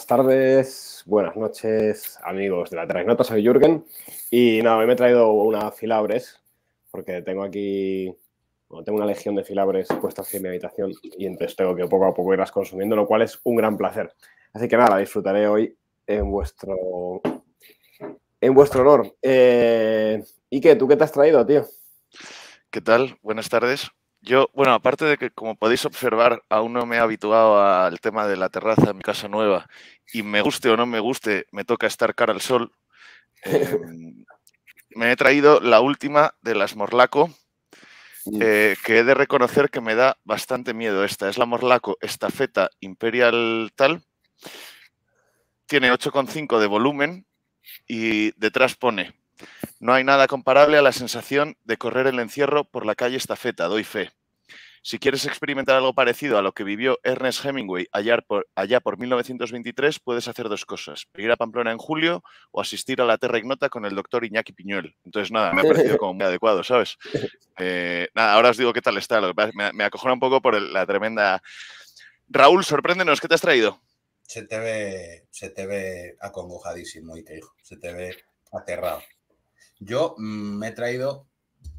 buenas tardes, buenas noches, amigos de la Notas Soy Jürgen y nada, hoy me he traído una filabres porque tengo aquí, tengo una legión de filabres puestas en mi habitación y entonces tengo que poco a poco irlas consumiendo, lo cual es un gran placer. Así que nada, disfrutaré hoy en vuestro, en vuestro honor. Y eh, qué? ¿tú qué te has traído, tío? ¿Qué tal? Buenas tardes. Yo, bueno, aparte de que, como podéis observar, aún no me he habituado al tema de la terraza en mi casa nueva y me guste o no me guste, me toca estar cara al sol. Em, me he traído la última de las Morlaco, mm. eh, que he de reconocer que me da bastante miedo esta. Es la Morlaco Estafeta Imperial Tal. Tiene 8,5 de volumen y detrás pone no hay nada comparable a la sensación de correr el encierro por la calle Estafeta, doy fe. Si quieres experimentar algo parecido a lo que vivió Ernest Hemingway allá por, allá por 1923, puedes hacer dos cosas, ir a Pamplona en julio o asistir a la Terra Ignota con el doctor Iñaki Piñuel. Entonces, nada, me ha parecido como muy adecuado, ¿sabes? Eh, nada, ahora os digo qué tal está, me, me acojona un poco por la tremenda... Raúl, sorpréndenos, ¿qué te has traído? Se te ve, se acongojadísimo, y te digo, se te ve aterrado. Yo mm, me he traído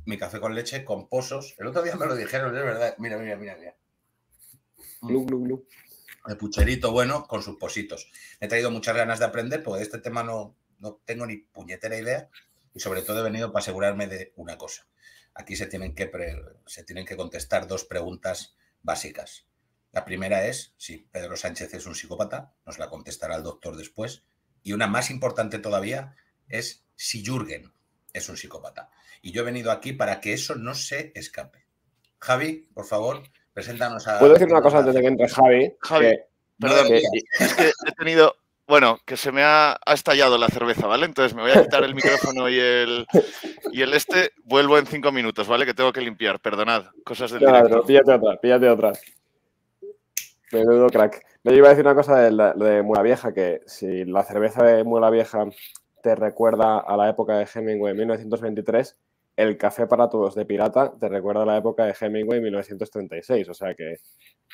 mi café con leche con pozos. El otro día me lo dijeron, es verdad. Mira, mira, mira, mira. Mm. El pucherito bueno con sus positos. Me he traído muchas ganas de aprender, porque de este tema no, no tengo ni puñetera idea. Y sobre todo he venido para asegurarme de una cosa. Aquí se tienen que, se tienen que contestar dos preguntas básicas. La primera es si Pedro Sánchez es un psicópata, nos la contestará el doctor después. Y una más importante todavía es si Jürgen es un psicópata. Y yo he venido aquí para que eso no se escape. Javi, por favor, preséntanos a. Puedo decir una cosa antes de que entre Javi. Javi, perdón, es que he tenido. Bueno, que se me ha, estallado la cerveza, ¿vale? Entonces me voy a quitar el micrófono y el, y el este. Vuelvo en cinco minutos, ¿vale? Que tengo que limpiar, perdonad. Cosas de... claro, directo. Píllate atrás, píllate atrás. Menudo crack. Le iba a decir una cosa de, de Muela Vieja, que si la cerveza de Muela Vieja te recuerda a la época de Hemingway 1923, El café para todos de Pirata te recuerda a la época de Hemingway 1936. O sea que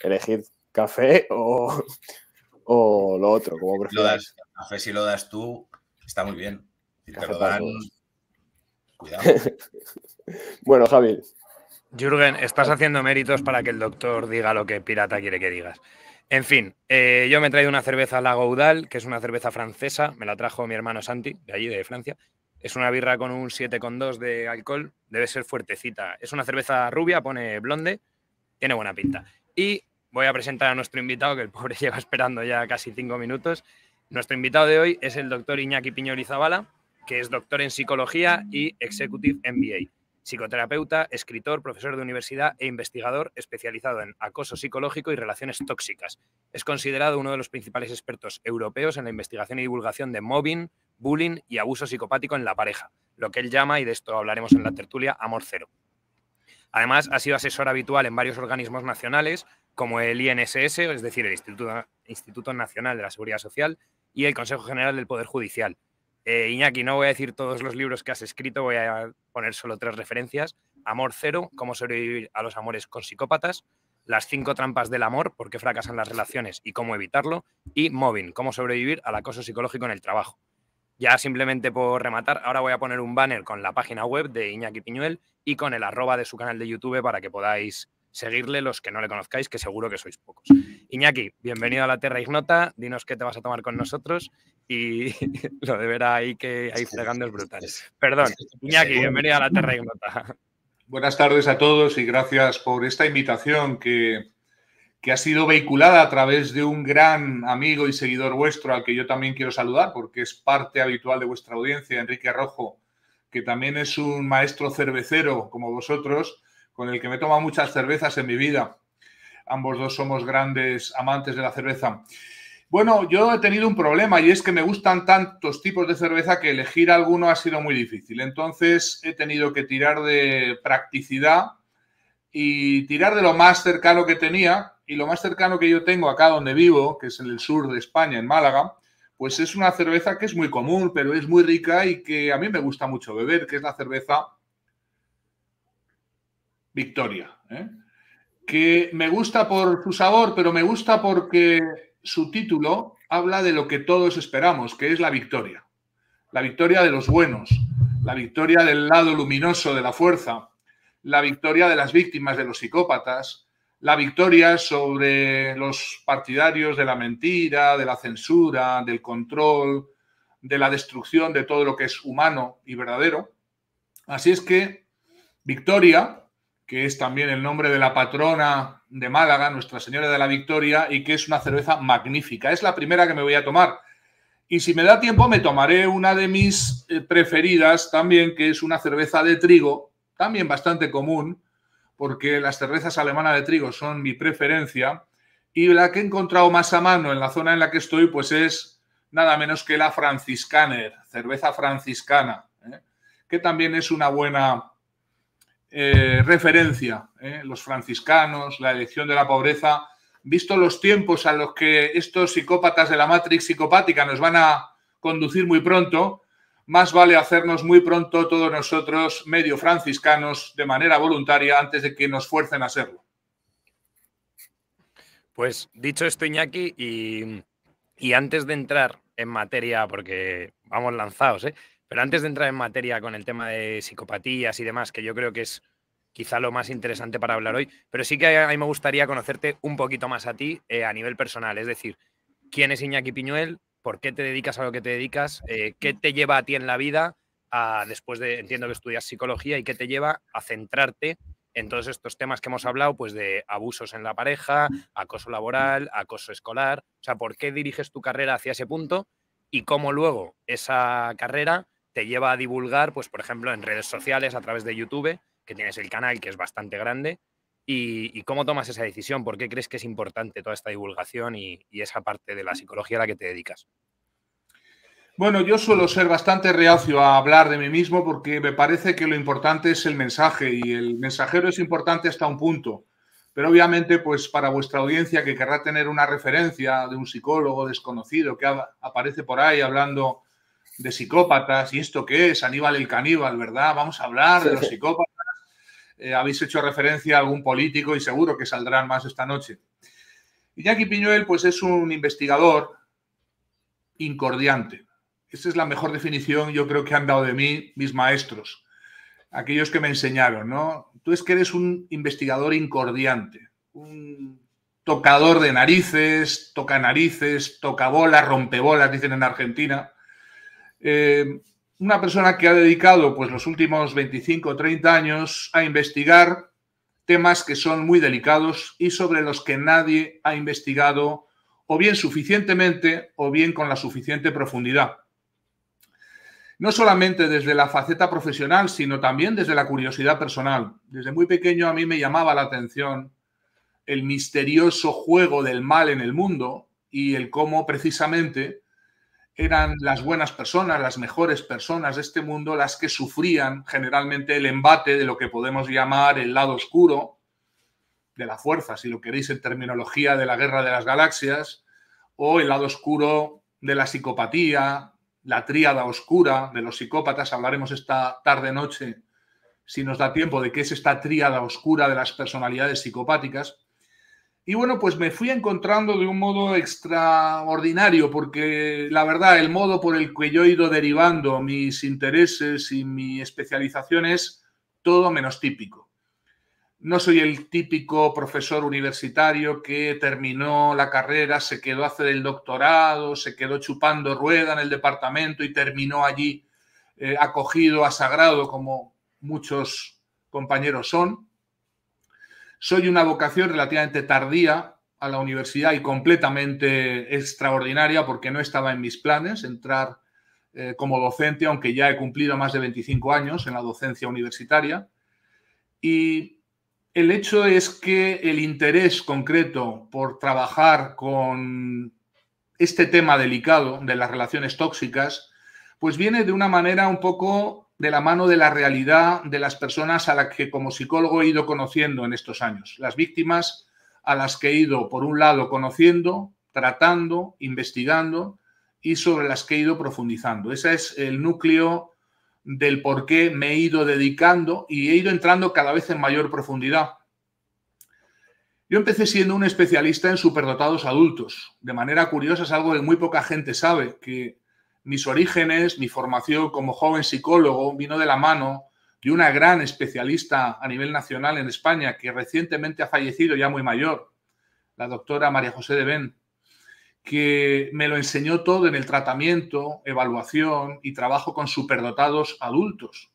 elegid café o, o lo otro, como café si lo das tú, está muy bien. Si te lo dan, bueno, Javi. Jürgen, estás haciendo méritos para que el doctor diga lo que Pirata quiere que digas. En fin, eh, yo me he traído una cerveza La Gaudal, que es una cerveza francesa, me la trajo mi hermano Santi, de allí, de Francia. Es una birra con un 7,2 de alcohol, debe ser fuertecita. Es una cerveza rubia, pone blonde, tiene buena pinta. Y voy a presentar a nuestro invitado, que el pobre lleva esperando ya casi cinco minutos. Nuestro invitado de hoy es el doctor Iñaki Piñol Izabala, que es doctor en psicología y executive MBA psicoterapeuta, escritor, profesor de universidad e investigador especializado en acoso psicológico y relaciones tóxicas. Es considerado uno de los principales expertos europeos en la investigación y divulgación de mobbing, bullying y abuso psicopático en la pareja, lo que él llama, y de esto hablaremos en la tertulia, amor cero. Además, ha sido asesor habitual en varios organismos nacionales, como el INSS, es decir, el Instituto, Instituto Nacional de la Seguridad Social, y el Consejo General del Poder Judicial eh, Iñaki, no voy a decir todos los libros que has escrito, voy a poner solo tres referencias. Amor cero, cómo sobrevivir a los amores con psicópatas, las cinco trampas del amor, por qué fracasan las relaciones y cómo evitarlo, y Mobbing, cómo sobrevivir al acoso psicológico en el trabajo. Ya simplemente por rematar, ahora voy a poner un banner con la página web de Iñaki Piñuel y con el arroba de su canal de YouTube para que podáis seguirle los que no le conozcáis, que seguro que sois pocos. Iñaki, bienvenido a la Tierra Ignota, dinos qué te vas a tomar con nosotros y lo de ver ahí que hay fregandos brutales. Perdón, bienvenido a la Terra Buenas tardes a todos y gracias por esta invitación que, que ha sido vehiculada a través de un gran amigo y seguidor vuestro al que yo también quiero saludar porque es parte habitual de vuestra audiencia, Enrique Rojo, que también es un maestro cervecero como vosotros, con el que me he tomado muchas cervezas en mi vida. Ambos dos somos grandes amantes de la cerveza. Bueno, yo he tenido un problema y es que me gustan tantos tipos de cerveza que elegir alguno ha sido muy difícil. Entonces he tenido que tirar de practicidad y tirar de lo más cercano que tenía. Y lo más cercano que yo tengo acá donde vivo, que es en el sur de España, en Málaga, pues es una cerveza que es muy común, pero es muy rica y que a mí me gusta mucho beber, que es la cerveza Victoria. ¿eh? Que me gusta por su sabor, pero me gusta porque su título habla de lo que todos esperamos, que es la victoria. La victoria de los buenos, la victoria del lado luminoso de la fuerza, la victoria de las víctimas de los psicópatas, la victoria sobre los partidarios de la mentira, de la censura, del control, de la destrucción de todo lo que es humano y verdadero. Así es que victoria que es también el nombre de la patrona de Málaga, Nuestra Señora de la Victoria, y que es una cerveza magnífica. Es la primera que me voy a tomar. Y si me da tiempo, me tomaré una de mis eh, preferidas también, que es una cerveza de trigo, también bastante común, porque las cervezas alemanas de trigo son mi preferencia. Y la que he encontrado más a mano en la zona en la que estoy, pues es nada menos que la franciscaner, cerveza franciscana, ¿eh? que también es una buena eh, referencia, ¿eh? los franciscanos, la elección de la pobreza, visto los tiempos a los que estos psicópatas de la Matrix psicopática nos van a conducir muy pronto, más vale hacernos muy pronto todos nosotros medio franciscanos de manera voluntaria antes de que nos fuercen a hacerlo. Pues dicho esto, Iñaki, y, antes de entrar en materia, porque vamos lanzados, ¿eh? Pero antes de entrar en materia con el tema de psicopatías y demás, que yo creo que es quizá lo más interesante para hablar hoy, pero sí que a mí me gustaría conocerte un poquito más a ti eh, a nivel personal, es decir, ¿quién es Iñaki Piñuel? ¿Por qué te dedicas a lo que te dedicas? Eh, ¿Qué te lleva a ti en la vida? después de, entiendo que estudias psicología y qué te lleva a centrarte en todos estos temas que hemos hablado, pues de abusos en la pareja, acoso laboral, acoso escolar, o sea, ¿por qué diriges tu carrera hacia ese punto y cómo luego esa carrera te lleva a divulgar, pues por ejemplo, en redes sociales, a través de YouTube, que tienes el canal que es bastante grande. ¿Y, cómo tomas esa decisión? ¿Por qué crees que es importante toda esta divulgación y, y esa parte de la psicología a la que te dedicas? Bueno, yo suelo ser bastante reacio a hablar de mí mismo porque me parece que lo importante es el mensaje y el mensajero es importante hasta un punto. Pero obviamente, pues para vuestra audiencia que querrá tener una referencia de un psicólogo desconocido que aparece por ahí hablando de psicópatas y esto qué es, Aníbal el caníbal, ¿verdad? Vamos a hablar de los psicópatas. Eh, habéis hecho referencia a algún político y seguro que saldrán más esta noche. y Jackie Piñuel, pues es un investigador incordiante. Esa es la mejor definición, yo creo que han dado de mí mis maestros, aquellos que me enseñaron, ¿no? Tú es que eres un investigador incordiante, un tocador de narices, toca narices, toca bolas, rompe bolas, dicen en Argentina. Eh, una persona que ha dedicado pues, los últimos 25 o 30 años a investigar temas que son muy delicados y sobre los que nadie ha investigado o bien suficientemente o bien con la suficiente profundidad. No solamente desde la faceta profesional, sino también desde la curiosidad personal. Desde muy pequeño a mí me llamaba la atención el misterioso juego del mal en el mundo y el cómo precisamente eran las buenas personas, las mejores personas de este mundo, las que sufrían generalmente el embate de lo que podemos llamar el lado oscuro de la fuerza, si lo queréis en terminología de la guerra de las galaxias, o el lado oscuro de la psicopatía, la tríada oscura de los psicópatas. Hablaremos esta tarde-noche, si nos da tiempo, de qué es esta tríada oscura de las personalidades psicopáticas. Y bueno, pues me fui encontrando de un modo extraordinario, porque la verdad, el modo por el que yo he ido derivando mis intereses y mi especialización es todo menos típico. No soy el típico profesor universitario que terminó la carrera, se quedó a hacer el doctorado, se quedó chupando rueda en el departamento y terminó allí eh, acogido a sagrado como muchos compañeros son soy una vocación relativamente tardía a la universidad y completamente extraordinaria porque no estaba en mis planes entrar eh, como docente, aunque ya he cumplido más de 25 años en la docencia universitaria. Y el hecho es que el interés concreto por trabajar con este tema delicado de las relaciones tóxicas, pues viene de una manera un poco de la mano de la realidad de las personas a las que como psicólogo he ido conociendo en estos años, las víctimas a las que he ido, por un lado, conociendo, tratando, investigando y sobre las que he ido profundizando. Ese es el núcleo del por qué me he ido dedicando y he ido entrando cada vez en mayor profundidad. Yo empecé siendo un especialista en superdotados adultos. De manera curiosa es algo que muy poca gente sabe, que mis orígenes, mi formación como joven psicólogo vino de la mano de una gran especialista a nivel nacional en España que recientemente ha fallecido ya muy mayor, la doctora María José de Ben, que me lo enseñó todo en el tratamiento, evaluación y trabajo con superdotados adultos.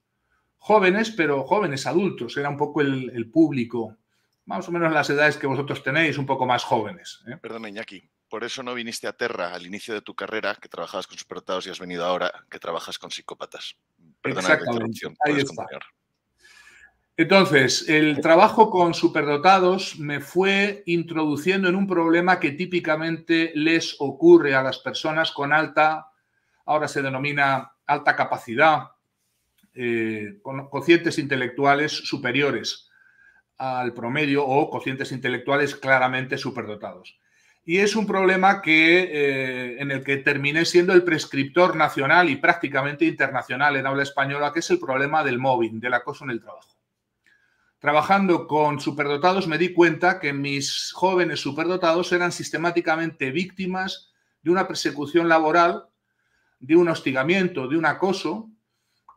Jóvenes, pero jóvenes adultos, era un poco el, público, más o menos las edades que vosotros tenéis, un poco más jóvenes. ¿eh? Iñaki, por eso no viniste a Terra al inicio de tu carrera, que trabajabas con superdotados y has venido ahora, que trabajas con psicópatas. Perdona Entonces, el trabajo con superdotados me fue introduciendo en un problema que típicamente les ocurre a las personas con alta, ahora se denomina alta capacidad, eh, con cocientes intelectuales superiores al promedio o cocientes intelectuales claramente superdotados y es un problema que, eh, en el que terminé siendo el prescriptor nacional y prácticamente internacional en habla española, que es el problema del móvil, del acoso en el trabajo. Trabajando con superdotados me di cuenta que mis jóvenes superdotados eran sistemáticamente víctimas de una persecución laboral, de un hostigamiento, de un acoso,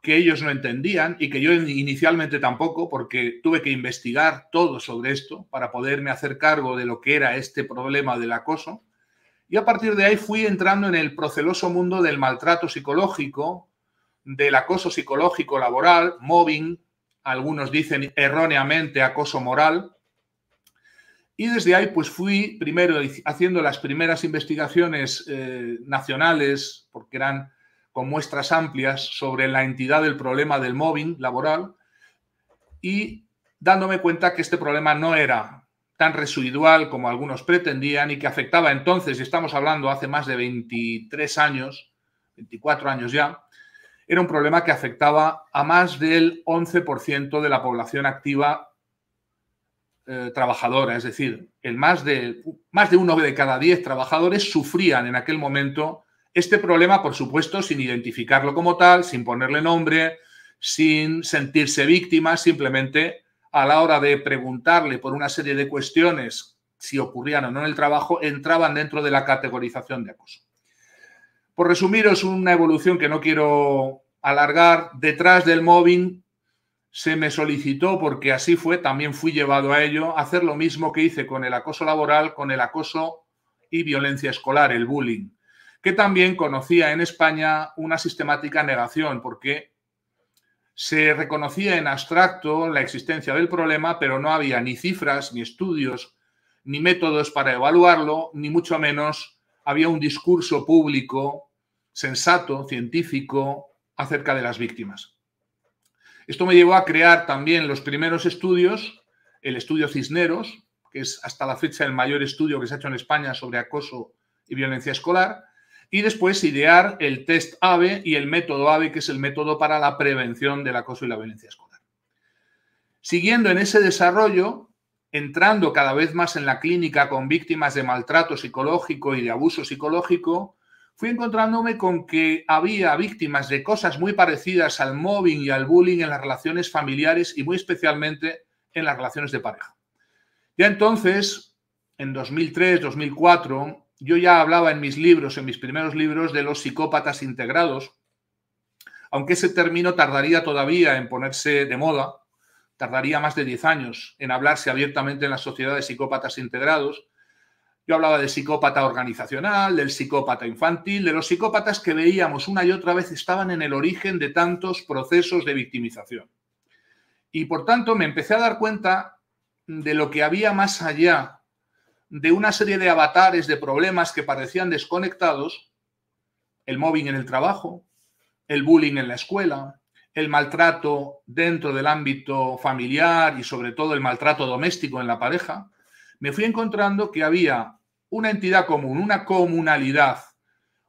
que ellos no entendían y que yo inicialmente tampoco, porque tuve que investigar todo sobre esto para poderme hacer cargo de lo que era este problema del acoso. Y a partir de ahí fui entrando en el proceloso mundo del maltrato psicológico, del acoso psicológico laboral, mobbing, algunos dicen erróneamente acoso moral. Y desde ahí pues fui primero haciendo las primeras investigaciones eh, nacionales, porque eran con muestras amplias sobre la entidad del problema del mobbing laboral y dándome cuenta que este problema no era tan residual como algunos pretendían y que afectaba entonces, y estamos hablando hace más de 23 años, 24 años ya, era un problema que afectaba a más del 11% de la población activa eh, trabajadora, es decir, el más, de, más de uno de cada diez trabajadores sufrían en aquel momento este problema, por supuesto, sin identificarlo como tal, sin ponerle nombre, sin sentirse víctima, simplemente a la hora de preguntarle por una serie de cuestiones si ocurrían o no en el trabajo, entraban dentro de la categorización de acoso. Por resumir, una evolución que no quiero alargar. Detrás del mobbing se me solicitó, porque así fue, también fui llevado a ello, hacer lo mismo que hice con el acoso laboral, con el acoso y violencia escolar, el bullying que también conocía en España una sistemática negación, porque se reconocía en abstracto la existencia del problema, pero no había ni cifras, ni estudios, ni métodos para evaluarlo, ni mucho menos había un discurso público sensato, científico, acerca de las víctimas. Esto me llevó a crear también los primeros estudios, el estudio Cisneros, que es hasta la fecha el mayor estudio que se ha hecho en España sobre acoso y violencia escolar, y después idear el test AVE y el método AVE, que es el método para la prevención del acoso y la violencia escolar. Siguiendo en ese desarrollo, entrando cada vez más en la clínica con víctimas de maltrato psicológico y de abuso psicológico, fui encontrándome con que había víctimas de cosas muy parecidas al mobbing y al bullying en las relaciones familiares y muy especialmente en las relaciones de pareja. Ya entonces, en 2003, 2004, yo ya hablaba en mis libros, en mis primeros libros, de los psicópatas integrados, aunque ese término tardaría todavía en ponerse de moda, tardaría más de 10 años en hablarse abiertamente en la sociedad de psicópatas integrados. Yo hablaba del psicópata organizacional, del psicópata infantil, de los psicópatas que veíamos una y otra vez estaban en el origen de tantos procesos de victimización. Y por tanto me empecé a dar cuenta de lo que había más allá de una serie de avatares de problemas que parecían desconectados, el mobbing en el trabajo, el bullying en la escuela, el maltrato dentro del ámbito familiar y sobre todo el maltrato doméstico en la pareja, me fui encontrando que había una entidad común, una comunalidad,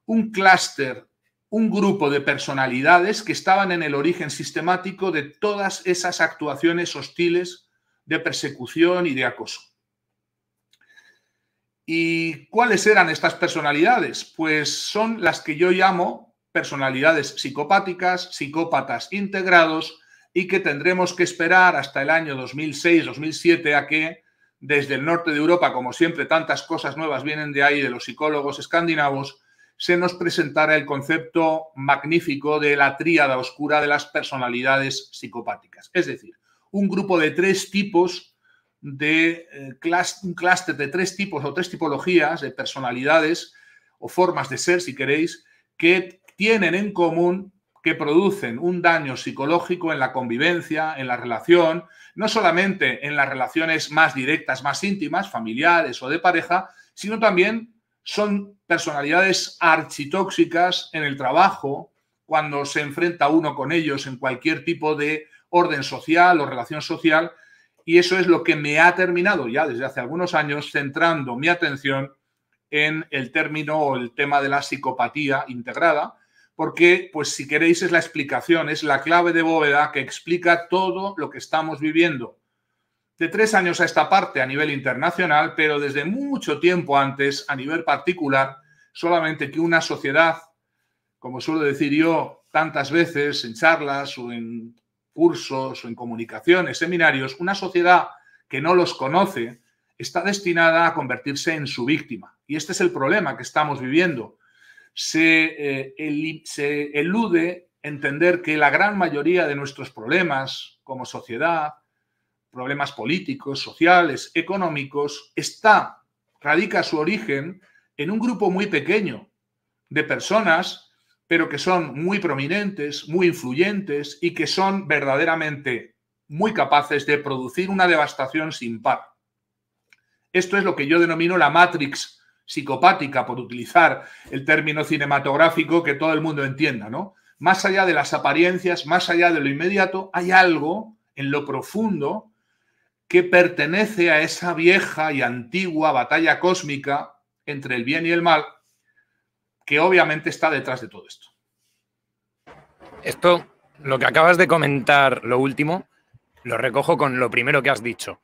un clúster, un grupo de personalidades que estaban en el origen sistemático de todas esas actuaciones hostiles de persecución y de acoso. ¿Y cuáles eran estas personalidades? Pues son las que yo llamo personalidades psicopáticas, psicópatas integrados y que tendremos que esperar hasta el año 2006-2007 a que desde el norte de Europa, como siempre tantas cosas nuevas vienen de ahí, de los psicólogos escandinavos, se nos presentara el concepto magnífico de la tríada oscura de las personalidades psicopáticas. Es decir, un grupo de tres tipos de eh, un clúster de tres tipos o tres tipologías de personalidades o formas de ser, si queréis, que tienen en común que producen un daño psicológico en la convivencia, en la relación, no solamente en las relaciones más directas, más íntimas, familiares o de pareja, sino también son personalidades architóxicas en el trabajo, cuando se enfrenta uno con ellos en cualquier tipo de orden social o relación social y eso es lo que me ha terminado ya desde hace algunos años centrando mi atención en el término o el tema de la psicopatía integrada, porque, pues si queréis, es la explicación, es la clave de bóveda que explica todo lo que estamos viviendo. De tres años a esta parte a nivel internacional, pero desde mucho tiempo antes a nivel particular, solamente que una sociedad, como suelo decir yo tantas veces en charlas o en cursos o en comunicaciones, seminarios, una sociedad que no los conoce está destinada a convertirse en su víctima. Y este es el problema que estamos viviendo. Se, eh, se elude entender que la gran mayoría de nuestros problemas como sociedad, problemas políticos, sociales, económicos, está, radica su origen en un grupo muy pequeño de personas pero que son muy prominentes, muy influyentes y que son verdaderamente muy capaces de producir una devastación sin par. Esto es lo que yo denomino la matrix psicopática, por utilizar el término cinematográfico que todo el mundo entienda, ¿no? Más allá de las apariencias, más allá de lo inmediato, hay algo en lo profundo que pertenece a esa vieja y antigua batalla cósmica entre el bien y el mal que obviamente está detrás de todo esto. Esto, lo que acabas de comentar, lo último, lo recojo con lo primero que has dicho.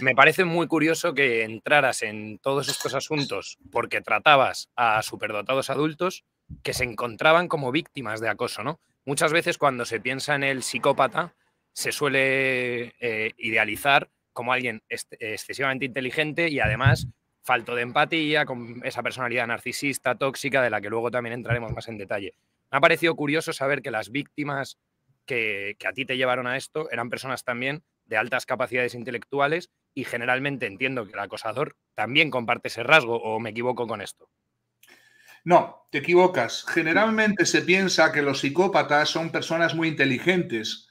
Me parece muy curioso que entraras en todos estos asuntos porque tratabas a superdotados adultos que se encontraban como víctimas de acoso, ¿no? Muchas veces cuando se piensa en el psicópata se suele eh, idealizar como alguien excesivamente inteligente y además falto de empatía, con esa personalidad narcisista, tóxica, de la que luego también entraremos más en detalle. Me ha parecido curioso saber que las víctimas que, a ti te llevaron a esto eran personas también de altas capacidades intelectuales y generalmente entiendo que el acosador también comparte ese rasgo o me equivoco con esto. No, te equivocas. Generalmente se piensa que los psicópatas son personas muy inteligentes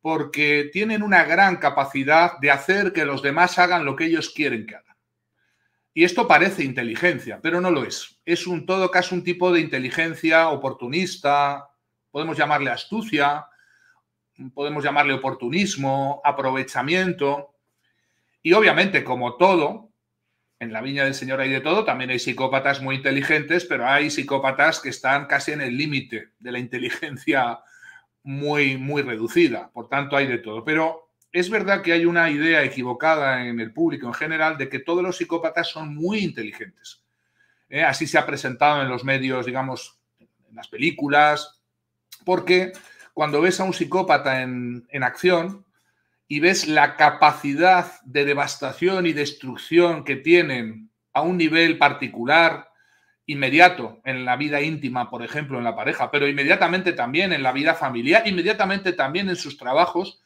porque tienen una gran capacidad de hacer que los demás hagan lo que ellos quieren que hagan. Y esto parece inteligencia, pero no lo es. Es un todo caso un tipo de inteligencia oportunista, podemos llamarle astucia, podemos llamarle oportunismo, aprovechamiento. Y obviamente, como todo, en la viña del Señor hay de todo, también hay psicópatas muy inteligentes, pero hay psicópatas que están casi en el límite de la inteligencia muy, muy reducida. Por tanto, hay de todo. Pero es verdad que hay una idea equivocada en el público en general de que todos los psicópatas son muy inteligentes. ¿eh? así se ha presentado en los medios, digamos, en las películas, porque cuando ves a un psicópata en acción y ves la capacidad de devastación y destrucción que tienen a un nivel particular, inmediato en la vida íntima, por ejemplo, en la pareja, pero inmediatamente también en la vida familiar, inmediatamente también en sus trabajos,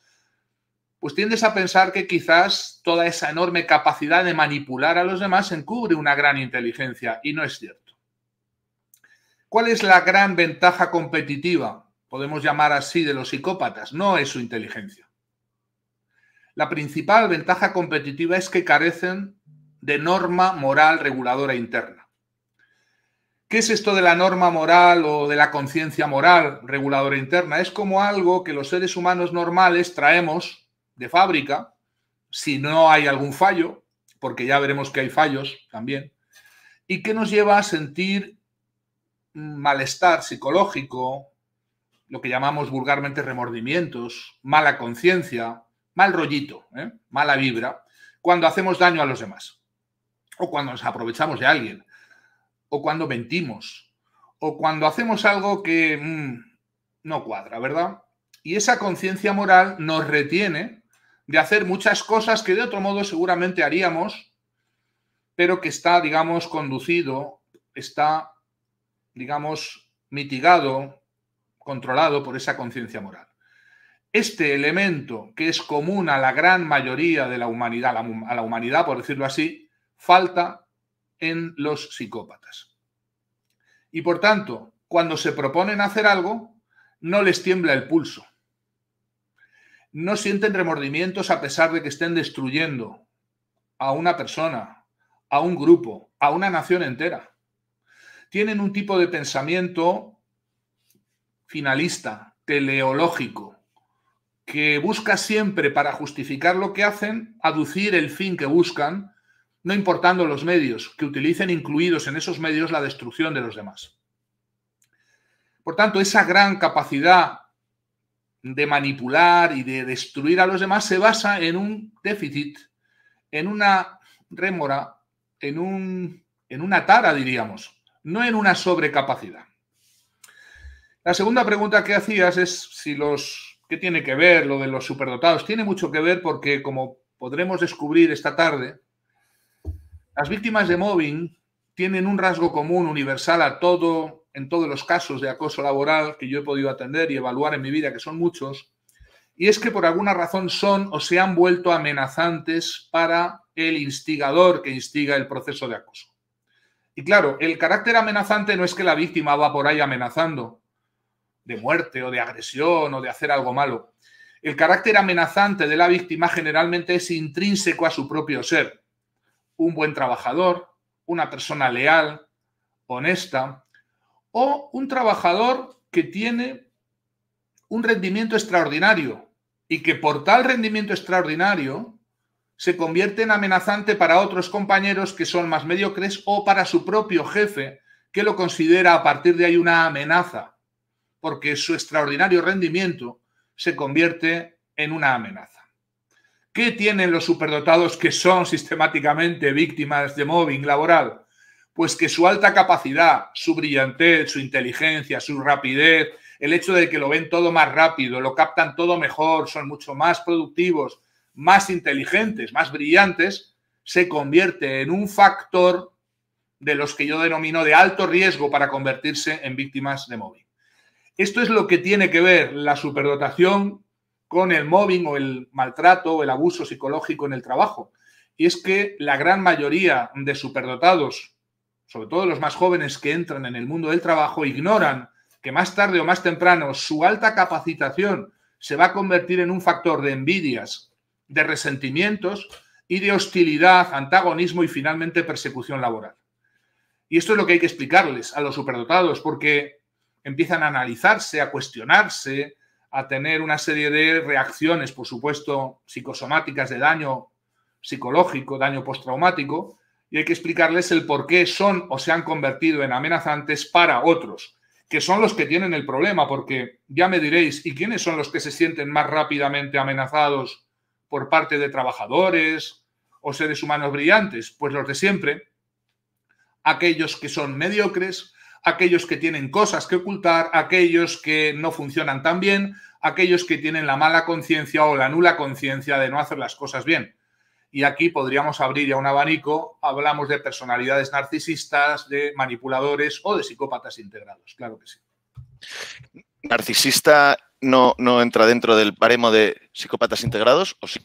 pues tiendes a pensar que quizás toda esa enorme capacidad de manipular a los demás encubre una gran inteligencia y no es cierto. ¿Cuál es la gran ventaja competitiva, podemos llamar así, de los psicópatas? No es su inteligencia. La principal ventaja competitiva es que carecen de norma moral reguladora interna. ¿Qué es esto de la norma moral o de la conciencia moral reguladora interna? Es como algo que los seres humanos normales traemos de fábrica, si no hay algún fallo, porque ya veremos que hay fallos también, y que nos lleva a sentir malestar psicológico, lo que llamamos vulgarmente remordimientos, mala conciencia, mal rollito, ¿eh? mala vibra, cuando hacemos daño a los demás, o cuando nos aprovechamos de alguien, o cuando mentimos, o cuando hacemos algo que mm, no cuadra, ¿verdad? Y esa conciencia moral nos retiene de hacer muchas cosas que de otro modo seguramente haríamos, pero que está, digamos, conducido, está, digamos, mitigado, controlado por esa conciencia moral. Este elemento que es común a la gran mayoría de la humanidad, a la humanidad, por decirlo así, falta en los psicópatas. Y por tanto, cuando se proponen hacer algo, no les tiembla el pulso no sienten remordimientos a pesar de que estén destruyendo a una persona, a un grupo, a una nación entera. Tienen un tipo de pensamiento finalista, teleológico, que busca siempre para justificar lo que hacen, aducir el fin que buscan, no importando los medios, que utilicen incluidos en esos medios la destrucción de los demás. Por tanto, esa gran capacidad de manipular y de destruir a los demás se basa en un déficit, en una rémora, en, un, en una tara, diríamos, no en una sobrecapacidad. La segunda pregunta que hacías es si los... ¿Qué tiene que ver lo de los superdotados? Tiene mucho que ver porque, como podremos descubrir esta tarde, las víctimas de mobbing tienen un rasgo común universal a todo en todos los casos de acoso laboral que yo he podido atender y evaluar en mi vida, que son muchos, y es que por alguna razón son o se han vuelto amenazantes para el instigador que instiga el proceso de acoso. Y claro, el carácter amenazante no es que la víctima va por ahí amenazando de muerte o de agresión o de hacer algo malo. El carácter amenazante de la víctima generalmente es intrínseco a su propio ser. Un buen trabajador, una persona leal, honesta, o un trabajador que tiene un rendimiento extraordinario y que por tal rendimiento extraordinario se convierte en amenazante para otros compañeros que son más mediocres o para su propio jefe que lo considera a partir de ahí una amenaza, porque su extraordinario rendimiento se convierte en una amenaza. ¿Qué tienen los superdotados que son sistemáticamente víctimas de mobbing laboral? Pues que su alta capacidad, su brillantez, su inteligencia, su rapidez, el hecho de que lo ven todo más rápido, lo captan todo mejor, son mucho más productivos, más inteligentes, más brillantes, se convierte en un factor de los que yo denomino de alto riesgo para convertirse en víctimas de mobbing. Esto es lo que tiene que ver la superdotación con el mobbing o el maltrato o el abuso psicológico en el trabajo. Y es que la gran mayoría de superdotados sobre todo los más jóvenes que entran en el mundo del trabajo, ignoran que más tarde o más temprano su alta capacitación se va a convertir en un factor de envidias, de resentimientos y de hostilidad, antagonismo y finalmente persecución laboral. Y esto es lo que hay que explicarles a los superdotados, porque empiezan a analizarse, a cuestionarse, a tener una serie de reacciones, por supuesto, psicosomáticas de daño psicológico, daño postraumático, y hay que explicarles el por qué son o se han convertido en amenazantes para otros, que son los que tienen el problema, porque ya me diréis, ¿y quiénes son los que se sienten más rápidamente amenazados por parte de trabajadores o seres humanos brillantes? Pues los de siempre, aquellos que son mediocres, aquellos que tienen cosas que ocultar, aquellos que no funcionan tan bien, aquellos que tienen la mala conciencia o la nula conciencia de no hacer las cosas bien. Y aquí podríamos abrir ya un abanico, hablamos de personalidades narcisistas, de manipuladores o de psicópatas integrados, claro que sí. ¿Narcisista no, no entra dentro del paremo de psicópatas integrados o sí?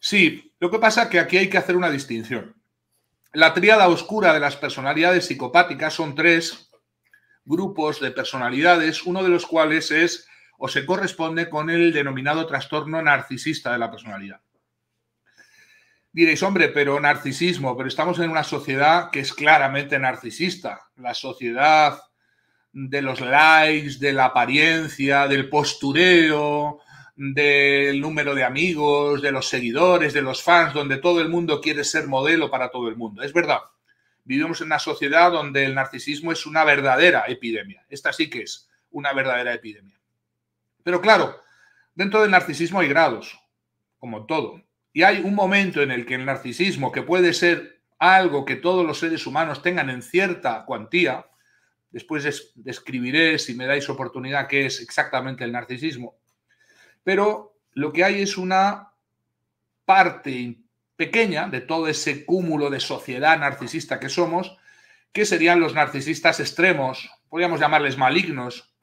Sí, lo que pasa es que aquí hay que hacer una distinción. La tríada oscura de las personalidades psicopáticas son tres grupos de personalidades, uno de los cuales es o se corresponde con el denominado trastorno narcisista de la personalidad. Diréis, hombre, pero narcisismo, pero estamos en una sociedad que es claramente narcisista. La sociedad de los likes, de la apariencia, del postureo, del número de amigos, de los seguidores, de los fans, donde todo el mundo quiere ser modelo para todo el mundo. Es verdad, vivimos en una sociedad donde el narcisismo es una verdadera epidemia. Esta sí que es una verdadera epidemia. Pero claro, dentro del narcisismo hay grados, como todo. Y hay un momento en el que el narcisismo, que puede ser algo que todos los seres humanos tengan en cierta cuantía, después describiré, si me dais oportunidad, qué es exactamente el narcisismo, pero lo que hay es una parte pequeña de todo ese cúmulo de sociedad narcisista que somos, que serían los narcisistas extremos, podríamos llamarles malignos,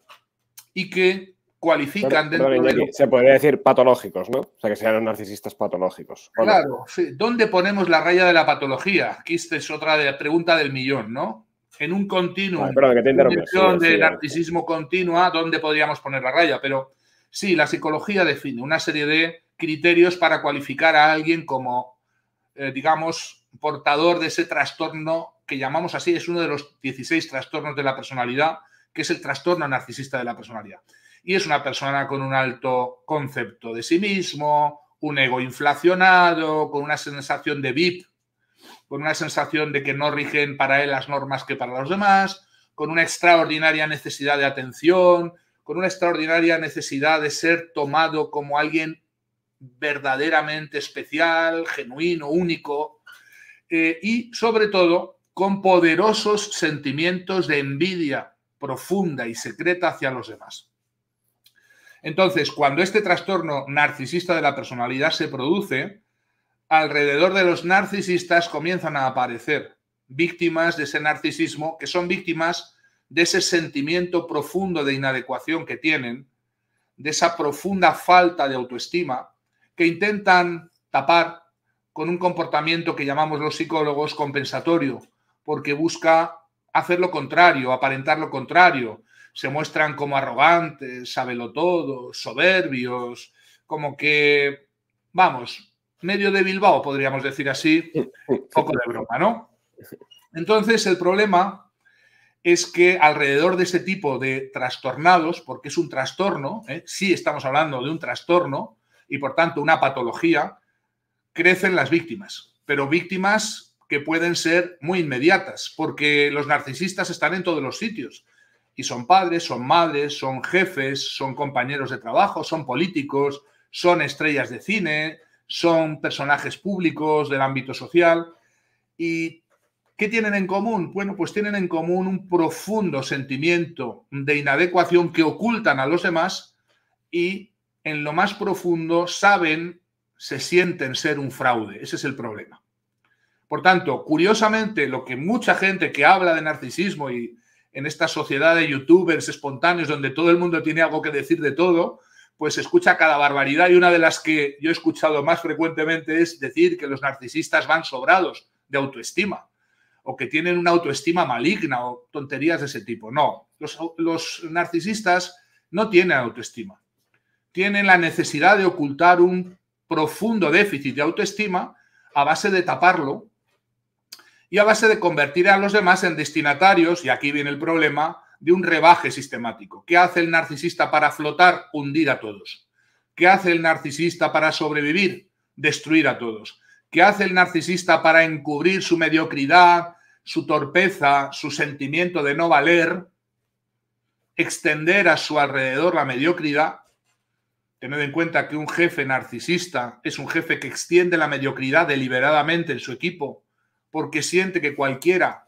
y que cualifican dentro de Se podría decir patológicos, ¿no? O sea, que sean narcisistas patológicos. Claro, ¿Dónde ponemos la raya de la patología? Aquí esta es otra de, pregunta del millón, ¿no? En un continuo, ah, en de narcisismo continua, ¿dónde podríamos poner la raya? Pero sí, la psicología define una serie de criterios para cualificar a alguien como, eh, digamos, portador de ese trastorno que llamamos así, es uno de los 16 trastornos de la personalidad, que es el trastorno narcisista de la personalidad. Y es una persona con un alto concepto de sí mismo, un ego inflacionado, con una sensación de VIP, con una sensación de que no rigen para él las normas que para los demás, con una extraordinaria necesidad de atención, con una extraordinaria necesidad de ser tomado como alguien verdaderamente especial, genuino, único, eh, y sobre todo con poderosos sentimientos de envidia profunda y secreta hacia los demás. Entonces, cuando este trastorno narcisista de la personalidad se produce, alrededor de los narcisistas comienzan a aparecer víctimas de ese narcisismo, que son víctimas de ese sentimiento profundo de inadecuación que tienen, de esa profunda falta de autoestima, que intentan tapar con un comportamiento que llamamos los psicólogos compensatorio, porque busca hacer lo contrario, aparentar lo contrario, se muestran como arrogantes, sábelo todo, soberbios, como que, vamos, medio de Bilbao, podríamos decir así, poco de broma, ¿no? Entonces, el problema es que alrededor de ese tipo de trastornados, porque es un trastorno, ¿eh? sí estamos hablando de un trastorno y por tanto una patología, crecen las víctimas, pero víctimas que pueden ser muy inmediatas, porque los narcisistas están en todos los sitios. Y son padres, son madres, son jefes, son compañeros de trabajo, son políticos, son estrellas de cine, son personajes públicos del ámbito social. ¿Y qué tienen en común? Bueno, pues tienen en común un profundo sentimiento de inadecuación que ocultan a los demás y en lo más profundo saben, se sienten ser un fraude. Ese es el problema. Por tanto, curiosamente, lo que mucha gente que habla de narcisismo y en esta sociedad de youtubers espontáneos donde todo el mundo tiene algo que decir de todo, pues escucha cada barbaridad y una de las que yo he escuchado más frecuentemente es decir que los narcisistas van sobrados de autoestima o que tienen una autoestima maligna o tonterías de ese tipo. No, los, los narcisistas no tienen autoestima. Tienen la necesidad de ocultar un profundo déficit de autoestima a base de taparlo y a base de convertir a los demás en destinatarios, y aquí viene el problema, de un rebaje sistemático. ¿Qué hace el narcisista para flotar? Hundir a todos. ¿Qué hace el narcisista para sobrevivir? Destruir a todos. ¿Qué hace el narcisista para encubrir su mediocridad, su torpeza, su sentimiento de no valer? Extender a su alrededor la mediocridad. Tened en cuenta que un jefe narcisista es un jefe que extiende la mediocridad deliberadamente en su equipo porque siente que cualquiera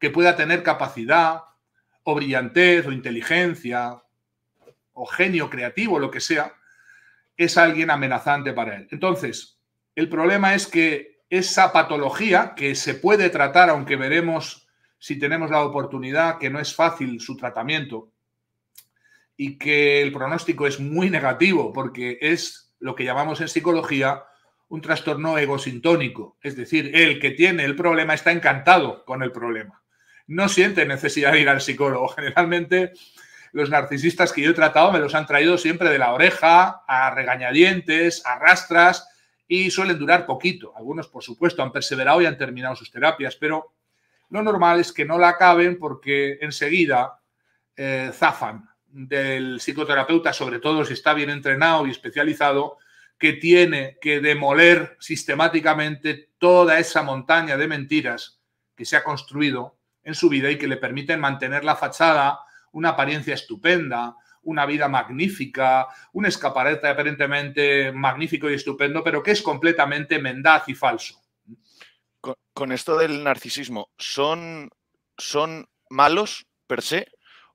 que pueda tener capacidad o brillantez o inteligencia o genio creativo, lo que sea, es alguien amenazante para él. Entonces, el problema es que esa patología que se puede tratar, aunque veremos si tenemos la oportunidad, que no es fácil su tratamiento y que el pronóstico es muy negativo porque es lo que llamamos en psicología un trastorno egosintónico, es decir, el que tiene el problema está encantado con el problema. No siente necesidad de ir al psicólogo. Generalmente los narcisistas que yo he tratado me los han traído siempre de la oreja, a regañadientes, a rastras y suelen durar poquito. Algunos, por supuesto, han perseverado y han terminado sus terapias, pero lo normal es que no la acaben porque enseguida eh, zafan del psicoterapeuta, sobre todo si está bien entrenado y especializado, que tiene que demoler sistemáticamente toda esa montaña de mentiras que se ha construido en su vida y que le permiten mantener la fachada, una apariencia estupenda, una vida magnífica, un escaparate aparentemente magnífico y estupendo, pero que es completamente mendaz y falso. Con, esto del narcisismo, ¿son, ¿son malos per se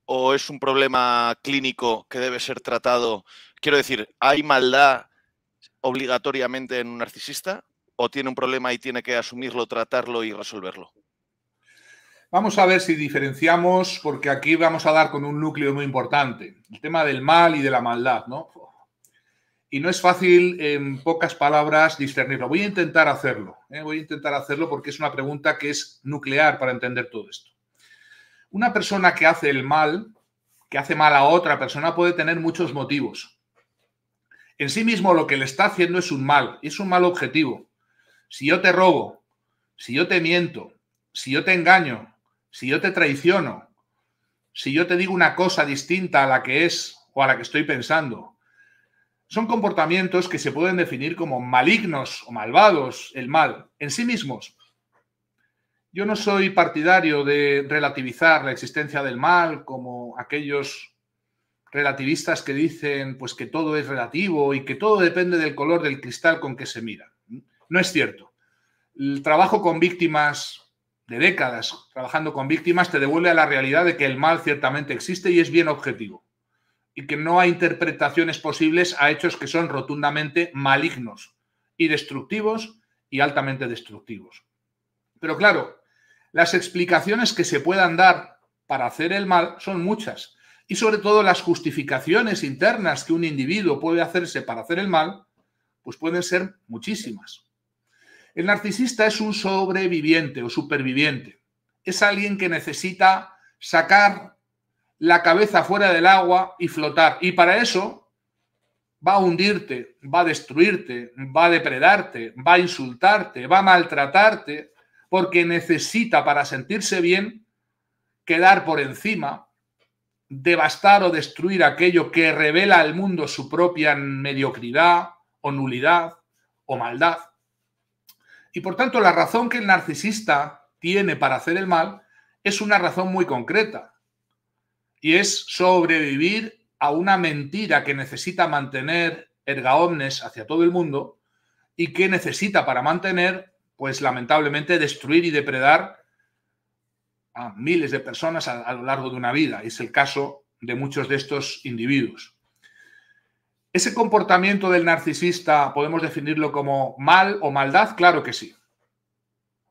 o es un problema clínico que debe ser tratado? Quiero decir, ¿hay maldad obligatoriamente en un narcisista o tiene un problema y tiene que asumirlo, tratarlo y resolverlo? Vamos a ver si diferenciamos, porque aquí vamos a dar con un núcleo muy importante, el tema del mal y de la maldad, ¿no? Y no es fácil, en pocas palabras, discernirlo. Voy a intentar hacerlo, ¿eh? voy a intentar hacerlo porque es una pregunta que es nuclear para entender todo esto. Una persona que hace el mal, que hace mal a otra persona, puede tener muchos motivos. En sí mismo lo que le está haciendo es un mal, es un mal objetivo. Si yo te robo, si yo te miento, si yo te engaño, si yo te traiciono, si yo te digo una cosa distinta a la que es o a la que estoy pensando, son comportamientos que se pueden definir como malignos o malvados, el mal, en sí mismos. Yo no soy partidario de relativizar la existencia del mal como aquellos relativistas que dicen pues que todo es relativo y que todo depende del color del cristal con que se mira. No es cierto. El trabajo con víctimas de décadas trabajando con víctimas te devuelve a la realidad de que el mal ciertamente existe y es bien objetivo y que no hay interpretaciones posibles a hechos que son rotundamente malignos y destructivos y altamente destructivos. Pero claro, las explicaciones que se puedan dar para hacer el mal son muchas y sobre todo las justificaciones internas que un individuo puede hacerse para hacer el mal, pues pueden ser muchísimas. El narcisista es un sobreviviente o superviviente. Es alguien que necesita sacar la cabeza fuera del agua y flotar. Y para eso va a hundirte, va a destruirte, va a depredarte, va a insultarte, va a maltratarte, porque necesita para sentirse bien quedar por encima, devastar o destruir aquello que revela al mundo su propia mediocridad o nulidad o maldad. Y por tanto, la razón que el narcisista tiene para hacer el mal es una razón muy concreta. Y es sobrevivir a una mentira que necesita mantener erga omnes hacia todo el mundo y que necesita para mantener, pues lamentablemente, destruir y depredar a miles de personas a, a lo largo de una vida. Es el caso de muchos de estos individuos. ¿Ese comportamiento del narcisista podemos definirlo como mal o maldad? Claro que sí.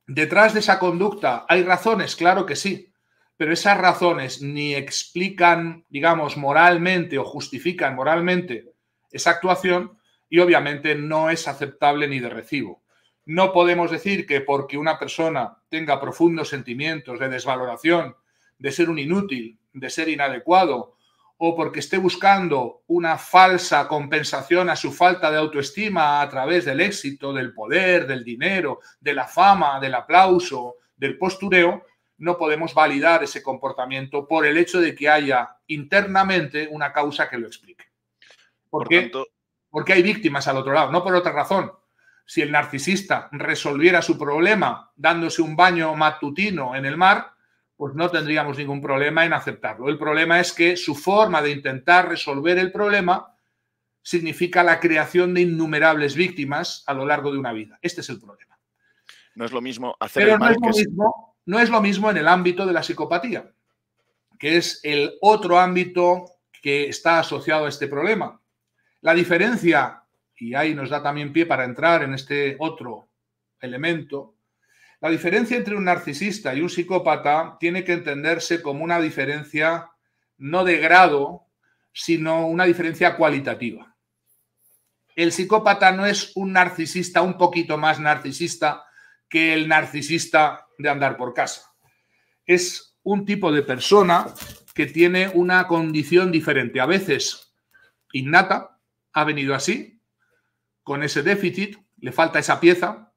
¿Detrás de esa conducta hay razones? Claro que sí. Pero esas razones ni explican, digamos, moralmente o justifican moralmente esa actuación y obviamente no es aceptable ni de recibo. No podemos decir que porque una persona tenga profundos sentimientos de desvaloración, de ser un inútil, de ser inadecuado, o porque esté buscando una falsa compensación a su falta de autoestima a través del éxito, del poder, del dinero, de la fama, del aplauso, del postureo, no podemos validar ese comportamiento por el hecho de que haya internamente una causa que lo explique. ¿Por, qué? Porque hay víctimas al otro lado, no por otra razón. Si el narcisista resolviera su problema dándose un baño matutino en el mar, pues no tendríamos ningún problema en aceptarlo. El problema es que su forma de intentar resolver el problema significa la creación de innumerables víctimas a lo largo de una vida. Este es el problema. No es lo mismo hacer el mal no es lo mismo en el ámbito de la psicopatía, que es el otro ámbito que está asociado a este problema. La diferencia y ahí nos da también pie para entrar en este otro elemento, la diferencia entre un narcisista y un psicópata tiene que entenderse como una diferencia no de grado, sino una diferencia cualitativa. El psicópata no es un narcisista un poquito más narcisista que el narcisista de andar por casa. Es un tipo de persona que tiene una condición diferente, a veces innata, ha venido así, con ese déficit, le falta esa pieza,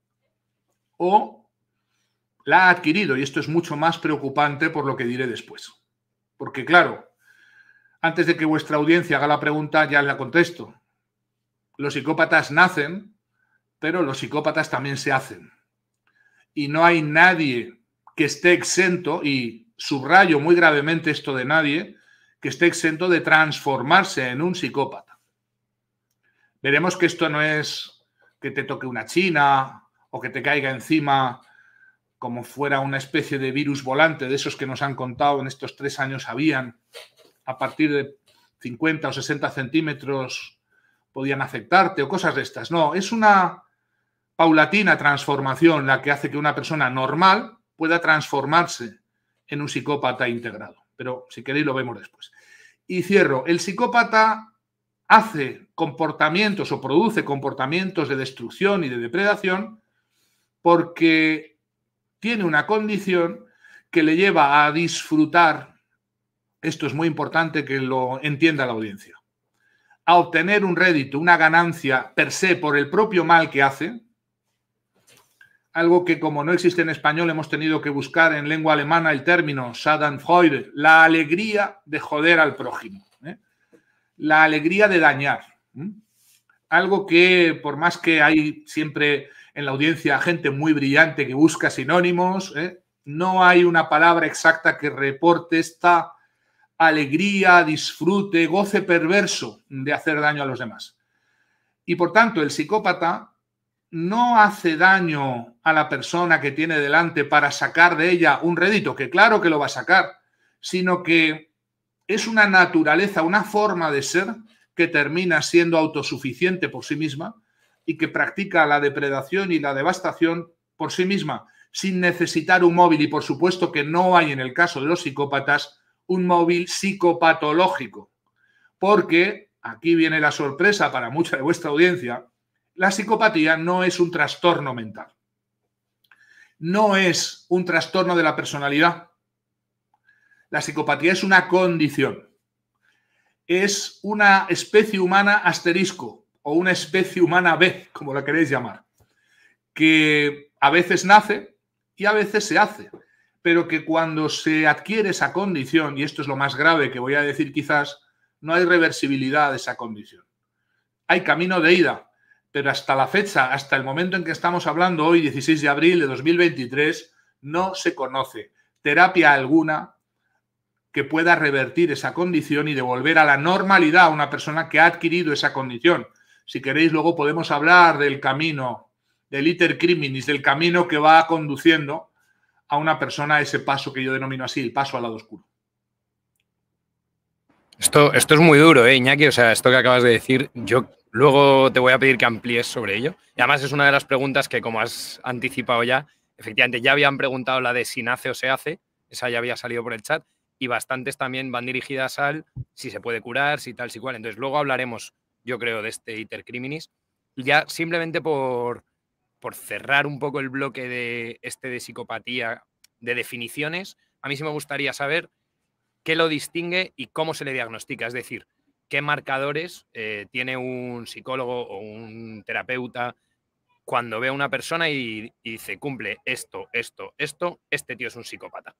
o la ha adquirido, y esto es mucho más preocupante por lo que diré después. Porque claro, antes de que vuestra audiencia haga la pregunta, ya la contesto. Los psicópatas nacen, pero los psicópatas también se hacen. Y no hay nadie que esté exento, y subrayo muy gravemente esto de nadie, que esté exento de transformarse en un psicópata. Veremos que esto no es que te toque una china o que te caiga encima como fuera una especie de virus volante de esos que nos han contado en estos tres años habían, a partir de 50 o 60 centímetros podían afectarte o cosas de estas. No, es una paulatina transformación la que hace que una persona normal pueda transformarse en un psicópata integrado. Pero si queréis lo vemos después. Y cierro, el psicópata hace comportamientos o produce comportamientos de destrucción y de depredación porque tiene una condición que le lleva a disfrutar, esto es muy importante que lo entienda la audiencia, a obtener un rédito, una ganancia per se por el propio mal que hace, algo que como no existe en español hemos tenido que buscar en lengua alemana el término Freude, la alegría de joder al prójimo la alegría de dañar. Algo que, por más que hay siempre en la audiencia gente muy brillante que busca sinónimos, ¿eh? no hay una palabra exacta que reporte esta alegría, disfrute, goce perverso de hacer daño a los demás. Y por tanto, el psicópata no hace daño a la persona que tiene delante para sacar de ella un rédito, que claro que lo va a sacar, sino que es una naturaleza, una forma de ser que termina siendo autosuficiente por sí misma y que practica la depredación y la devastación por sí misma, sin necesitar un móvil. Y por supuesto que no hay en el caso de los psicópatas un móvil psicopatológico, porque aquí viene la sorpresa para mucha de vuestra audiencia, la psicopatía no es un trastorno mental, no es un trastorno de la personalidad, la psicopatía es una condición. Es una especie humana asterisco o una especie humana B, como la queréis llamar, que a veces nace y a veces se hace, pero que cuando se adquiere esa condición, y esto es lo más grave que voy a decir quizás, no hay reversibilidad de esa condición. Hay camino de ida, pero hasta la fecha, hasta el momento en que estamos hablando hoy, 16 de abril de 2023, no se conoce terapia alguna que pueda revertir esa condición y devolver a la normalidad a una persona que ha adquirido esa condición. Si queréis, luego podemos hablar del camino, del iter criminis, del camino que va conduciendo a una persona a ese paso que yo denomino así, el paso al lado oscuro. Esto, esto es muy duro, ¿eh, Iñaki. O sea, esto que acabas de decir, yo luego te voy a pedir que amplíes sobre ello. Y además es una de las preguntas que, como has anticipado ya, efectivamente ya habían preguntado la de si nace o se hace, esa ya había salido por el chat y bastantes también van dirigidas al si se puede curar, si tal, si cual. Entonces luego hablaremos, yo creo, de este Iter Criminis. Ya simplemente por, cerrar un poco el bloque de este de psicopatía de definiciones, a mí sí me gustaría saber qué lo distingue y cómo se le diagnostica. Es decir, qué marcadores eh, tiene un psicólogo o un terapeuta cuando ve a una persona y, y dice, cumple esto, esto, esto, este tío es un psicópata.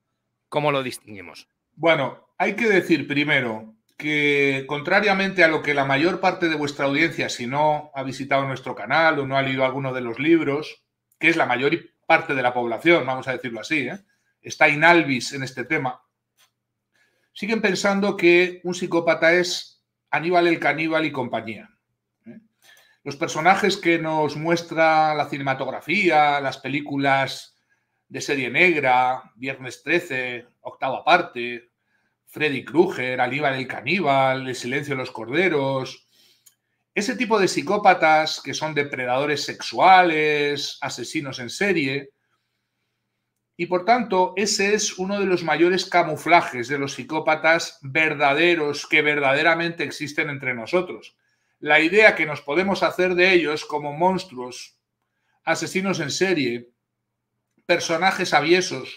¿Cómo lo distinguimos? Bueno, hay que decir primero que contrariamente a lo que la mayor parte de vuestra audiencia, si no ha visitado nuestro canal o no ha leído alguno de los libros, que es la mayor parte de la población, vamos a decirlo así, ¿eh? está inalvis en este tema, siguen pensando que un psicópata es Aníbal el caníbal y compañía. ¿eh? Los personajes que nos muestra la cinematografía, las películas de serie negra, Viernes 13, Octava parte, Freddy Krueger, Aníbal el Caníbal, El Silencio de los Corderos. Ese tipo de psicópatas que son depredadores sexuales, asesinos en serie. Y por tanto, ese es uno de los mayores camuflajes de los psicópatas verdaderos que verdaderamente existen entre nosotros. La idea que nos podemos hacer de ellos como monstruos, asesinos en serie, personajes aviesos,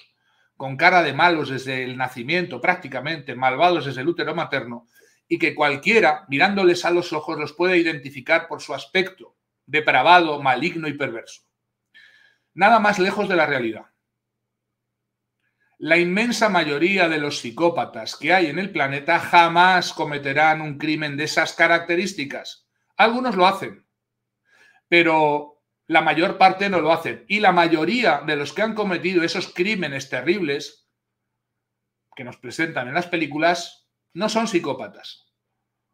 con cara de malos desde el nacimiento prácticamente, malvados desde el útero materno, y que cualquiera, mirándoles a los ojos, los puede identificar por su aspecto, depravado, maligno y perverso. Nada más lejos de la realidad. La inmensa mayoría de los psicópatas que hay en el planeta jamás cometerán un crimen de esas características. Algunos lo hacen, pero la mayor parte no lo hacen. Y la mayoría de los que han cometido esos crímenes terribles que nos presentan en las películas no son psicópatas.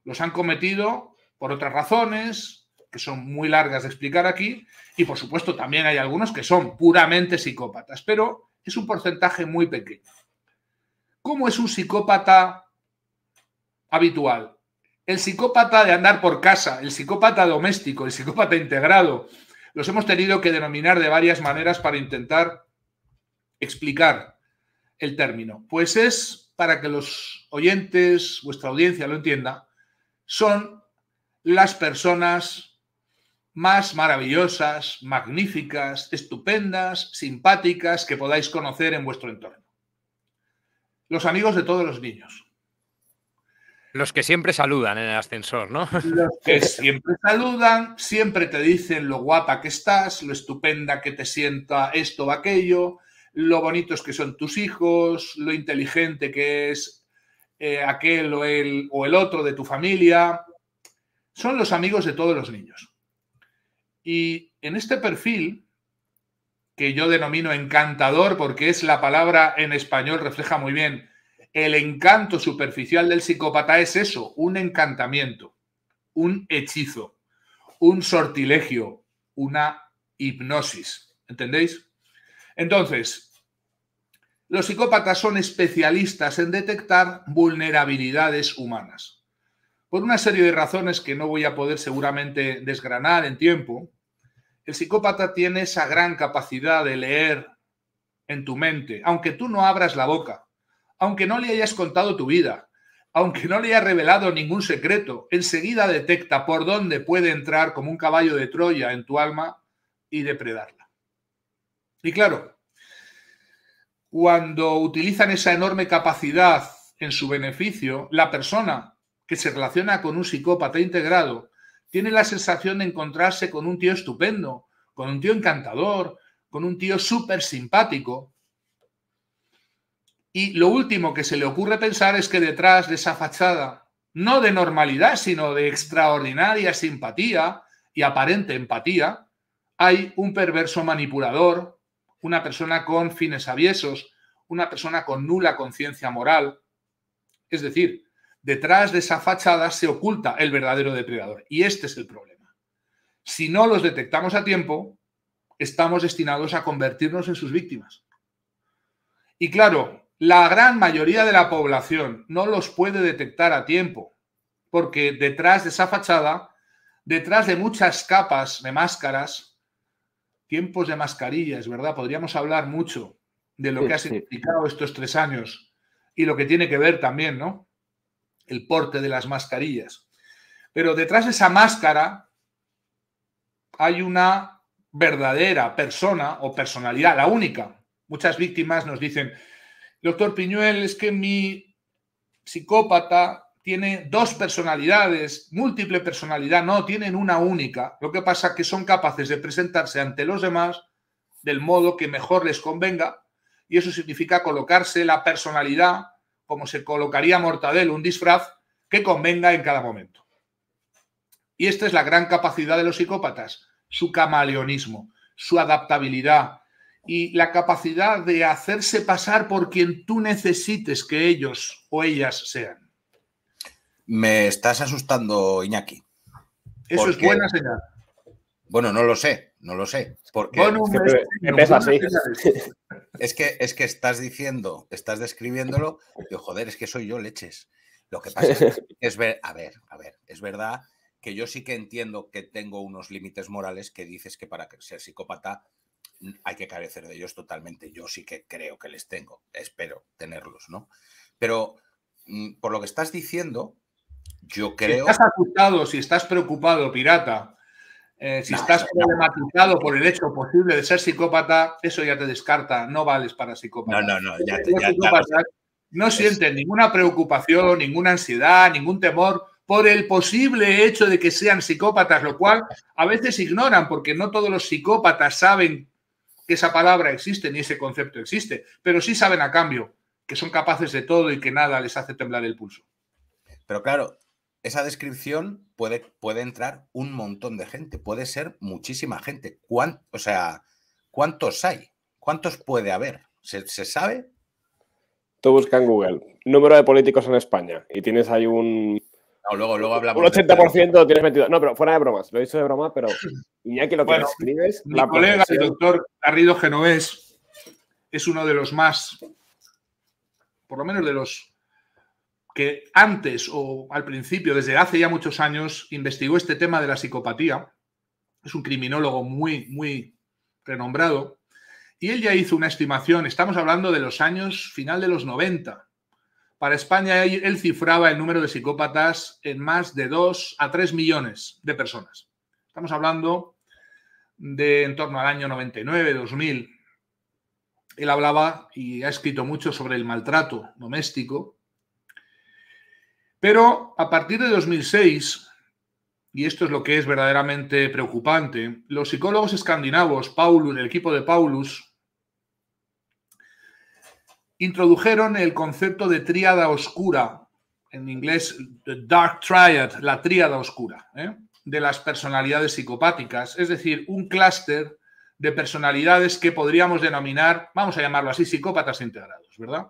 Los han cometido por otras razones, que son muy largas de explicar aquí, y por supuesto también hay algunos que son puramente psicópatas, pero es un porcentaje muy pequeño. ¿Cómo es un psicópata habitual? El psicópata de andar por casa, el psicópata doméstico, el psicópata integrado, los hemos tenido que denominar de varias maneras para intentar explicar el término. Pues es, para que los oyentes, vuestra audiencia lo entienda, son las personas más maravillosas, magníficas, estupendas, simpáticas que podáis conocer en vuestro entorno. Los amigos de todos los niños. Los que siempre saludan en el ascensor, ¿no? Los que siempre saludan, siempre te dicen lo guapa que estás, lo estupenda que te sienta esto o aquello, lo bonitos que son tus hijos, lo inteligente que es eh, aquel o el, o el otro de tu familia. Son los amigos de todos los niños. Y en este perfil, que yo denomino encantador porque es la palabra en español, refleja muy bien el encanto superficial del psicópata es eso, un encantamiento, un hechizo, un sortilegio, una hipnosis. ¿Entendéis? Entonces, los psicópatas son especialistas en detectar vulnerabilidades humanas. Por una serie de razones que no voy a poder seguramente desgranar en tiempo, el psicópata tiene esa gran capacidad de leer en tu mente, aunque tú no abras la boca aunque no le hayas contado tu vida, aunque no le hayas revelado ningún secreto, enseguida detecta por dónde puede entrar como un caballo de Troya en tu alma y depredarla. Y claro, cuando utilizan esa enorme capacidad en su beneficio, la persona que se relaciona con un psicópata integrado tiene la sensación de encontrarse con un tío estupendo, con un tío encantador, con un tío súper simpático, y lo último que se le ocurre pensar es que detrás de esa fachada, no de normalidad, sino de extraordinaria simpatía y aparente empatía, hay un perverso manipulador, una persona con fines aviesos, una persona con nula conciencia moral. Es decir, detrás de esa fachada se oculta el verdadero depredador. Y este es el problema. Si no los detectamos a tiempo, estamos destinados a convertirnos en sus víctimas. Y claro, la gran mayoría de la población no los puede detectar a tiempo, porque detrás de esa fachada, detrás de muchas capas de máscaras, tiempos de mascarillas, ¿verdad? Podríamos hablar mucho de lo que ha significado estos tres años y lo que tiene que ver también, ¿no? El porte de las mascarillas. Pero detrás de esa máscara hay una verdadera persona o personalidad, la única. Muchas víctimas nos dicen, doctor Piñuel, es que mi psicópata tiene dos personalidades, múltiple personalidad, no, tienen una única. Lo que pasa es que son capaces de presentarse ante los demás del modo que mejor les convenga y eso significa colocarse la personalidad como se colocaría Mortadelo, un disfraz que convenga en cada momento. Y esta es la gran capacidad de los psicópatas, su camaleonismo, su adaptabilidad, y la capacidad de hacerse pasar por quien tú necesites que ellos o ellas sean. Me estás asustando, Iñaki. Eso es buena señal. Bueno, no lo sé, no lo sé. Porque bueno, Es que, es que estás diciendo, estás describiéndolo, y joder, es que soy yo leches. Lo que pasa es, es ver, a ver, a ver, es verdad que yo sí que entiendo que tengo unos límites morales que dices que para ser psicópata hay que carecer de ellos totalmente. Yo sí que creo que les tengo, espero tenerlos, ¿no? Pero mm, por lo que estás diciendo, yo creo... Si estás asustado, si estás preocupado, pirata, eh, si estás problematizado por el hecho posible de ser psicópata, eso ya te descarta, no vales para psicópata. No, no, no, No ninguna preocupación, ninguna ansiedad, ningún temor por el posible hecho de que sean psicópatas, lo cual a veces ignoran porque no todos los psicópatas saben que esa palabra existe ni ese concepto existe, pero sí saben a cambio que son capaces de todo y que nada les hace temblar el pulso. Pero claro, esa descripción puede, puede entrar un montón de gente, puede ser muchísima gente. o sea, ¿cuántos hay? ¿Cuántos puede haber? ¿Se, se sabe? Tú buscas en Google número de políticos en España y tienes ahí un, luego, luego hablamos. Un 80% tienes metido. No, pero fuera de bromas. Lo he dicho de broma, pero. Y ya que lo que la colega, del el doctor Garrido Genovés, es uno de los más. Por lo menos de los que antes o al principio, desde hace ya muchos años, investigó este tema de la psicopatía. Es un criminólogo muy, muy renombrado. Y él ya hizo una estimación, estamos hablando de los años final de los 90, para España, él cifraba el número de psicópatas en más de 2 a 3 millones de personas. Estamos hablando de en torno al año 99, 2000. Él hablaba y ha escrito mucho sobre el maltrato doméstico. Pero a partir de 2006, y esto es lo que es verdaderamente preocupante, los psicólogos escandinavos, Paulus, el equipo de Paulus, introdujeron el concepto de tríada oscura, en inglés the Dark Triad, la tríada oscura, ¿eh? de las personalidades psicopáticas, es decir, un clúster de personalidades que podríamos denominar, vamos a llamarlo así, psicópatas integrados, ¿verdad?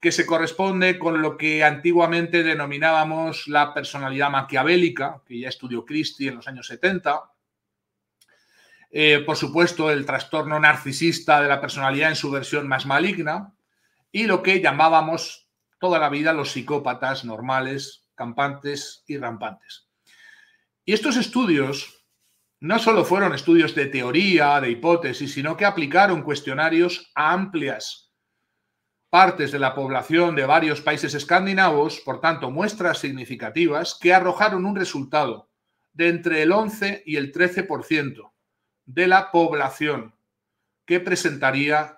Que se corresponde con lo que antiguamente denominábamos la personalidad maquiavélica, que ya estudió Christie en los años 70. Eh, por supuesto, el trastorno narcisista de la personalidad en su versión más maligna, y lo que llamábamos toda la vida los psicópatas normales, campantes y rampantes. Y estos estudios no solo fueron estudios de teoría, de hipótesis, sino que aplicaron cuestionarios a amplias partes de la población de varios países escandinavos, por tanto muestras significativas, que arrojaron un resultado de entre el 11 y el 13% de la población que presentaría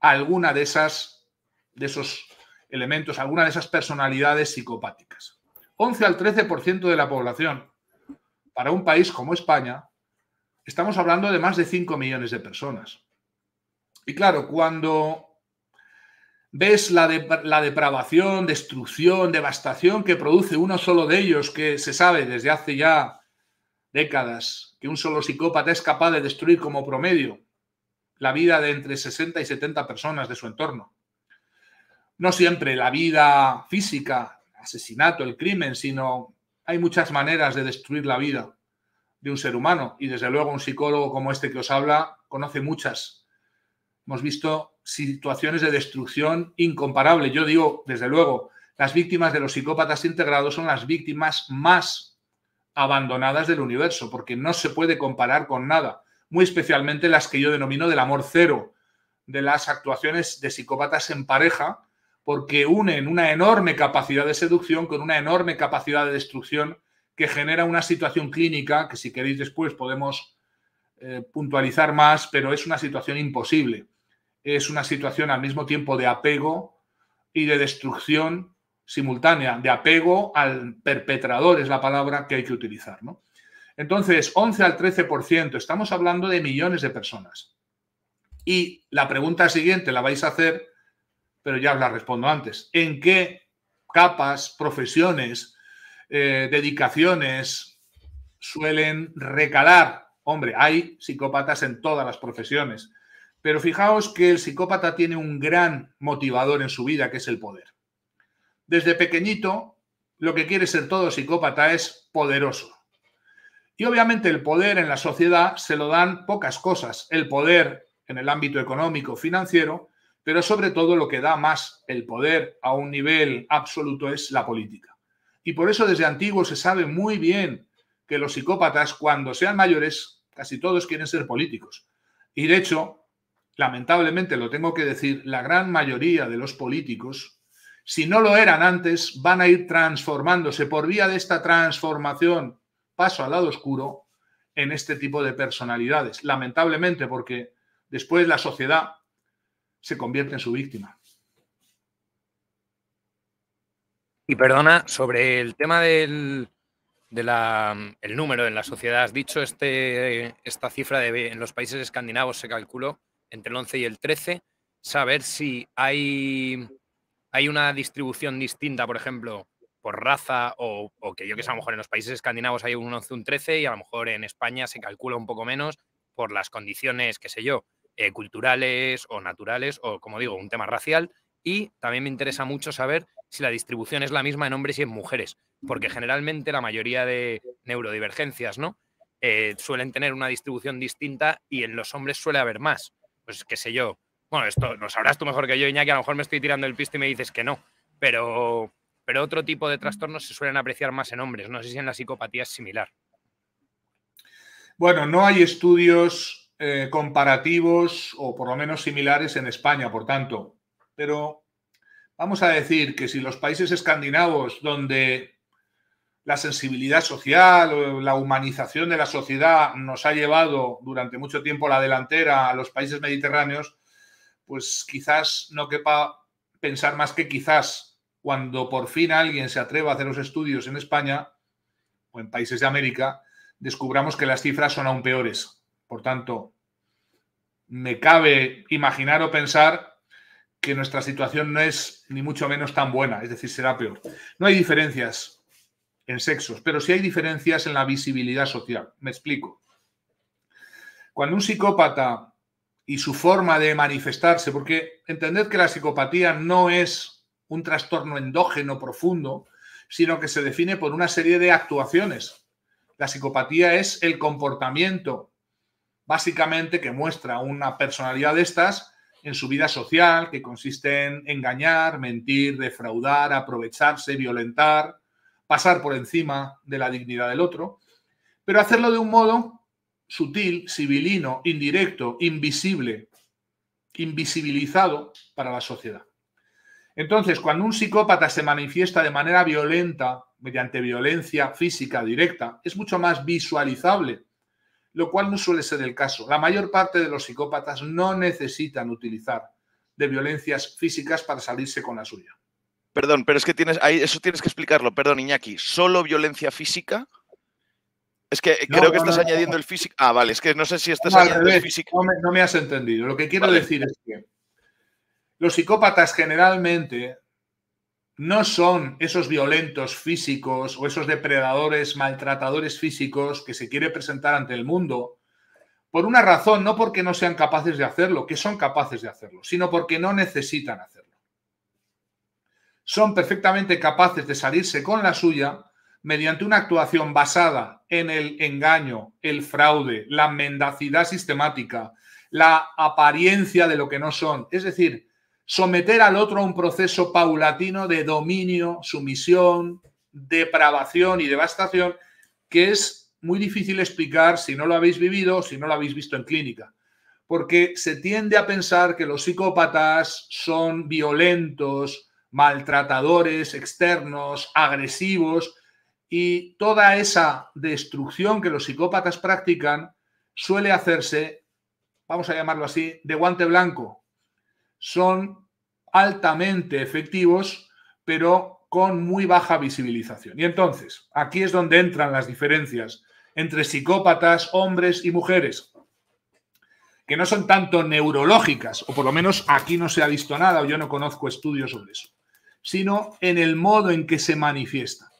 alguna de esas, de esos elementos, alguna de esas personalidades psicopáticas. 11 al 13% de la población. Para un país como España, estamos hablando de más de 5 millones de personas. Y claro, cuando ves la, la, depravación, destrucción, devastación que produce uno solo de ellos, que se sabe desde hace ya décadas que un solo psicópata es capaz de destruir como promedio la vida de entre 60 y 70 personas de su entorno. No siempre la vida física, asesinato, el crimen, sino hay muchas maneras de destruir la vida de un ser humano y desde luego un psicólogo como este que os habla conoce muchas. Hemos visto situaciones de destrucción incomparable. Yo digo, desde luego, las víctimas de los psicópatas integrados son las víctimas más abandonadas del universo, porque no se puede comparar con nada muy especialmente las que yo denomino del amor cero, de las actuaciones de psicópatas en pareja, porque unen una enorme capacidad de seducción con una enorme capacidad de destrucción que genera una situación clínica que si queréis después podemos eh, puntualizar más, pero es una situación imposible. Es una situación al mismo tiempo de apego y de destrucción simultánea, de apego al perpetrador es la palabra que hay que utilizar, ¿no? Entonces, 11 al 13%, estamos hablando de millones de personas. Y la pregunta siguiente la vais a hacer, pero ya os la respondo antes. ¿En qué capas, profesiones, eh, dedicaciones suelen recalar? Hombre, hay psicópatas en todas las profesiones, pero fijaos que el psicópata tiene un gran motivador en su vida, que es el poder. Desde pequeñito, lo que quiere ser todo psicópata es poderoso. Y obviamente el poder en la sociedad se lo dan pocas cosas. El poder en el ámbito económico, financiero, pero sobre todo lo que da más el poder a un nivel absoluto es la política. Y por eso desde antiguo se sabe muy bien que los psicópatas, cuando sean mayores, casi todos quieren ser políticos. Y de hecho, lamentablemente lo tengo que decir, la gran mayoría de los políticos, si no lo eran antes, van a ir transformándose por vía de esta transformación paso al lado oscuro en este tipo de personalidades. Lamentablemente, porque después la sociedad se convierte en su víctima. Y perdona, sobre el tema del de el número en la sociedad, has dicho este, esta cifra de en los países escandinavos se calculó entre el 11 y el 13, saber si hay, hay una distribución distinta, por ejemplo, por raza o, que yo que sé, a lo mejor en los países escandinavos hay un 11, un 13 y a lo mejor en España se calcula un poco menos por las condiciones, qué sé yo, eh, culturales o naturales o, como digo, un tema racial. Y también me interesa mucho saber si la distribución es la misma en hombres y en mujeres, porque generalmente la mayoría de neurodivergencias, ¿no? Eh, suelen tener una distribución distinta y en los hombres suele haber más. Pues qué sé yo. Bueno, esto lo sabrás tú mejor que yo, Iñaki, a lo mejor me estoy tirando el pisto y me dices que no, pero pero otro tipo de trastornos se suelen apreciar más en hombres. No sé si en la psicopatía es similar. Bueno, no hay estudios eh, comparativos o por lo menos similares en España, por tanto, pero vamos a decir que si los países escandinavos, donde la sensibilidad social, la humanización de la sociedad nos ha llevado durante mucho tiempo la delantera a los países mediterráneos, pues quizás no quepa pensar más que quizás cuando por fin alguien se atreva a hacer los estudios en España o en países de América, descubramos que las cifras son aún peores. Por tanto, me cabe imaginar o pensar que nuestra situación no es ni mucho menos tan buena, es decir, será peor. No hay diferencias en sexos, pero sí hay diferencias en la visibilidad social. Me explico. Cuando un psicópata y su forma de manifestarse, porque entended que la psicopatía no es un trastorno endógeno profundo, sino que se define por una serie de actuaciones. La psicopatía es el comportamiento, básicamente, que muestra una personalidad de estas en su vida social, que consiste en engañar, mentir, defraudar, aprovecharse, violentar, pasar por encima de la dignidad del otro, pero hacerlo de un modo sutil, civilino, indirecto, invisible, invisibilizado para la sociedad. Entonces, cuando un psicópata se manifiesta de manera violenta, mediante violencia física directa, es mucho más visualizable, lo cual no suele ser el caso. La mayor parte de los psicópatas no necesitan utilizar de violencias físicas para salirse con la suya. Perdón, pero es que tienes, ahí, eso tienes que explicarlo, perdón, Iñaki. ¿Solo violencia física? Es que creo que estás añadiendo el físico. Ah, vale, es que no sé si estás añadiendo el físico. no me, has entendido. Lo que quiero decir es que los psicópatas generalmente no son esos violentos físicos o esos depredadores, maltratadores físicos que se quiere presentar ante el mundo, por una razón, no porque no sean capaces de hacerlo, que son capaces de hacerlo, sino porque no necesitan hacerlo. Son perfectamente capaces de salirse con la suya mediante una actuación basada en el engaño, el fraude, la mendacidad sistemática, la apariencia de lo que no son. Es decir, someter al otro a un proceso paulatino de dominio, sumisión, depravación y devastación, que es muy difícil explicar si no lo habéis vivido, si no lo habéis visto en clínica, porque se tiende a pensar que los psicópatas son violentos, maltratadores externos, agresivos, y toda esa destrucción que los psicópatas practican suele hacerse, vamos a llamarlo así, de guante blanco, son altamente efectivos, pero con muy baja visibilización. Y entonces, aquí es donde entran las diferencias entre psicópatas, hombres y mujeres, que no son tanto neurológicas, o por lo menos aquí no se ha visto nada, o yo no conozco estudios sobre eso, sino en el modo en que se manifiesta.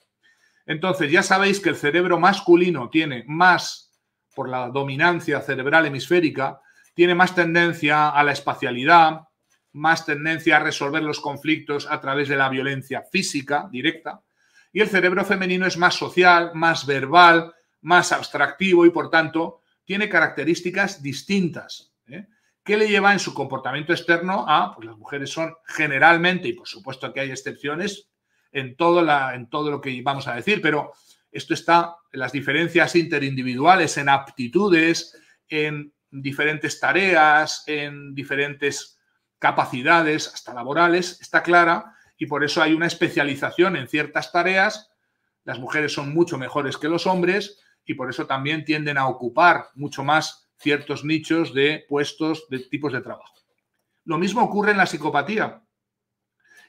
Entonces, ya sabéis que el cerebro masculino tiene más, por la dominancia cerebral hemisférica, tiene más tendencia a la espacialidad, más tendencia a resolver los conflictos a través de la violencia física directa, y el cerebro femenino es más social, más verbal, más abstractivo y por tanto tiene características distintas. ¿eh? que ¿Qué le lleva en su comportamiento externo a, pues las mujeres son generalmente, y por supuesto que hay excepciones en la, en todo lo que vamos a decir, pero esto está en las diferencias interindividuales, en aptitudes, en diferentes tareas, en diferentes capacidades, hasta laborales, está clara y por eso hay una especialización en ciertas tareas. Las mujeres son mucho mejores que los hombres y por eso también tienden a ocupar mucho más ciertos nichos de puestos, de tipos de trabajo. Lo mismo ocurre en la psicopatía.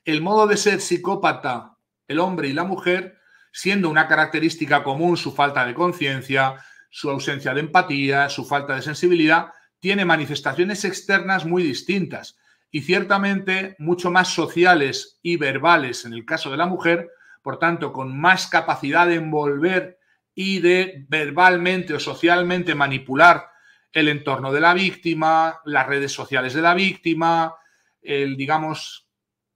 El modo de ser psicópata, el hombre y la mujer, siendo una característica común su falta de conciencia, su ausencia de empatía, su falta de sensibilidad, tiene manifestaciones externas muy distintas y ciertamente mucho más sociales y verbales en el caso de la mujer, por tanto, con más capacidad de envolver y de verbalmente o socialmente manipular el entorno de la víctima, las redes sociales de la víctima, el, digamos,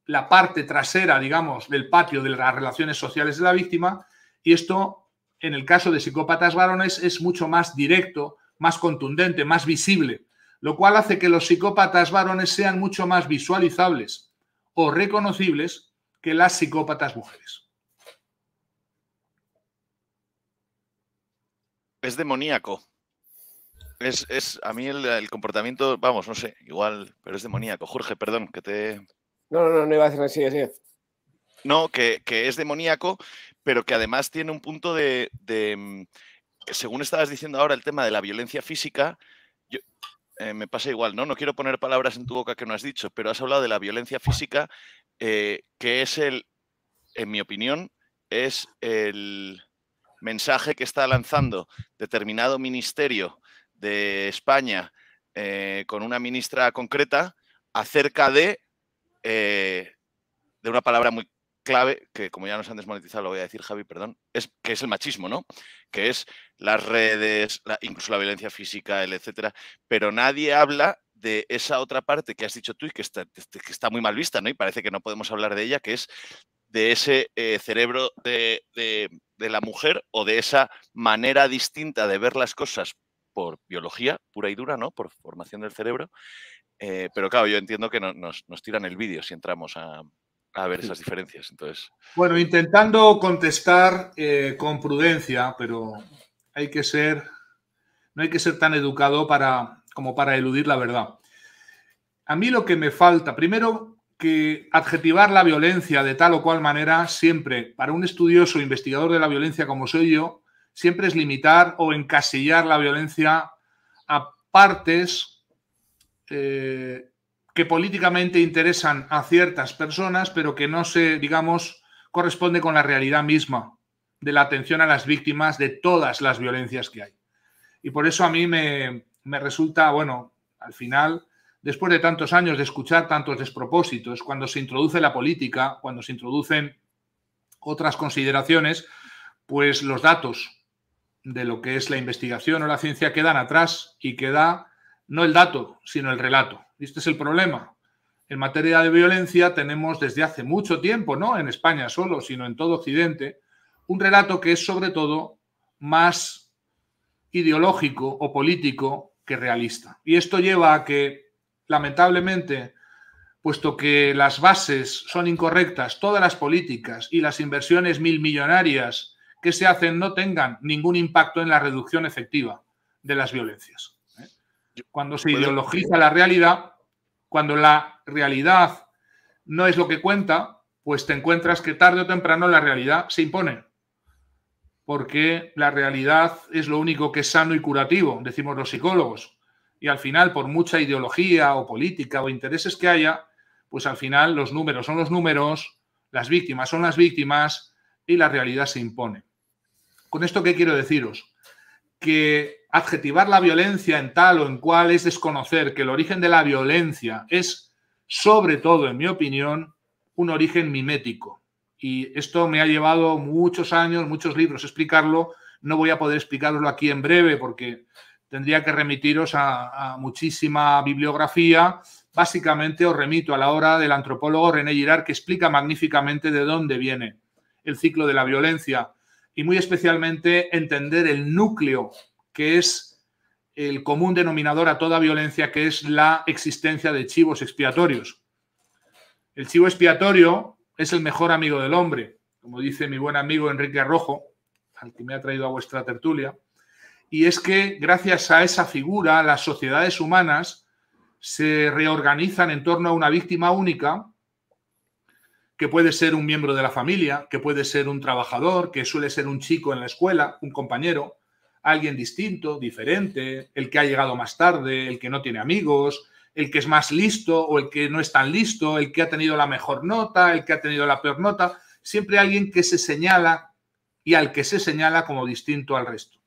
la parte trasera, digamos, del patio de las relaciones sociales de la víctima. Y esto, en el caso de psicópatas varones, es mucho más directo, más contundente, más visible lo cual hace que los psicópatas varones sean mucho más visualizables o reconocibles que las psicópatas mujeres. Es demoníaco. Es, es a mí el, comportamiento, vamos, no sé, igual, pero es demoníaco. Jorge, perdón, que te. No, no, no, iba a decir así, así. No, que, es demoníaco, pero que además tiene un punto de, de, mm, Según estabas diciendo ahora, el tema de la violencia física, eh, me pasa igual, ¿no? No quiero poner palabras en tu boca que no has dicho, pero has hablado de la violencia física, eh, que es el, en mi opinión, es el mensaje que está lanzando determinado ministerio de España eh, con una ministra concreta acerca de, de una palabra muy clave, que como ya nos han desmonetizado, lo voy a decir, Javi, perdón, es que es el machismo, ¿no? Que es las redes, incluso la violencia física, etcétera, pero nadie habla de esa otra parte que has dicho tú y que está, este, que está muy mal vista, ¿no? Y parece que no podemos hablar de ella, que es de ese eh, cerebro de, la mujer o de esa manera distinta de ver las cosas por biología pura y dura, ¿no? Por formación del cerebro. Eh, pero claro, yo entiendo que nos, nos, tiran el vídeo si entramos a, a ver esas diferencias. Entonces. Bueno, intentando contestar eh, con prudencia, pero hay que ser, no hay que ser tan educado para, como para eludir la verdad. A mí lo que me falta, primero, que adjetivar la violencia de tal o cual manera siempre, para un estudioso investigador de la violencia como soy yo, siempre es limitar o encasillar la violencia a partes eh, que políticamente interesan a ciertas personas, pero que no se, digamos, corresponde con la realidad misma de la atención a las víctimas de todas las violencias que hay. Y por eso a mí me, me resulta, bueno, al final, después de tantos años de escuchar tantos despropósitos, cuando se introduce la política, cuando se introducen otras consideraciones, pues los datos de lo que es la investigación o la ciencia quedan atrás y queda no el dato, sino el relato este es el problema. En materia de violencia tenemos desde hace mucho tiempo, no en España solo, sino en todo Occidente, un relato que es sobre todo más ideológico o político que realista. Y esto lleva a que, lamentablemente, puesto que las bases son incorrectas, todas las políticas y las inversiones mil millonarias que se hacen no tengan ningún impacto en la reducción efectiva de las violencias cuando se ideologiza la realidad, cuando la realidad no es lo que cuenta, pues te encuentras que tarde o temprano la realidad se impone. Porque la realidad es lo único que es sano y curativo, decimos los psicólogos. Y al final, por mucha ideología o política o intereses que haya, pues al final los números son los números, las víctimas son las víctimas y la realidad se impone. ¿Con esto qué quiero deciros? Que adjetivar la violencia en tal o en cual es desconocer que el origen de la violencia es, sobre todo, en mi opinión, un origen mimético. Y esto me ha llevado muchos años, muchos libros explicarlo. No voy a poder explicarlo aquí en breve porque tendría que remitiros a, muchísima bibliografía. Básicamente os remito a la obra del antropólogo René Girard que explica magníficamente de dónde viene el ciclo de la violencia y muy especialmente entender el núcleo que es el común denominador a toda violencia, que es la existencia de chivos expiatorios. El chivo expiatorio es el mejor amigo del hombre, como dice mi buen amigo Enrique Arrojo, al que me ha traído a vuestra tertulia, y es que gracias a esa figura las sociedades humanas se reorganizan en torno a una víctima única, que puede ser un miembro de la familia, que puede ser un trabajador, que suele ser un chico en la escuela, un compañero, alguien distinto, diferente, el que ha llegado más tarde, el que no tiene amigos, el que es más listo o el que no es tan listo, el que ha tenido la mejor nota, el que ha tenido la peor nota, siempre alguien que se señala y al que se señala como distinto al resto.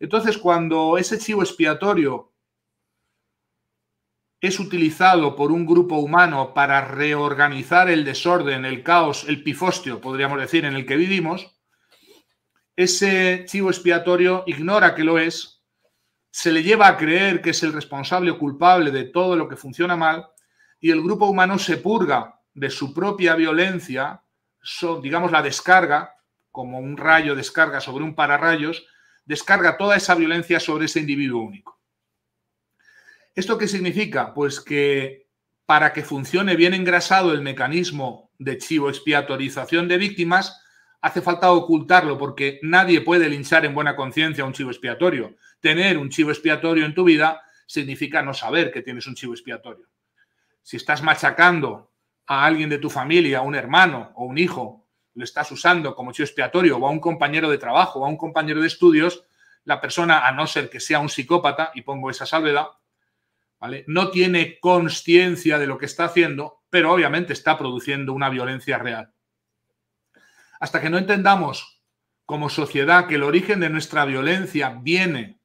Entonces, cuando ese chivo expiatorio es utilizado por un grupo humano para reorganizar el desorden, el caos, el pifostio, podríamos decir, en el que vivimos, ese chivo expiatorio ignora que lo es, se le lleva a creer que es el responsable o culpable de todo lo que funciona mal y el grupo humano se purga de su propia violencia, digamos la descarga, como un rayo descarga sobre un pararrayos, descarga toda esa violencia sobre ese individuo único. ¿Esto qué significa? Pues que para que funcione bien engrasado el mecanismo de chivo expiatorización de víctimas, hace falta ocultarlo porque nadie puede linchar en buena conciencia un chivo expiatorio. Tener un chivo expiatorio en tu vida significa no saber que tienes un chivo expiatorio. Si estás machacando a alguien de tu familia, a un hermano o un hijo, lo estás usando como chivo expiatorio o a un compañero de trabajo o a un compañero de estudios, la persona, a no ser que sea un psicópata, y pongo esa salvedad, ¿vale? no tiene conciencia de lo que está haciendo, pero obviamente está produciendo una violencia real. Hasta que no entendamos como sociedad que el origen de nuestra violencia viene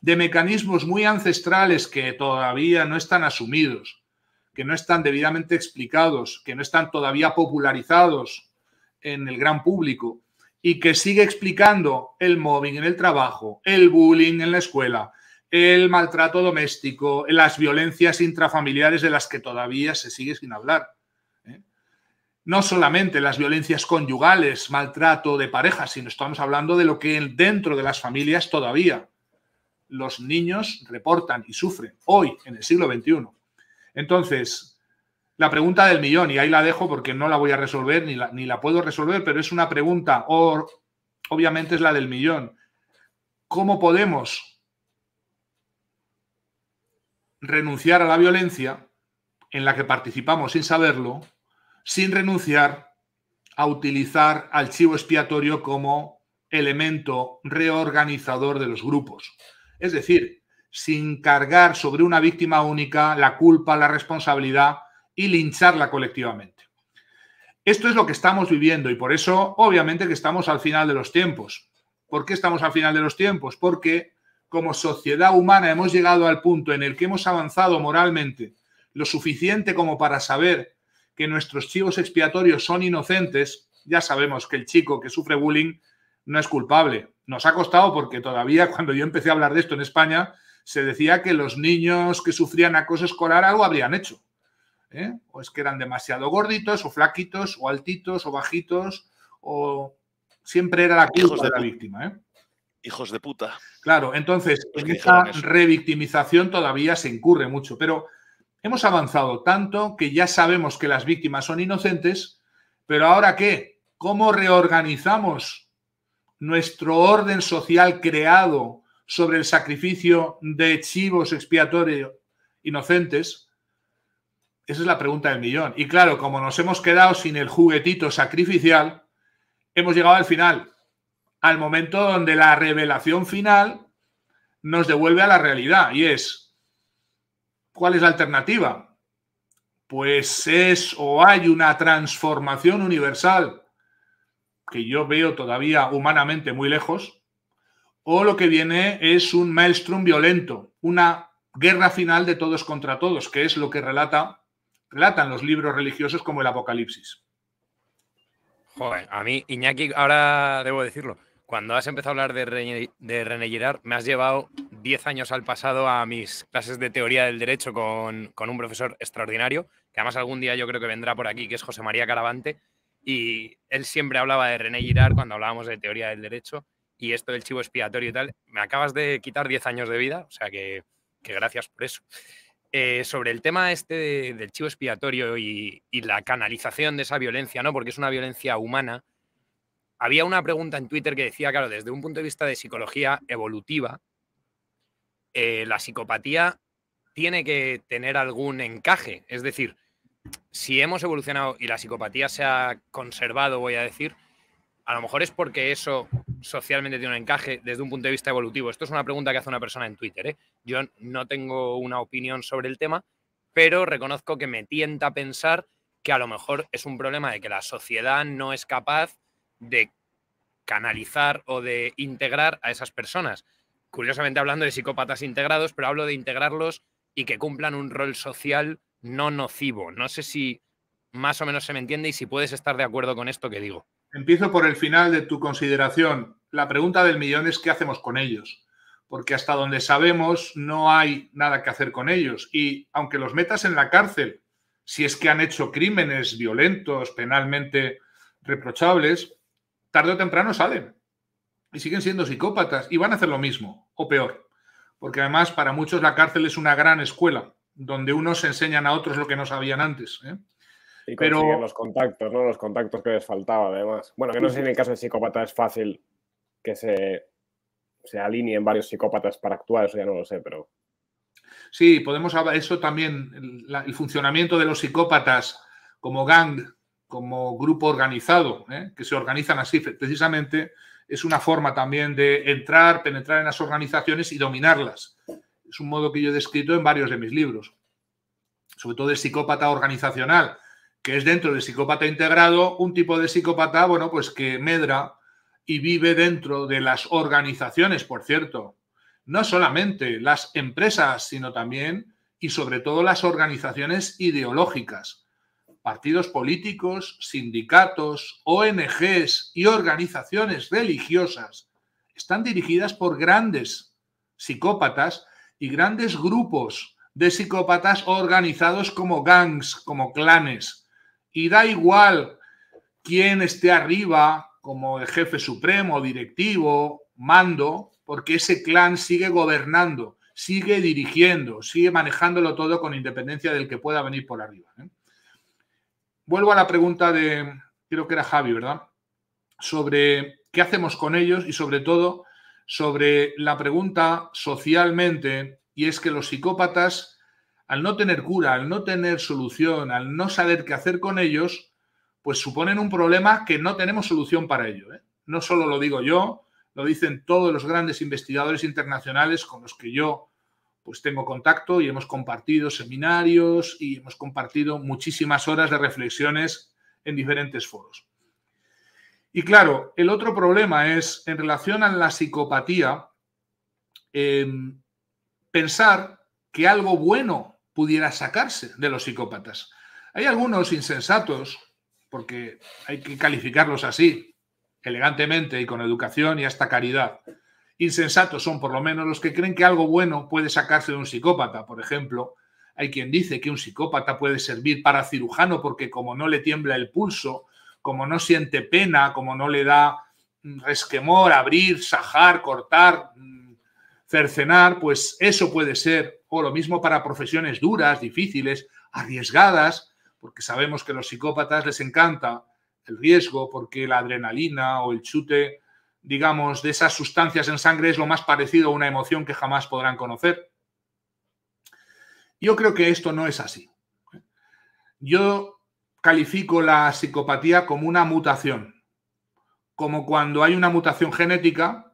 de mecanismos muy ancestrales que todavía no están asumidos, que no están debidamente explicados, que no están todavía popularizados en el gran público y que sigue explicando el mobbing en el trabajo, el bullying en la escuela, el maltrato doméstico, las violencias intrafamiliares de las que todavía se sigue sin hablar no solamente las violencias conyugales, maltrato de pareja, sino estamos hablando de lo que dentro de las familias todavía los niños reportan y sufren hoy, en el siglo XXI. Entonces, la pregunta del millón, y ahí la dejo porque no la voy a resolver ni la, ni la puedo resolver, pero es una pregunta, o, obviamente es la del millón. ¿Cómo podemos renunciar a la violencia en la que participamos sin saberlo sin renunciar a utilizar al chivo expiatorio como elemento reorganizador de los grupos. Es decir, sin cargar sobre una víctima única la culpa, la responsabilidad y lincharla colectivamente. Esto es lo que estamos viviendo y por eso obviamente que estamos al final de los tiempos. ¿Por qué estamos al final de los tiempos? Porque como sociedad humana hemos llegado al punto en el que hemos avanzado moralmente lo suficiente como para saber nuestros chivos expiatorios son inocentes, ya sabemos que el chico que sufre bullying no es culpable. Nos ha costado porque todavía cuando yo empecé a hablar de esto en España, se decía que los niños que sufrían acoso escolar algo habrían hecho. ¿eh? O es que eran demasiado gorditos, o flaquitos, o altitos, o bajitos, o siempre era la culpa de, la víctima. ¿eh? Hijos de puta. Claro, entonces, en esta revictimización todavía se incurre mucho, pero Hemos avanzado tanto que ya sabemos que las víctimas son inocentes, pero ahora qué? ¿Cómo reorganizamos nuestro orden social creado sobre el sacrificio de chivos expiatorios inocentes? Esa es la pregunta del millón. Y claro, como nos hemos quedado sin el juguetito sacrificial, hemos llegado al final, al momento donde la revelación final nos devuelve a la realidad y es, ¿Cuál es la alternativa? Pues es o hay una transformación universal que yo veo todavía humanamente muy lejos, o lo que viene es un maelstrom violento, una guerra final de todos contra todos, que es lo que relata, relatan los libros religiosos como el Apocalipsis. Joder, a mí, Iñaki, ahora debo decirlo, cuando has empezado a hablar de de me has llevado 10 años al pasado a mis clases de teoría del derecho con, un profesor extraordinario, que además algún día yo creo que vendrá por aquí, que es José María Caravante, y él siempre hablaba de René Girard cuando hablábamos de teoría del derecho y esto del chivo expiatorio y tal. Me acabas de quitar 10 años de vida, o sea que, gracias por eso. Eh, sobre el tema este del chivo expiatorio y, la canalización de esa violencia, ¿no? Porque es una violencia humana. Había una pregunta en Twitter que decía, claro, desde un punto de vista de psicología evolutiva, eh, la psicopatía tiene que tener algún encaje. Es decir, si hemos evolucionado y la psicopatía se ha conservado, voy a decir, a lo mejor es porque eso socialmente tiene un encaje desde un punto de vista evolutivo. Esto es una pregunta que hace una persona en Twitter. ¿eh? Yo no tengo una opinión sobre el tema, pero reconozco que me tienta a pensar que a lo mejor es un problema de que la sociedad no es capaz de canalizar o de integrar a esas personas curiosamente hablando de psicópatas integrados, pero hablo de integrarlos y que cumplan un rol social no nocivo. No sé si más o menos se me entiende y si puedes estar de acuerdo con esto que digo. Empiezo por el final de tu consideración. La pregunta del millón es qué hacemos con ellos, porque hasta donde sabemos no hay nada que hacer con ellos. Y aunque los metas en la cárcel, si es que han hecho crímenes violentos, penalmente reprochables, tarde o temprano salen y siguen siendo psicópatas y van a hacer lo mismo o peor. Porque además para muchos la cárcel es una gran escuela donde unos enseñan a otros lo que no sabían antes. ¿eh? Y Pero... los contactos, ¿no? Los contactos que les faltaba, además. Bueno, que no sé en el caso de psicópata es fácil que se, se alineen varios psicópatas para actuar, eso ya no lo sé, pero. Sí, podemos hablar eso también, el, funcionamiento de los psicópatas como gang, como grupo organizado, ¿eh? que se organizan así precisamente es una forma también de entrar, penetrar en las organizaciones y dominarlas. Es un modo que yo he descrito en varios de mis libros, sobre todo el psicópata organizacional, que es dentro del psicópata integrado un tipo de psicópata, bueno, pues que medra y vive dentro de las organizaciones, por cierto. No solamente las empresas, sino también y sobre todo las organizaciones ideológicas partidos políticos, sindicatos, ONGs y organizaciones religiosas están dirigidas por grandes psicópatas y grandes grupos de psicópatas organizados como gangs, como clanes. Y da igual quién esté arriba como el jefe supremo, directivo, mando, porque ese clan sigue gobernando, sigue dirigiendo, sigue manejándolo todo con independencia del que pueda venir por arriba. ¿eh? Vuelvo a la pregunta de, creo que era Javi, ¿verdad? Sobre qué hacemos con ellos y sobre todo sobre la pregunta socialmente, y es que los psicópatas, al no tener cura, al no tener solución, al no saber qué hacer con ellos, pues suponen un problema que no tenemos solución para ello. ¿eh? No solo lo digo yo, lo dicen todos los grandes investigadores internacionales con los que yo pues tengo contacto y hemos compartido seminarios y hemos compartido muchísimas horas de reflexiones en diferentes foros. Y claro, el otro problema es en relación a la psicopatía, em, pensar que algo bueno pudiera sacarse de los psicópatas. Hay algunos insensatos, porque hay que calificarlos así, elegantemente y con educación y hasta caridad, Insensatos son por lo menos los que creen que algo bueno puede sacarse de un psicópata. Por ejemplo, hay quien dice que un psicópata puede servir para cirujano porque como no le tiembla el pulso, como no siente pena, como no le da mm, resquemor, abrir, sajar, cortar, mm, cercenar, pues eso puede ser. O lo mismo para profesiones duras, difíciles, arriesgadas, porque sabemos que a los psicópatas les encanta el riesgo, porque la adrenalina o el chute digamos, de esas sustancias en sangre es lo más parecido a una emoción que jamás podrán conocer. Yo creo que esto no es así. Yo califico la psicopatía como una mutación, como cuando hay una mutación genética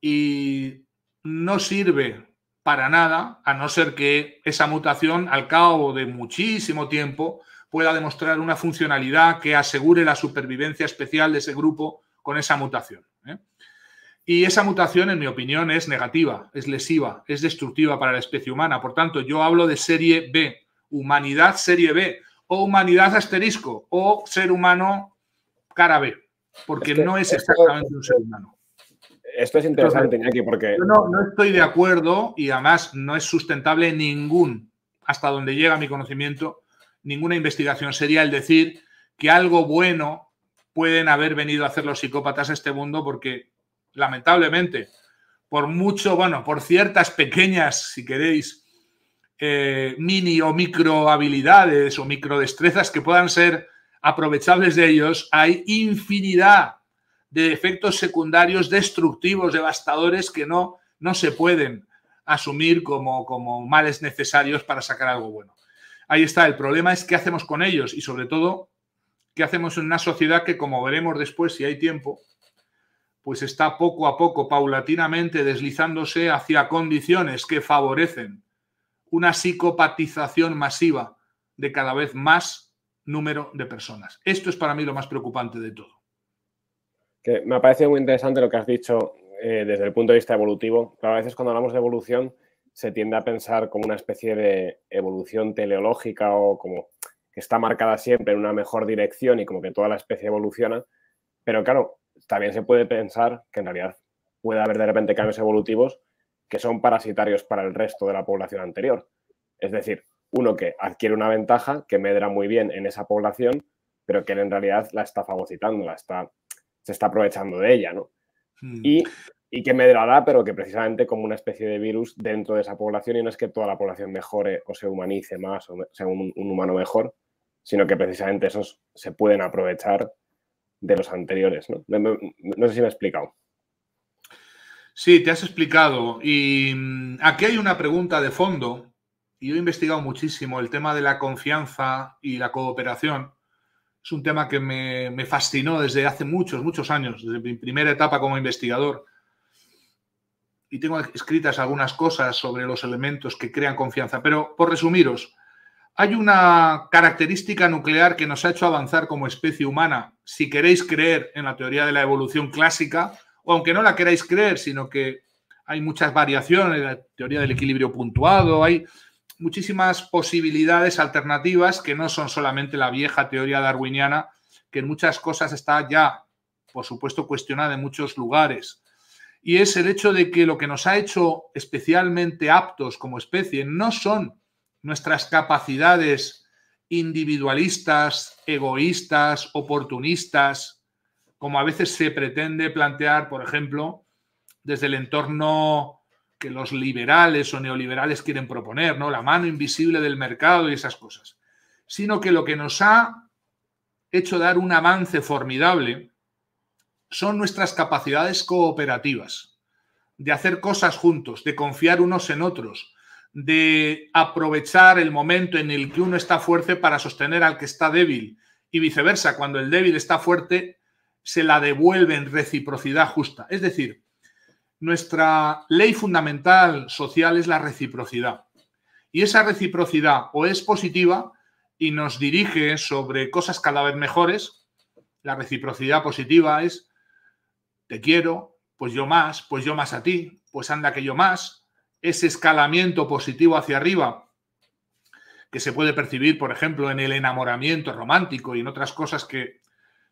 y no sirve para nada, a no ser que esa mutación al cabo de muchísimo tiempo pueda demostrar una funcionalidad que asegure la supervivencia especial de ese grupo con esa mutación. ¿eh? Y esa mutación, en mi opinión, es negativa, es lesiva, es destructiva para la especie humana. Por tanto, yo hablo de serie B, humanidad serie B, o humanidad asterisco, o ser humano cara B, porque no es exactamente un ser humano. Esto es interesante, aquí porque... Yo no, no estoy de acuerdo y además no es sustentable ningún, hasta donde llega mi conocimiento, ninguna investigación sería el decir que algo bueno pueden haber venido a hacer los psicópatas a este mundo porque, lamentablemente, por mucho, bueno, por ciertas pequeñas, si queréis, eh, mini o micro habilidades o micro destrezas que puedan ser aprovechables de ellos, hay infinidad de efectos secundarios destructivos, devastadores, que no, no se pueden asumir como, como males necesarios para sacar algo bueno. Ahí está, el problema es qué hacemos con ellos y sobre todo ¿Qué hacemos en una sociedad que, como veremos después, si hay tiempo, pues está poco a poco, paulatinamente, deslizándose hacia condiciones que favorecen una psicopatización masiva de cada vez más número de personas? Esto es para mí lo más preocupante de todo. Que me ha parecido muy interesante lo que has dicho eh, desde el punto de vista evolutivo. a veces cuando hablamos de evolución se tiende a pensar como una especie de evolución teleológica o como que está marcada siempre en una mejor dirección y como que toda la especie evoluciona, pero claro, también se puede pensar que en realidad puede haber de repente cambios evolutivos que son parasitarios para el resto de la población anterior. Es decir, uno que adquiere una ventaja, que medra muy bien en esa población, pero que en realidad la está fagocitando, la está, se está aprovechando de ella, ¿no? Hmm. Y, que medrará, pero que precisamente como una especie de virus dentro de esa población, y no es que toda la población mejore o se humanice más o sea un humano mejor, sino que precisamente esos se pueden aprovechar de los anteriores. No, sé si me he explicado. Sí, te has explicado. Y mm, aquí hay una pregunta de fondo. Yo he investigado muchísimo el tema de la confianza y la cooperación. Es un tema que me, me fascinó desde hace muchos, muchos años, desde mi primera etapa como investigador. Y tengo escritas algunas cosas sobre los elementos que crean confianza. Pero por resumiros, hay una característica nuclear que nos ha hecho avanzar como especie humana, si queréis creer en la teoría de la evolución clásica, o aunque no la queráis creer, sino que hay muchas variaciones, la teoría del equilibrio puntuado, hay muchísimas posibilidades alternativas que no son solamente la vieja teoría darwiniana, que en muchas cosas está ya, por supuesto, cuestionada en muchos lugares. Y es el hecho de que lo que nos ha hecho especialmente aptos como especie no son nuestras capacidades individualistas, egoístas, oportunistas, como a veces se pretende plantear, por ejemplo, desde el entorno que los liberales o neoliberales quieren proponer, ¿no? La mano invisible del mercado y esas cosas. Sino que lo que nos ha hecho dar un avance formidable son nuestras capacidades cooperativas, de hacer cosas juntos, de confiar unos en otros, de aprovechar el momento en el que uno está fuerte para sostener al que está débil y viceversa, cuando el débil está fuerte, se la devuelve en reciprocidad justa. Es decir, nuestra ley fundamental social es la reciprocidad. Y esa reciprocidad o es positiva y nos dirige sobre cosas cada vez mejores. La reciprocidad positiva es, te quiero, pues yo más, pues yo más a ti, pues anda que yo más, ese escalamiento positivo hacia arriba que se puede percibir, por ejemplo, en el enamoramiento romántico y en otras cosas que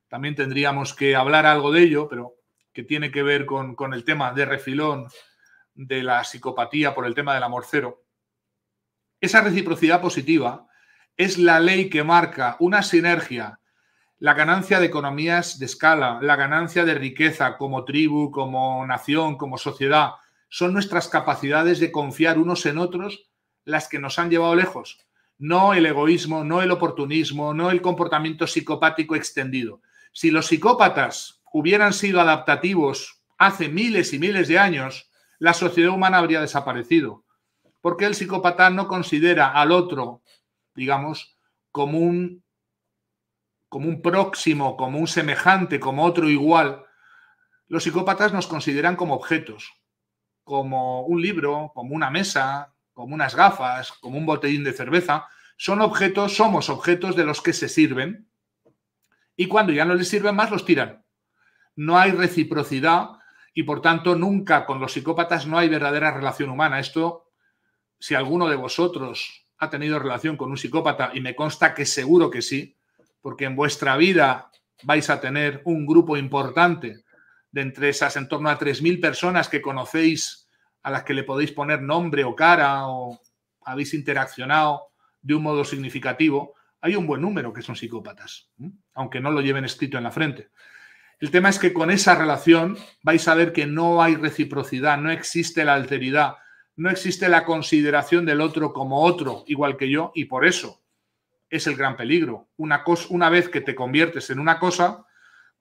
también tendríamos que hablar algo de ello, pero que tiene que ver con, el tema de refilón de la psicopatía por el tema del amor cero. Esa reciprocidad positiva es la ley que marca una sinergia, la ganancia de economías de escala, la ganancia de riqueza como tribu, como nación, como sociedad, son nuestras capacidades de confiar unos en otros las que nos han llevado lejos, no el egoísmo, no el oportunismo, no el comportamiento psicopático extendido. Si los psicópatas hubieran sido adaptativos hace miles y miles de años, la sociedad humana habría desaparecido, porque el psicópata no considera al otro, digamos, como un, como un próximo, como un semejante, como otro igual. Los psicópatas nos consideran como objetos, como un libro, como una mesa, como unas gafas, como un botellín de cerveza, son objetos, somos objetos de los que se sirven y cuando ya no les sirven más los tiran. No hay reciprocidad y por tanto nunca con los psicópatas no hay verdadera relación humana. Esto, si alguno de vosotros ha tenido relación con un psicópata y me consta que seguro que sí, porque en vuestra vida vais a tener un grupo importante de entre esas en torno a 3.000 personas que conocéis, a las que le podéis poner nombre o cara o habéis interaccionado de un modo significativo, hay un buen número que son psicópatas, aunque no lo lleven escrito en la frente. El tema es que con esa relación vais a ver que no hay reciprocidad, no existe la alteridad, no existe la consideración del otro como otro, igual que yo, y por eso es el gran peligro. Una, cosa, una vez que te conviertes en una cosa,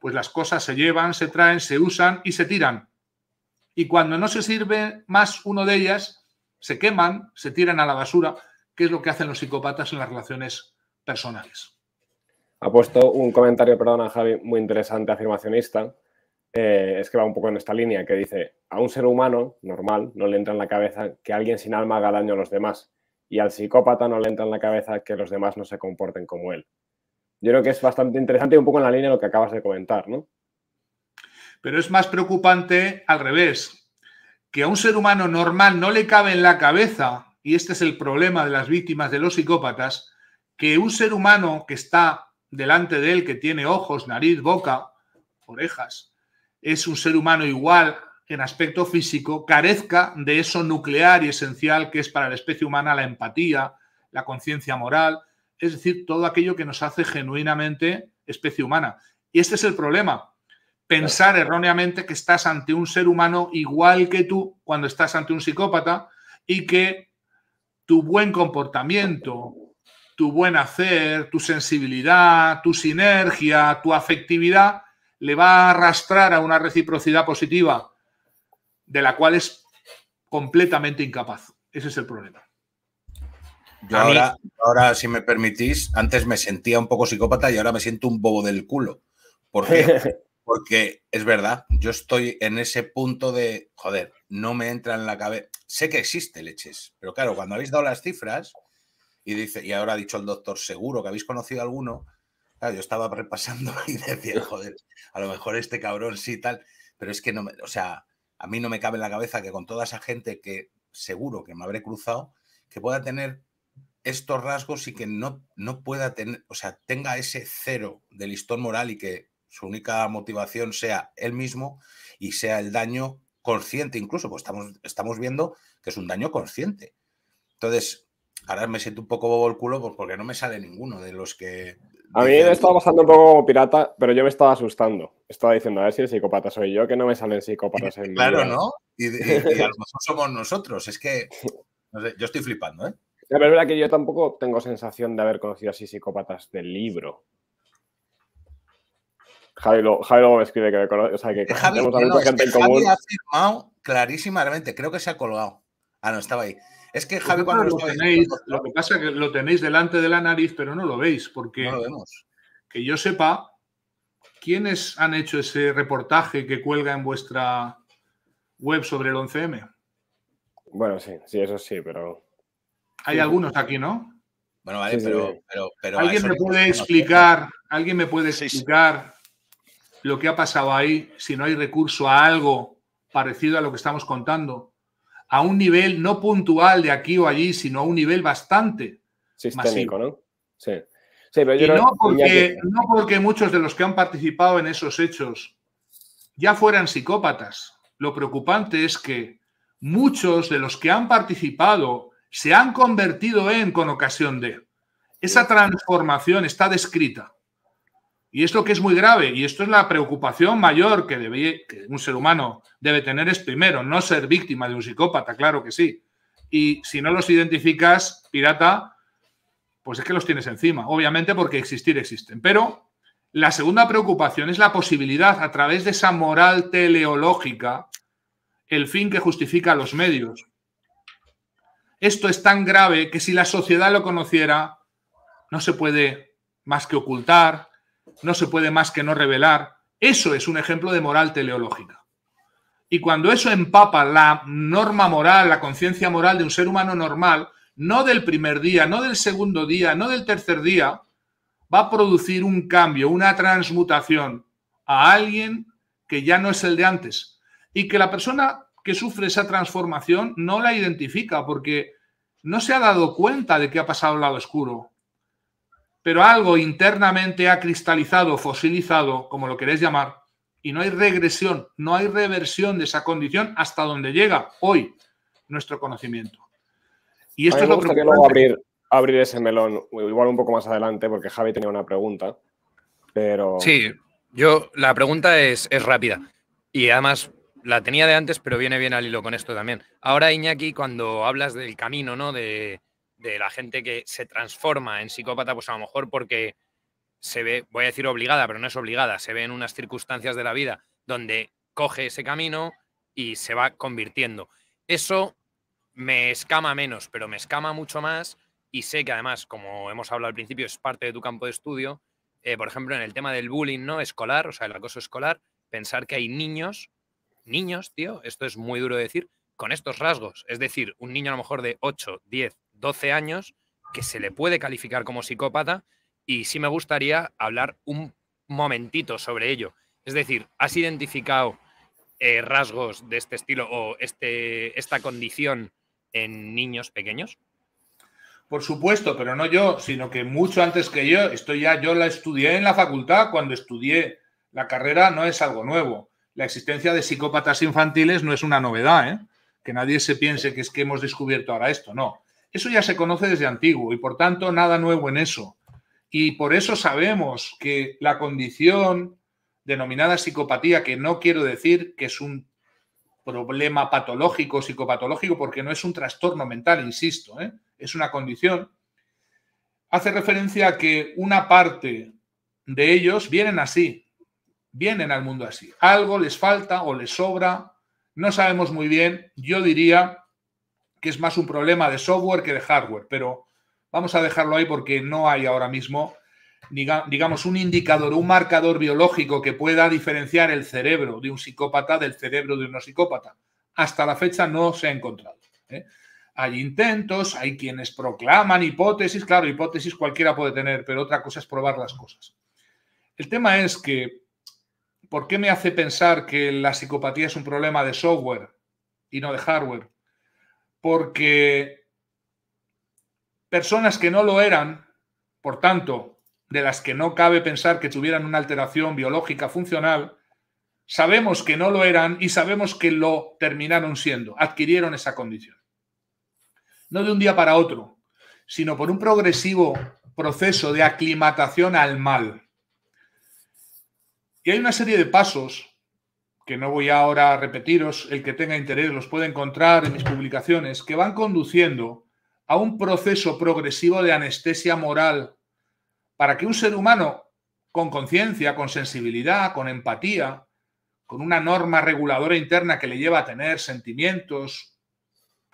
pues las cosas se llevan, se traen, se usan y se tiran. Y cuando no se sirve más uno de ellas, se queman, se tiran a la basura, que es lo que hacen los psicópatas en las relaciones personales. Ha puesto un comentario, perdona Javi, muy interesante, afirmacionista. Eh, es que va un poco en esta línea, que dice, a un ser humano normal no le entra en la cabeza que alguien sin alma haga daño a los demás y al psicópata no le entra en la cabeza que los demás no se comporten como él. Yo creo que es bastante interesante y un poco en la línea de lo que acabas de comentar, ¿no? Pero es más preocupante al revés, que a un ser humano normal no le cabe en la cabeza, y este es el problema de las víctimas de los psicópatas, que un ser humano que está delante de él, que tiene ojos, nariz, boca, orejas, es un ser humano igual en aspecto físico, carezca de eso nuclear y esencial que es para la especie humana la empatía, la conciencia moral, es decir, todo aquello que nos hace genuinamente especie humana. Y este es el problema. Pensar erróneamente que estás ante un ser humano igual que tú cuando estás ante un psicópata y que tu buen comportamiento, tu buen hacer, tu sensibilidad, tu sinergia, tu afectividad le va a arrastrar a una reciprocidad positiva de la cual es completamente incapaz. Ese es el problema ahora, ahora, si me permitís, antes me sentía un poco psicópata y ahora me siento un bobo del culo. porque Porque es verdad, yo estoy en ese punto de, joder, no me entra en la cabeza. Sé que existe leches, pero claro, cuando habéis dado las cifras y dice, y ahora ha dicho el doctor, seguro que habéis conocido alguno, yo estaba repasando y decía, joder, a lo mejor este cabrón sí tal, pero es que no me, o sea, a mí no me cabe en la cabeza que con toda esa gente que seguro que me habré cruzado, que pueda tener estos rasgos y que no, no pueda tener, o sea, tenga ese cero de listón moral y que su única motivación sea él mismo y sea el daño consciente incluso, pues estamos, estamos viendo que es un daño consciente. Entonces, ahora me siento un poco bobo el culo pues, porque no me sale ninguno de los que... A mí me estaba pasando un poco como pirata, pero yo me estaba asustando. Estaba diciendo, a ver si el psicópata soy yo, que no me salen psicópatas en Claro, ¿no? Y, a lo mejor somos nosotros. Es que yo estoy flipando, ¿eh? La verdad que yo tampoco tengo sensación de haber conocido así psicópatas del libro. Javi, luego me escribe que me conoce, eh, gente en ha firmado clarísimamente, creo que se ha colgado. Ah, no, estaba ahí. Es que Javi cuando lo, tenéis, lo, que pasa es que lo tenéis delante de la nariz, pero no lo veis, porque que yo sepa, ¿quiénes han hecho ese reportaje que cuelga en vuestra web sobre el 11M? Bueno, sí, sí, eso sí, pero hay algunos aquí, ¿no? Bueno, pero, ¿Alguien me puede explicar, alguien me puede explicar lo que ha pasado ahí, si no hay recurso a algo parecido a lo que estamos contando? A un nivel no puntual de aquí o allí, sino a un nivel bastante masivo. ¿no? Sí. sí pero no, no, porque, no porque muchos de los que han participado en esos hechos ya fueran psicópatas. Lo preocupante es que muchos de los que han participado se han convertido en con ocasión de. Esa transformación está descrita. Y esto que es muy grave, y esto es la preocupación mayor que, debe, que un ser humano debe tener, es primero, no ser víctima de un psicópata, claro que sí. Y si no los identificas, pirata, pues es que los tienes encima, obviamente porque existir existen. Pero la segunda preocupación es la posibilidad, a través de esa moral teleológica, el fin que justifica a los medios, esto es tan grave que si la sociedad lo conociera, no se puede más que ocultar, no se puede más que no revelar. Eso es un ejemplo de moral teleológica. Y cuando eso empapa la norma moral, la conciencia moral de un ser humano normal, no del primer día, no del segundo día, no del tercer día, va a producir un cambio, una transmutación a alguien que ya no es el de antes. Y que la persona que sufre esa transformación no la identifica porque no se ha dado cuenta de que ha pasado al lado oscuro. Pero algo internamente ha cristalizado, fosilizado, como lo queréis llamar, y no hay regresión, no hay reversión de esa condición hasta donde llega hoy nuestro conocimiento. Y esto es lo que abrir, abrir ese melón, igual un poco más adelante, porque Javi tenía una pregunta, pero... Sí, yo, la pregunta es, es rápida. Y además la tenía de antes, pero viene bien al hilo con esto también. Ahora, Iñaki, cuando hablas del camino, ¿no? De, de la gente que se transforma en psicópata, pues a lo mejor porque se ve, voy a decir obligada, pero no es obligada, se ve en unas circunstancias de la vida donde coge ese camino y se va convirtiendo. Eso me escama menos, pero me escama mucho más y sé que además, como hemos hablado al principio, es parte de tu campo de estudio, eh, por ejemplo, en el tema del bullying ¿no? escolar, o sea, el acoso escolar, pensar que hay niños niños, tío, esto es muy duro de decir, con estos rasgos. Es decir, un niño a lo mejor de 8, 10, 12 años que se le puede calificar como psicópata y sí me gustaría hablar un momentito sobre ello. Es decir, ¿has identificado eh, rasgos de este estilo o este, esta condición en niños pequeños? Por supuesto, pero no yo, sino que mucho antes que yo, esto ya yo la estudié en la facultad, cuando estudié la carrera no es algo nuevo la existencia de psicópatas infantiles no es una novedad, ¿eh? que nadie se piense que es que hemos descubierto ahora esto, no. Eso ya se conoce desde antiguo y por tanto nada nuevo en eso. Y por eso sabemos que la condición denominada psicopatía, que no quiero decir que es un problema patológico, psicopatológico, porque no es un trastorno mental, insisto, ¿eh? es una condición, hace referencia a que una parte de ellos vienen así, vienen al mundo así. Algo les falta o les sobra, no sabemos muy bien. Yo diría que es más un problema de software que de hardware, pero vamos a dejarlo ahí porque no hay ahora mismo, digamos, un indicador, un marcador biológico que pueda diferenciar el cerebro de un psicópata del cerebro de un no psicópata. Hasta la fecha no se ha encontrado. ¿eh? Hay intentos, hay quienes proclaman hipótesis, claro, hipótesis cualquiera puede tener, pero otra cosa es probar las cosas. El tema es que ¿Por qué me hace pensar que la psicopatía es un problema de software y no de hardware? Porque personas que no lo eran, por tanto, de las que no cabe pensar que tuvieran una alteración biológica funcional, sabemos que no lo eran y sabemos que lo terminaron siendo, adquirieron esa condición. No de un día para otro, sino por un progresivo proceso de aclimatación al mal. Y hay una serie de pasos que no voy ahora a repetiros, el que tenga interés los puede encontrar en mis publicaciones, que van conduciendo a un proceso progresivo de anestesia moral para que un ser humano con conciencia, con sensibilidad, con empatía, con una norma reguladora interna que le lleva a tener sentimientos,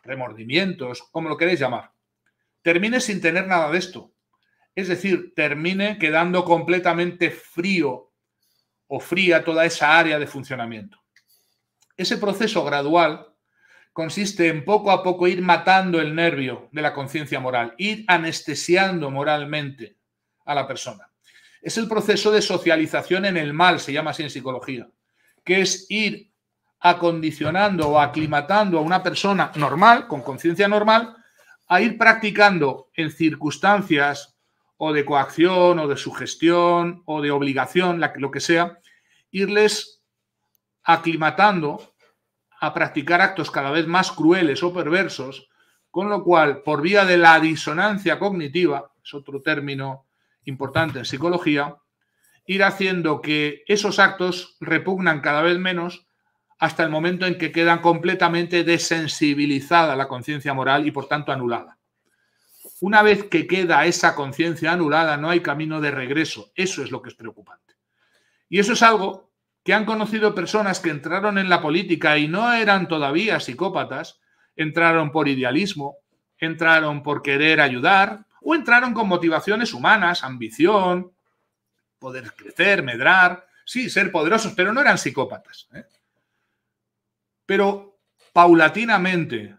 remordimientos, como lo queréis llamar, termine sin tener nada de esto. Es decir, termine quedando completamente frío o fría toda esa área de funcionamiento. Ese proceso gradual consiste en poco a poco ir matando el nervio de la conciencia moral, ir anestesiando moralmente a la persona. Es el proceso de socialización en el mal, se llama así en psicología, que es ir acondicionando o aclimatando a una persona normal, con conciencia normal, a ir practicando en circunstancias o de coacción o de sugestión o de obligación, lo que sea, irles aclimatando a practicar actos cada vez más crueles o perversos, con lo cual, por vía de la disonancia cognitiva, es otro término importante en psicología, ir haciendo que esos actos repugnan cada vez menos hasta el momento en que quedan completamente desensibilizada la conciencia moral y por tanto anulada. Una vez que queda esa conciencia anulada, no hay camino de regreso. Eso es lo que es preocupante. Y eso es algo que han conocido personas que entraron en la política y no eran todavía psicópatas, entraron por idealismo, entraron por querer ayudar o entraron con motivaciones humanas, ambición, poder crecer, medrar, sí, ser poderosos, pero no eran psicópatas. ¿eh? Pero paulatinamente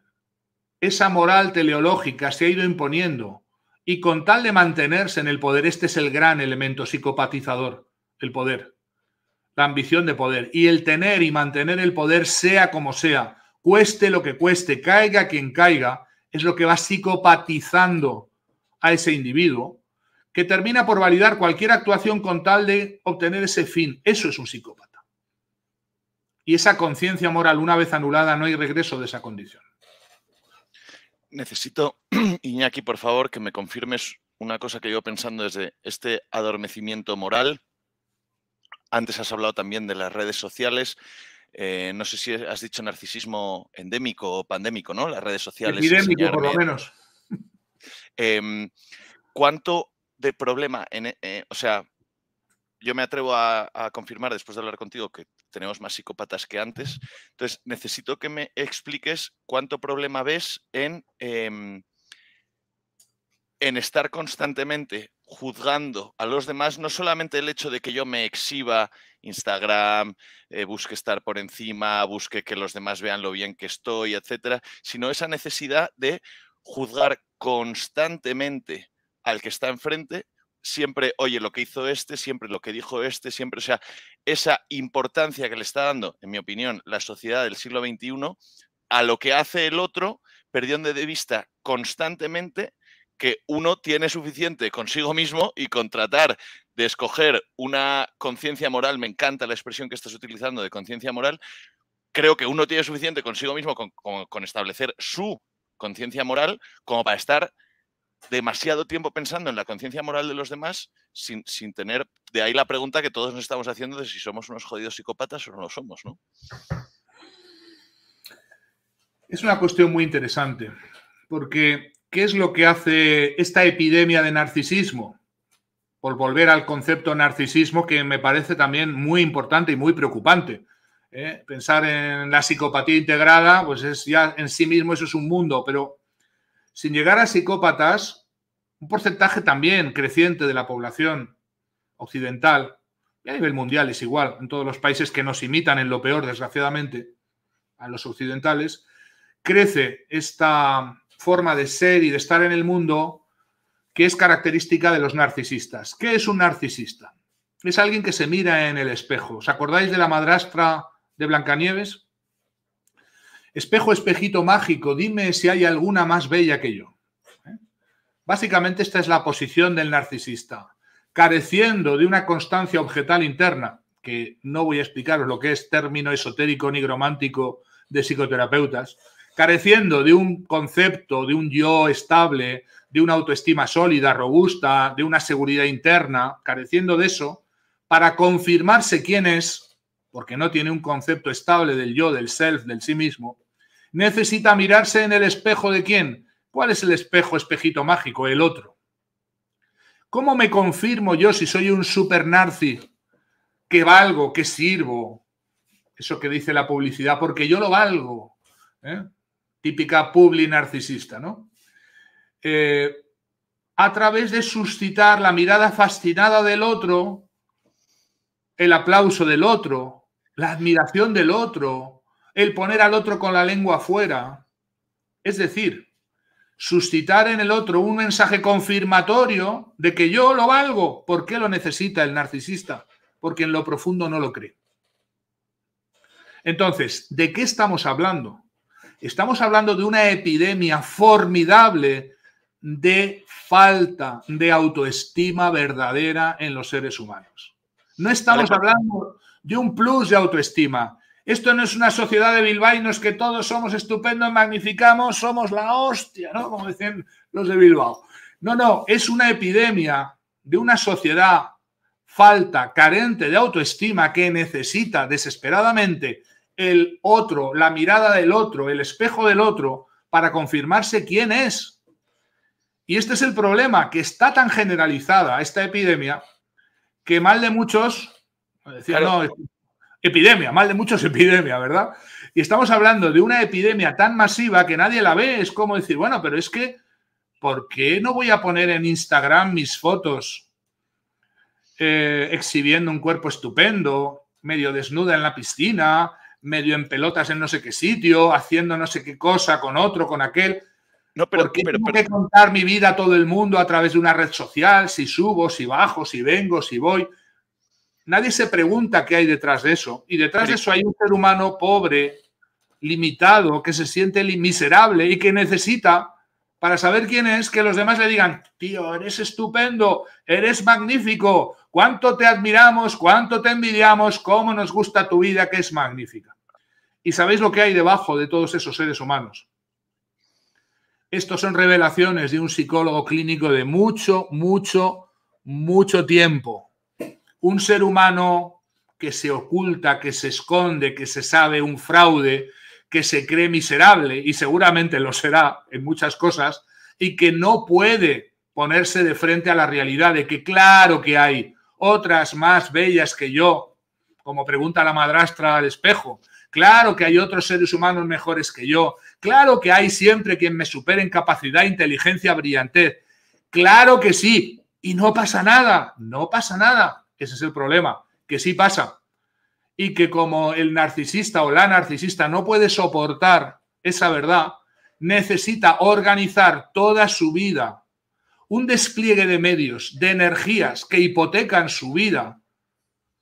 esa moral teleológica se ha ido imponiendo y con tal de mantenerse en el poder, este es el gran elemento psicopatizador, el poder, la ambición de poder. Y el tener y mantener el poder, sea como sea, cueste lo que cueste, caiga quien caiga, es lo que va psicopatizando a ese individuo, que termina por validar cualquier actuación con tal de obtener ese fin. Eso es un psicópata. Y esa conciencia moral, una vez anulada, no hay regreso de esa condición necesito, Iñaki, por favor, que me confirmes una cosa que llevo pensando desde este adormecimiento moral. Antes has hablado también de las redes sociales. Eh, no sé si has dicho narcisismo endémico o pandémico, ¿no? Las redes sociales. Epidémico, por lo menos. Em, ¿Cuánto de problema, en, eh, o sea, yo me atrevo a, confirmar después de hablar contigo que tenemos más psicópatas que antes. Entonces, necesito que me expliques cuánto problema ves en, em, en estar constantemente juzgando a los demás, no solamente el hecho de que yo me exhiba Instagram, eh, busque estar por encima, busque que los demás vean lo bien que estoy, etcétera, sino esa necesidad de juzgar constantemente al que está enfrente siempre, oye, lo que hizo este, siempre lo que dijo este, siempre, o sea, esa importancia que le está dando, en mi opinión, la sociedad del siglo XXI a lo que hace el otro, perdiendo de vista constantemente que uno tiene suficiente consigo mismo y con tratar de escoger una conciencia moral, me encanta la expresión que estás utilizando de conciencia moral, creo que uno tiene suficiente consigo mismo con, con establecer su conciencia moral como para estar demasiado tiempo pensando en la conciencia moral de los demás sin, tener, de ahí la pregunta que todos nos estamos haciendo de si somos unos jodidos psicópatas o no lo somos, ¿no? Es una cuestión muy interesante, porque ¿qué es lo que hace esta epidemia de narcisismo? Por volver al concepto narcisismo, que me parece también muy importante y muy preocupante. ¿eh? Pensar en la psicopatía integrada, pues es ya en sí mismo eso es un mundo, pero sin llegar a psicópatas, un porcentaje también creciente de la población occidental, y a nivel mundial es igual, en todos los países que nos imitan en lo peor, desgraciadamente, a los occidentales, crece esta forma de ser y de estar en el mundo que es característica de los narcisistas. ¿Qué es un narcisista? Es alguien que se mira en el espejo. ¿Os acordáis de la madrastra de Blancanieves? Espejo, espejito mágico, dime si hay alguna más bella que yo. ¿Eh? Básicamente esta es la posición del narcisista, careciendo de una constancia objetal interna, que no voy a explicaros lo que es término esotérico ni romántico de psicoterapeutas, careciendo de un concepto, de un yo estable, de una autoestima sólida, robusta, de una seguridad interna, careciendo de eso, para confirmarse quién es, porque no tiene un concepto estable del yo, del self, del sí mismo, necesita mirarse en el espejo de quién. ¿Cuál es el espejo, espejito mágico? El otro. ¿Cómo me confirmo yo si soy un super narcis, que valgo, que sirvo? Eso que dice la publicidad, porque yo lo valgo. ¿eh? Típica publi narcisista, ¿no? Eh, a través de suscitar la mirada fascinada del otro, el aplauso del otro, la admiración del otro, el poner al otro con la lengua afuera. Es decir, suscitar en el otro un mensaje confirmatorio de que yo lo valgo. ¿Por qué lo necesita el narcisista? Porque en lo profundo no lo cree. Entonces, ¿de qué estamos hablando? Estamos hablando de una epidemia formidable de falta de autoestima verdadera en los seres humanos. No estamos hablando de un plus de autoestima. Esto no es una sociedad de es que todos somos estupendos, magnificamos, somos la hostia, ¿no? Como dicen los de Bilbao. No, no, es una epidemia de una sociedad falta, carente de autoestima, que necesita desesperadamente el otro, la mirada del otro, el espejo del otro, para confirmarse quién es. Y este es el problema, que está tan generalizada esta epidemia, que mal de muchos Decir, no, epidemia, mal de muchos epidemia, ¿verdad? Y estamos hablando de una epidemia tan masiva que nadie la ve. Es como decir, bueno, pero es que, ¿por qué no voy a poner en Instagram mis fotos eh, exhibiendo un cuerpo estupendo, medio desnuda en la piscina, medio en pelotas en no sé qué sitio, haciendo no sé qué cosa con otro, con aquel? No, pero, ¿Por qué tengo que contar mi vida a todo el mundo a través de una red social? Si subo, si bajo, si vengo, si voy. Nadie se pregunta qué hay detrás de eso. Y detrás de eso hay un ser humano pobre, limitado, que se siente miserable y que necesita, para saber quién es, que los demás le digan, tío, eres estupendo, eres magnífico, cuánto te admiramos, cuánto te envidiamos, cómo nos gusta tu vida, que es magnífica. Y sabéis lo que hay debajo de todos esos seres humanos. Estos son revelaciones de un psicólogo clínico de mucho, mucho, mucho tiempo un ser humano que se oculta, que se esconde, que se sabe un fraude, que se cree miserable, y seguramente lo será en muchas cosas, y que no puede ponerse de frente a la realidad de que claro que hay otras más bellas que yo, como pregunta la madrastra al espejo, claro que hay otros seres humanos mejores que yo, claro que hay siempre quien me supere en capacidad, inteligencia, brillantez, claro que sí, y no pasa nada, no pasa nada ese es el problema, que sí pasa. Y que como el narcisista o la narcisista no puede soportar esa verdad, necesita organizar toda su vida, un despliegue de medios, de energías que hipotecan su vida,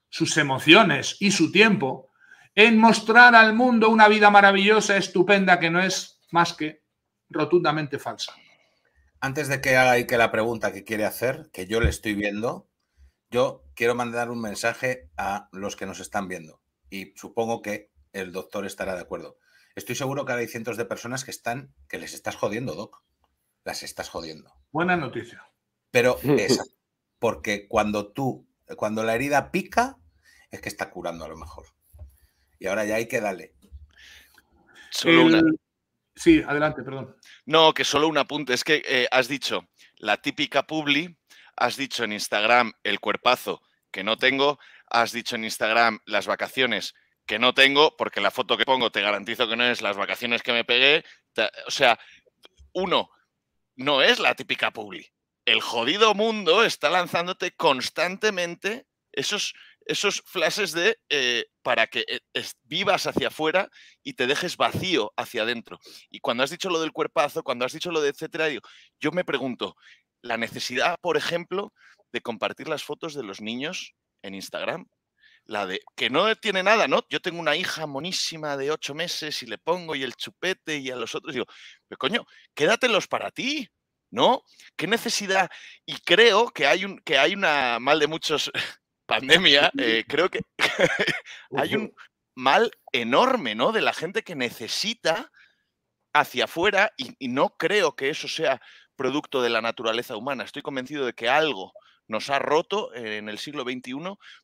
sus emociones y su tiempo, en mostrar al mundo una vida maravillosa, estupenda, que no es más que rotundamente falsa. Antes de que haga que la pregunta que quiere hacer, que yo le estoy viendo, yo quiero mandar un mensaje a los que nos están viendo y supongo que el doctor estará de acuerdo. Estoy seguro que hay cientos de personas que están, que les estás jodiendo, Doc. Las estás jodiendo. Buena noticia. Pero esa, porque cuando tú, cuando la herida pica, es que está curando a lo mejor. Y ahora ya hay que darle. Solo Sí, adelante, perdón. No, que solo un apunte. Es que eh, has dicho la típica publi has dicho en Instagram el cuerpazo que no tengo, has dicho en Instagram las vacaciones que no tengo, porque la foto que pongo te garantizo que no es las vacaciones que me pegué. O sea, uno, no es la típica publi. El jodido mundo está lanzándote constantemente esos, esos flashes de eh, para que eh, vivas hacia afuera y te dejes vacío hacia adentro. Y cuando has dicho lo del cuerpazo, cuando has dicho lo de etcétera, yo me pregunto, la necesidad, por ejemplo, de compartir las fotos de los niños en Instagram. La de que no tiene nada, ¿no? Yo tengo una hija monísima de ocho meses y le pongo y el chupete y a los otros digo, pero coño, quédatelos para ti, ¿no? ¿Qué necesidad? Y creo que hay, un, que hay una mal de muchos pandemia, eh, creo que hay un mal enorme, ¿no? De la gente que necesita hacia afuera y no creo que eso sea producto de la naturaleza humana. Estoy convencido de que algo nos ha roto en el siglo XXI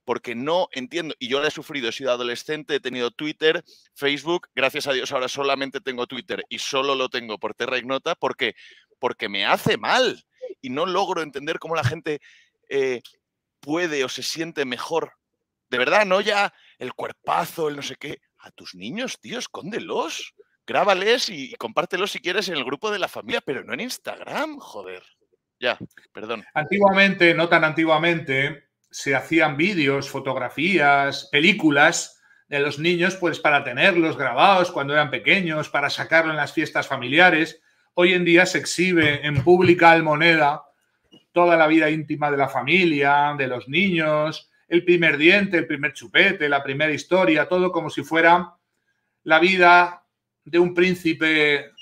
porque no entiendo, y yo la he sufrido, he sido adolescente, he tenido Twitter, Facebook, gracias a Dios ahora solamente tengo Twitter y solo lo tengo por Terra Ignota porque, porque me hace mal y no logro entender cómo la gente eh, puede o se siente mejor. De verdad, no ya el cuerpazo, el no sé qué. A tus niños, tío, escóndelos grábales y, compártelos si quieres en el grupo de la familia, pero no en Instagram, joder. Ya, perdón. Antiguamente, no tan antiguamente, se hacían vídeos, fotografías, películas de los niños, pues para tenerlos grabados cuando eran pequeños, para sacarlo en las fiestas familiares. Hoy en día se exhibe en pública moneda toda la vida íntima de la familia, de los niños, el primer diente, el primer chupete, la primera historia, todo como si fuera la vida de un príncipe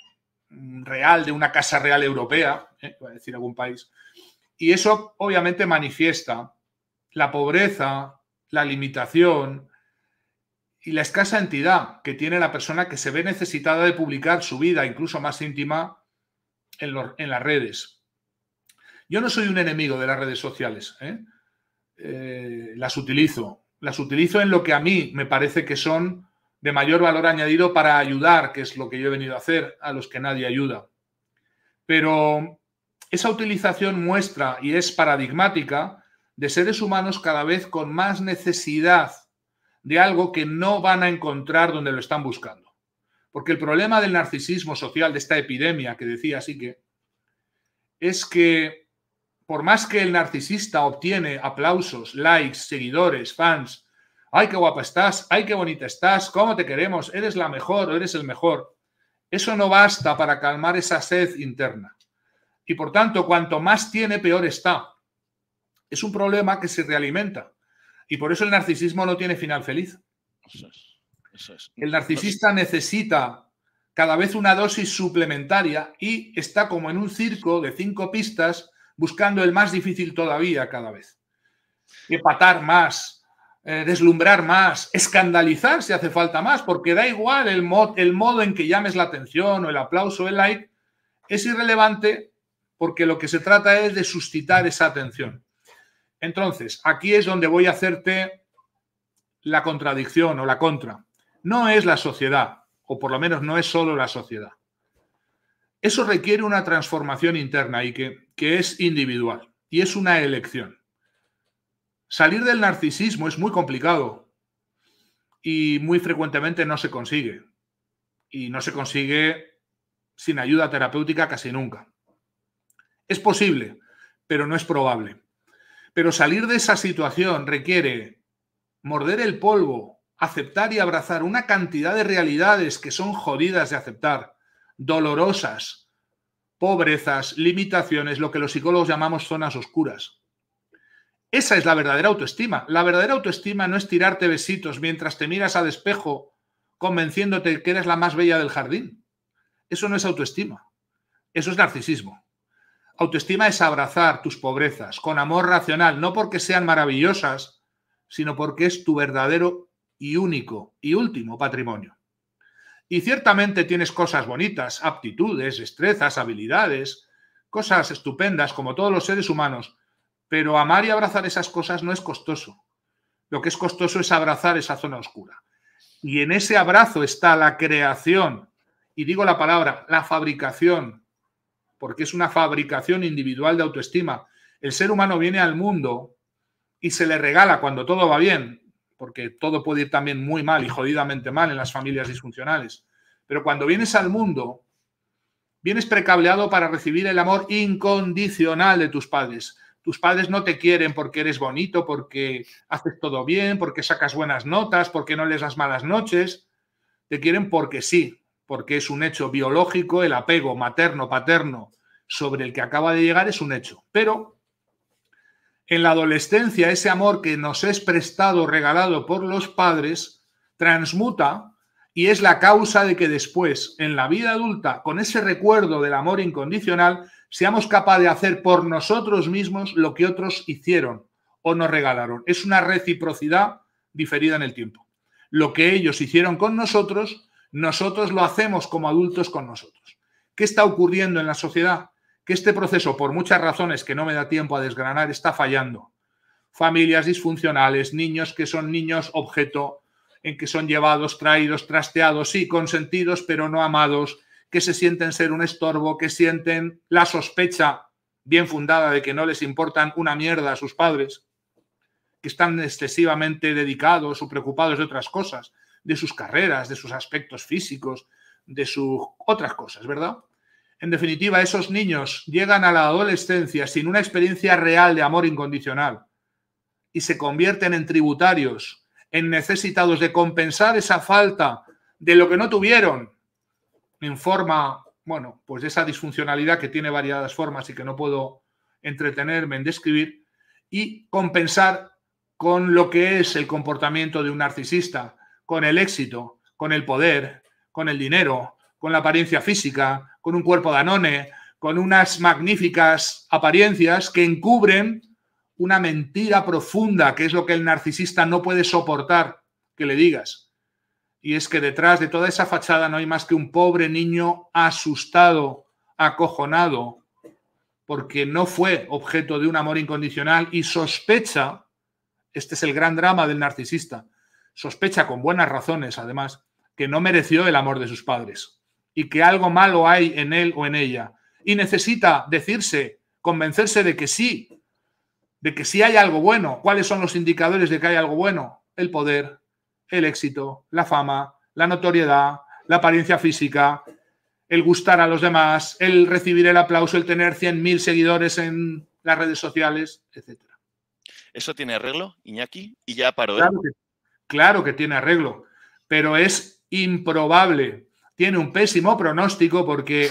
real, de una casa real europea, ¿eh? a decir algún país. Y eso obviamente manifiesta la pobreza, la limitación y la escasa entidad que tiene la persona que se ve necesitada de publicar su vida, incluso más íntima, en, en las redes. Yo no soy un enemigo de las redes sociales, ¿eh? Eh, las utilizo, las utilizo en lo que a mí me parece que son de mayor valor añadido para ayudar, que es lo que yo he venido a hacer, a los que nadie ayuda. Pero esa utilización muestra y es paradigmática de seres humanos cada vez con más necesidad de algo que no van a encontrar donde lo están buscando. Porque el problema del narcisismo social, de esta epidemia que decía así que, es que por más que el narcisista obtiene aplausos, likes, seguidores, fans, ay, qué guapa estás, ay, qué bonita estás, cómo te queremos, eres la mejor o eres el mejor. Eso no basta para calmar esa sed interna. Y por tanto, cuanto más tiene, peor está. Es un problema que se realimenta. Y por eso el narcisismo no tiene final feliz. El narcisista necesita cada vez una dosis suplementaria y está como en un circo de cinco pistas buscando el más difícil todavía cada vez. patar más, eh, deslumbrar más, escandalizar si hace falta más, porque da igual el, modo en que llames la atención o el aplauso o el like, es irrelevante porque lo que se trata es de suscitar esa atención. Entonces, aquí es donde voy a hacerte la contradicción o la contra. No es la sociedad, o por lo menos no es solo la sociedad. Eso requiere una transformación interna y que es individual y es una elección. Salir del narcisismo es muy complicado y muy frecuentemente no se consigue. Y no se consigue sin ayuda terapéutica casi nunca. Es posible, pero no es probable. Pero salir de esa situación requiere morder el polvo, aceptar y abrazar una cantidad de realidades que son jodidas de aceptar, dolorosas, pobrezas, limitaciones, lo que los psicólogos llamamos zonas oscuras. Esa es la verdadera autoestima. La verdadera autoestima no es tirarte besitos mientras te miras al espejo convenciéndote que eres la más bella del jardín. Eso no es autoestima. Eso es narcisismo. Autoestima es abrazar tus pobrezas con amor racional, no porque sean maravillosas, sino porque es tu verdadero y único y último patrimonio. Y ciertamente tienes cosas bonitas, aptitudes, destrezas, habilidades, cosas estupendas como todos los seres humanos, pero amar y abrazar esas cosas no es costoso. Lo que es costoso es abrazar esa zona oscura. Y en ese abrazo está la creación, y digo la palabra, la fabricación, porque es una fabricación individual de autoestima. El ser humano viene al mundo y se le regala cuando todo va bien, porque todo puede ir también muy mal y jodidamente mal en las familias disfuncionales. Pero cuando vienes al mundo, vienes precableado para recibir el amor incondicional de tus padres tus padres no te quieren porque eres bonito, porque haces todo bien, porque sacas buenas notas, porque no les das malas noches. Te quieren porque sí, porque es un hecho biológico, el apego materno, paterno sobre el que acaba de llegar es un hecho. Pero en la adolescencia ese amor que nos es prestado, regalado por los padres, transmuta y es la causa de que después, en la vida adulta, con ese recuerdo del amor incondicional, seamos capaces de hacer por nosotros mismos lo que otros hicieron o nos regalaron. Es una reciprocidad diferida en el tiempo. Lo que ellos hicieron con nosotros, nosotros lo hacemos como adultos con nosotros. ¿Qué está ocurriendo en la sociedad? Que este proceso, por muchas razones que no me da tiempo a desgranar, está fallando. Familias disfuncionales, niños que son niños objeto, en que son llevados, traídos, trasteados, sí, consentidos, pero no amados, que se sienten ser un estorbo, que sienten la sospecha bien fundada de que no les importan una mierda a sus padres, que están excesivamente dedicados o preocupados de otras cosas, de sus carreras, de sus aspectos físicos, de sus otras cosas, ¿verdad? En definitiva, esos niños llegan a la adolescencia sin una experiencia real de amor incondicional y se convierten en tributarios en necesitados de compensar esa falta de lo que no tuvieron en forma, bueno, pues de esa disfuncionalidad que tiene variadas formas y que no puedo entretenerme en describir, y compensar con lo que es el comportamiento de un narcisista, con el éxito, con el poder, con el dinero, con la apariencia física, con un cuerpo de anone, con unas magníficas apariencias que encubren una mentira profunda, que es lo que el narcisista no puede soportar que le digas. Y es que detrás de toda esa fachada no hay más que un pobre niño asustado, acojonado, porque no fue objeto de un amor incondicional y sospecha, este es el gran drama del narcisista, sospecha con buenas razones además, que no mereció el amor de sus padres y que algo malo hay en él o en ella. Y necesita decirse, convencerse de que sí, de que si hay algo bueno, ¿cuáles son los indicadores de que hay algo bueno? El poder, el éxito, la fama, la notoriedad, la apariencia física, el gustar a los demás, el recibir el aplauso, el tener 100.000 seguidores en las redes sociales, etc. ¿Eso tiene arreglo, Iñaki? Y ya paró. ¿eh? Claro claro que tiene arreglo, pero es improbable. Tiene un pésimo pronóstico porque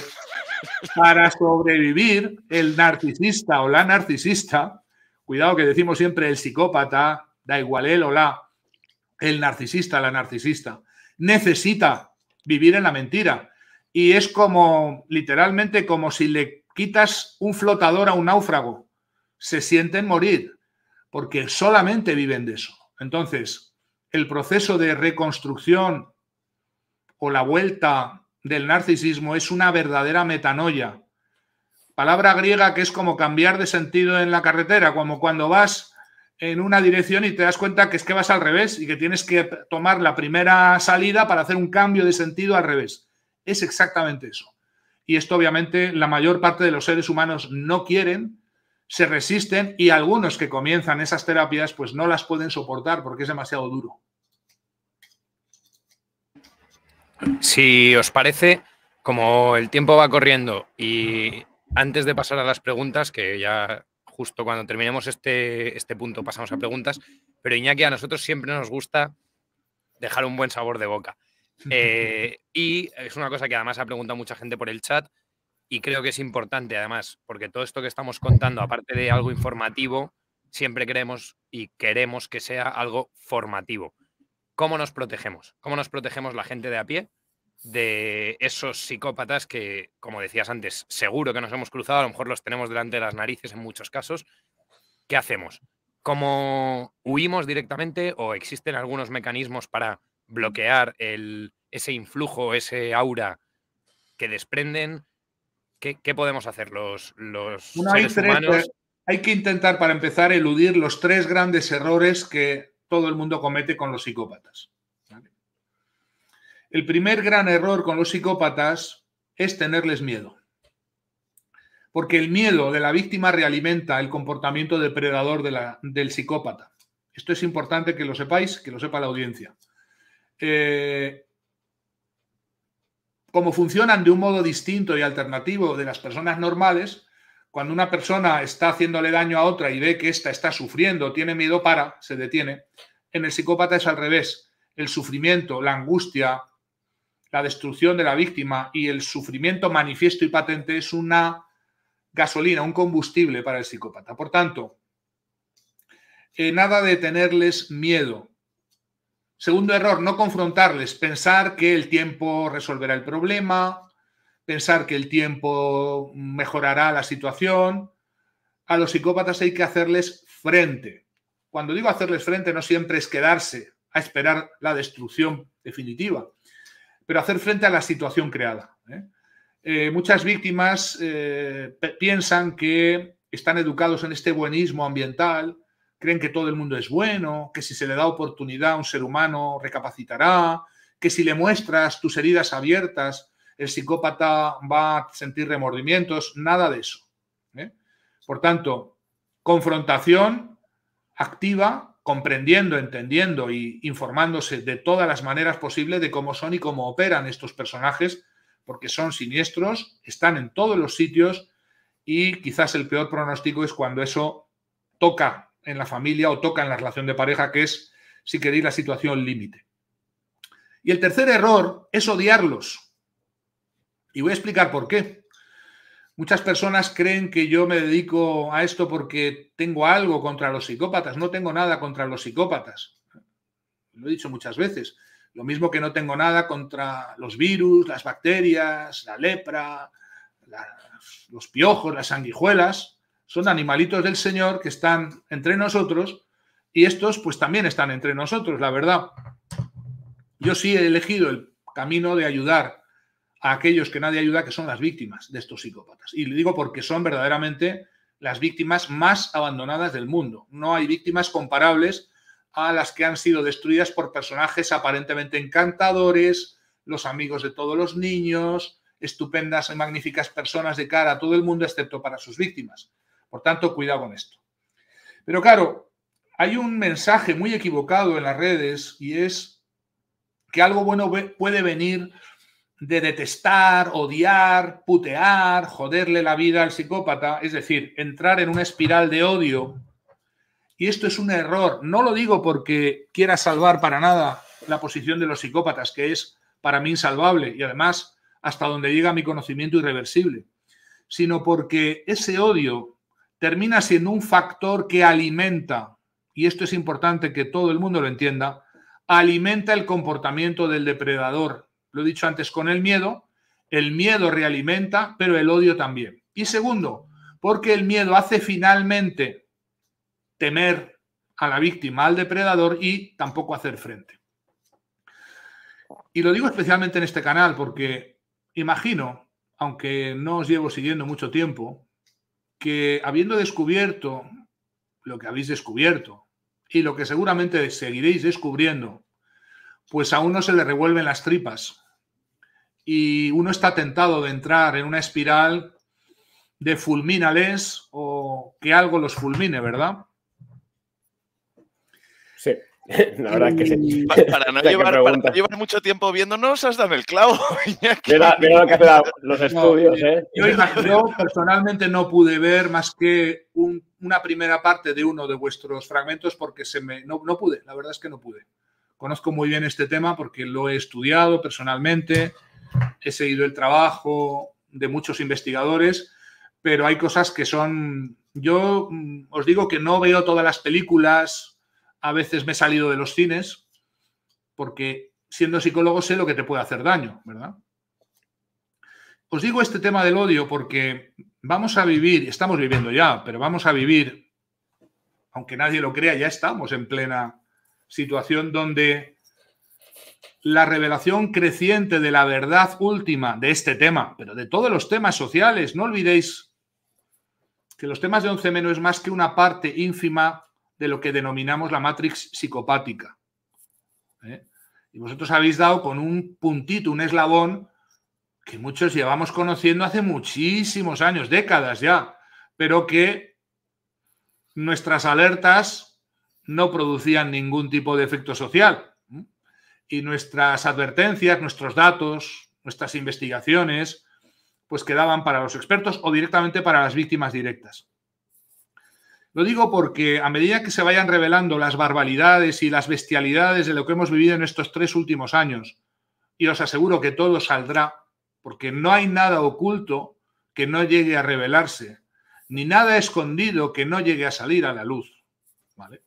para sobrevivir el narcisista o la narcisista Cuidado que decimos siempre el psicópata, da igual él o la, el narcisista, la narcisista. Necesita vivir en la mentira. Y es como, literalmente, como si le quitas un flotador a un náufrago. Se sienten morir, porque solamente viven de eso. Entonces, el proceso de reconstrucción o la vuelta del narcisismo es una verdadera metanoia palabra griega que es como cambiar de sentido en la carretera, como cuando vas en una dirección y te das cuenta que es que vas al revés y que tienes que tomar la primera salida para hacer un cambio de sentido al revés. Es exactamente eso. Y esto obviamente la mayor parte de los seres humanos no quieren, se resisten y algunos que comienzan esas terapias pues no las pueden soportar porque es demasiado duro. Si os parece, como el tiempo va corriendo y antes de pasar a las preguntas, que ya justo cuando terminemos este, este punto pasamos a preguntas, pero Iñaki, a nosotros siempre nos gusta dejar un buen sabor de boca. Eh, y es una cosa que además ha preguntado mucha gente por el chat y creo que es importante además, porque todo esto que estamos contando, aparte de algo informativo, siempre queremos y queremos que sea algo formativo. ¿Cómo nos protegemos? ¿Cómo nos protegemos la gente de a pie de esos psicópatas que, como decías antes, seguro que nos hemos cruzado, a lo mejor los tenemos delante de las narices en muchos casos. ¿Qué hacemos? ¿Cómo huimos directamente o existen algunos mecanismos para bloquear ese influjo, ese aura que desprenden? ¿Qué, podemos hacer los, eh, hay que intentar, para empezar, eludir los tres grandes errores que todo el mundo comete con los psicópatas. El primer gran error con los psicópatas es tenerles miedo. Porque el miedo de la víctima realimenta el comportamiento depredador del psicópata. Esto es importante que lo sepáis, que lo sepa la audiencia. Eh, como funcionan de un modo distinto y alternativo de las personas normales, cuando una persona está haciéndole daño a otra y ve que ésta está sufriendo, tiene miedo, para, se detiene. En el psicópata es al revés. El sufrimiento, la angustia, la destrucción de la víctima y el sufrimiento manifiesto y patente es una gasolina, un combustible para el psicópata. Por tanto, eh, nada de tenerles miedo. Segundo error, no confrontarles, pensar que el tiempo resolverá el problema, pensar que el tiempo mejorará la situación. A los psicópatas hay que hacerles frente. Cuando digo hacerles frente no siempre es quedarse a esperar la destrucción definitiva, pero hacer frente a la situación creada. ¿eh? Eh, muchas víctimas eh, piensan que están educados en este buenismo ambiental, creen que todo el mundo es bueno, que si se le da oportunidad a un ser humano recapacitará, que si le muestras tus heridas abiertas, el psicópata va a sentir remordimientos, nada de eso. Por tanto, confrontación activa comprendiendo, entendiendo y informándose de todas las maneras posibles de cómo son y cómo operan estos personajes, porque son siniestros, están en todos los sitios y quizás el peor pronóstico es cuando eso toca en la familia o toca en la relación de pareja, que es, si queréis, la situación límite. Y el tercer error es odiarlos. Y voy a explicar por qué. Muchas personas creen que yo me dedico a esto porque tengo algo contra los psicópatas. No tengo nada contra los psicópatas. Lo he dicho muchas veces. Lo mismo que no tengo nada contra los virus, las bacterias, la lepra, los piojos, las sanguijuelas. Son animalitos del Señor que están entre nosotros y estos pues también están entre nosotros, la verdad. Yo sí he elegido el camino de ayudar a aquellos que nadie ayuda, que son las víctimas de estos psicópatas. Y le digo porque son verdaderamente las víctimas más abandonadas del mundo. No hay víctimas comparables a las que han sido destruidas por personajes aparentemente encantadores, los amigos de todos los niños, estupendas y magníficas personas de cara a todo el mundo, excepto para sus víctimas. Por tanto, cuidado con esto. Pero claro, hay un mensaje muy equivocado en las redes y es que algo bueno puede venir de detestar, odiar, putear, joderle la vida al psicópata, es decir, entrar en una espiral de odio. Y esto es un error. No lo digo porque quiera salvar para nada la posición de los psicópatas, que es para mí insalvable y además hasta donde llega mi conocimiento irreversible, sino porque ese odio termina siendo un factor que alimenta, y esto es importante que todo el mundo lo entienda, alimenta el comportamiento del depredador, lo he dicho antes con el miedo. El miedo realimenta, pero el odio también. Y segundo, porque el miedo hace finalmente temer a la víctima, al depredador y tampoco hacer frente. Y lo digo especialmente en este canal porque imagino, aunque no os llevo siguiendo mucho tiempo, que habiendo descubierto lo que habéis descubierto y lo que seguramente seguiréis descubriendo pues a uno se le revuelven las tripas y uno está tentado de entrar en una espiral de fulminales o que algo los fulmine, ¿verdad? Sí. La verdad que sí. Para, no, llevar, mucho tiempo viéndonos, has dado el clavo. Mira, lo que hacen los estudios. ¿eh? yo, personalmente no pude ver más que una primera parte de uno de vuestros fragmentos porque se me, no pude, la verdad es que no pude. Conozco muy bien este tema porque lo he estudiado personalmente, he seguido el trabajo de muchos investigadores, pero hay cosas que son... Yo mm, os digo que no veo todas las películas, a veces me he salido de los cines, porque siendo psicólogo sé lo que te puede hacer daño, ¿verdad? Os digo este tema del odio porque vamos a vivir, estamos viviendo ya, pero vamos a vivir, aunque nadie lo crea, ya estamos en plena situación donde la revelación creciente de la verdad última de este tema, pero de todos los temas sociales, no olvidéis que los temas de 11 menos es más que una parte ínfima de lo que denominamos la matrix psicopática. ¿eh? Y vosotros habéis dado con un puntito, un eslabón, que muchos llevamos conociendo hace muchísimos años, décadas ya, pero que nuestras alertas no producían ningún tipo de efecto social. Y nuestras advertencias, nuestros datos, nuestras investigaciones, pues quedaban para los expertos o directamente para las víctimas directas. Lo digo porque a medida que se vayan revelando las barbaridades y las bestialidades de lo que hemos vivido en estos tres últimos años, y os aseguro que todo saldrá, porque no hay nada oculto que no llegue a revelarse, ni nada escondido que no llegue a salir a la luz. ¿vale?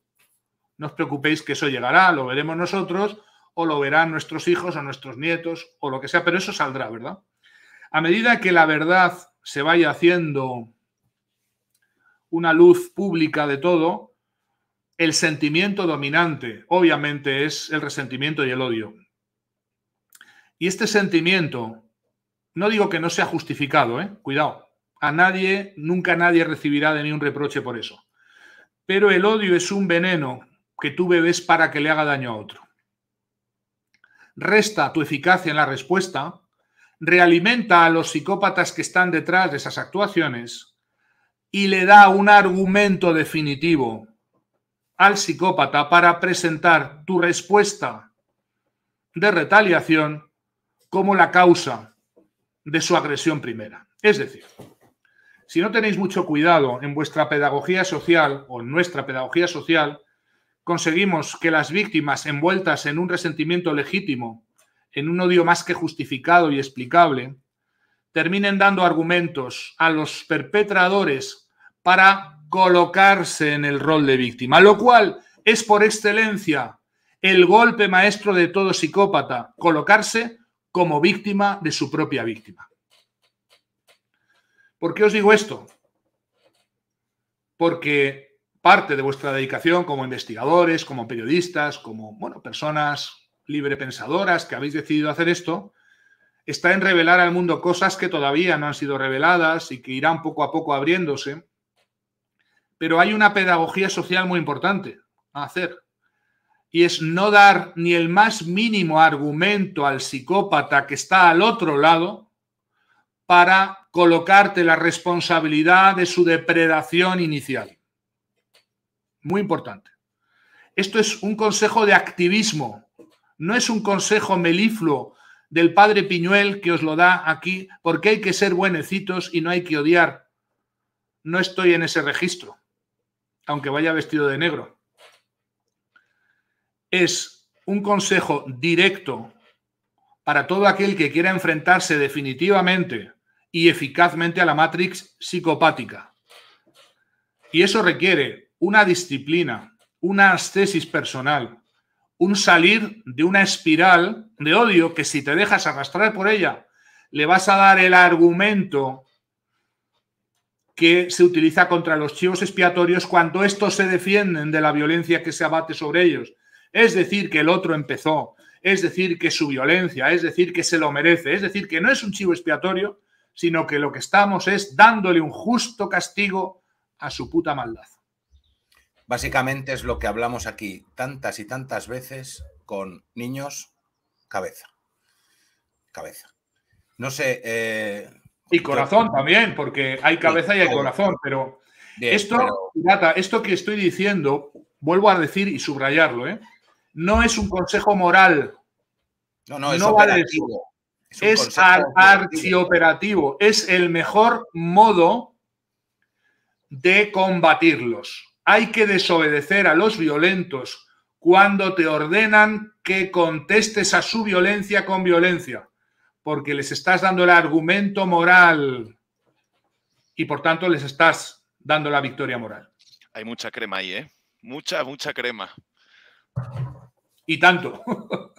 no os preocupéis que eso llegará, lo veremos nosotros o lo verán nuestros hijos o nuestros nietos o lo que sea, pero eso saldrá, ¿verdad? A medida que la verdad se vaya haciendo una luz pública de todo, el sentimiento dominante obviamente es el resentimiento y el odio. Y este sentimiento, no digo que no sea justificado, ¿eh? cuidado, a nadie, nunca nadie recibirá de mí un reproche por eso. Pero el odio es un veneno que tú bebes para que le haga daño a otro. Resta tu eficacia en la respuesta, realimenta a los psicópatas que están detrás de esas actuaciones y le da un argumento definitivo al psicópata para presentar tu respuesta de retaliación como la causa de su agresión primera. Es decir, si no tenéis mucho cuidado en vuestra pedagogía social o en nuestra pedagogía social, conseguimos que las víctimas envueltas en un resentimiento legítimo, en un odio más que justificado y explicable, terminen dando argumentos a los perpetradores para colocarse en el rol de víctima, lo cual es por excelencia el golpe maestro de todo psicópata, colocarse como víctima de su propia víctima. ¿Por qué os digo esto? Porque parte de vuestra dedicación como investigadores, como periodistas, como bueno, personas pensadoras que habéis decidido hacer esto, está en revelar al mundo cosas que todavía no han sido reveladas y que irán poco a poco abriéndose. Pero hay una pedagogía social muy importante a hacer. Y es no dar ni el más mínimo argumento al psicópata que está al otro lado para colocarte la responsabilidad de su depredación inicial. Muy importante. Esto es un consejo de activismo, no es un consejo melifluo del padre Piñuel que os lo da aquí, porque hay que ser buenecitos y no hay que odiar. No estoy en ese registro, aunque vaya vestido de negro. Es un consejo directo para todo aquel que quiera enfrentarse definitivamente y eficazmente a la matrix psicopática. Y eso requiere una disciplina, una ascesis personal, un salir de una espiral de odio que si te dejas arrastrar por ella, le vas a dar el argumento que se utiliza contra los chivos expiatorios cuando estos se defienden de la violencia que se abate sobre ellos. Es decir, que el otro empezó, es decir, que su violencia, es decir, que se lo merece, es decir, que no es un chivo expiatorio, sino que lo que estamos es dándole un justo castigo a su puta maldad. Básicamente es lo que hablamos aquí tantas y tantas veces con niños, cabeza. Cabeza. No sé. Eh, y corazón también, porque hay cabeza y, hay corazón, pero esto, esto que estoy diciendo, vuelvo a decir y subrayarlo, ¿eh? no es un consejo moral. No, no, es operativo. Es, es archioperativo. Es el mejor modo de combatirlos. Hay que desobedecer a los violentos cuando te ordenan que contestes a su violencia con violencia, porque les estás dando el argumento moral y por tanto les estás dando la victoria moral. Hay mucha crema ahí, ¿eh? Mucha, mucha crema. Y tanto.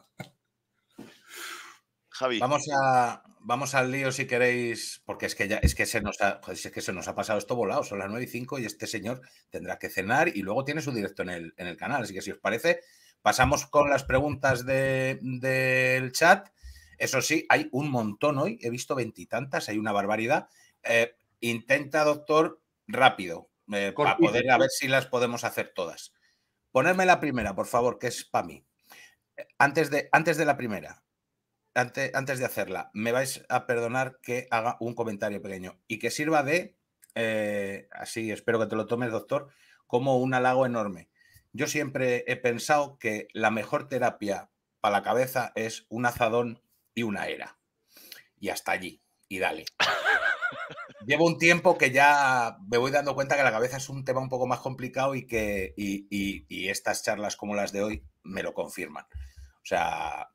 Javi. Vamos a, vamos al lío si queréis, porque es que ya es que se nos ha, que se nos ha pasado esto volado, son las 9 y 5 y este señor tendrá que cenar y luego tiene su directo en el, en el canal. Así que si os parece, pasamos con las preguntas del chat. Eso sí, hay un montón hoy, he visto veintitantas, hay una barbaridad. Eh, intenta, doctor, rápido, eh, para poder a ver si las podemos hacer todas. Ponerme la primera, por favor, que es para mí. Eh, antes de, antes de la primera, antes, de hacerla, me vais a perdonar que haga un comentario pequeño y que sirva de, eh, así espero que te lo tomes, doctor, como un halago enorme. Yo siempre he pensado que la mejor terapia para la cabeza es un azadón y una era. Y hasta allí, y dale. Llevo un tiempo que ya me voy dando cuenta que la cabeza es un tema un poco más complicado y que y, y estas charlas como las de hoy me lo confirman. O sea,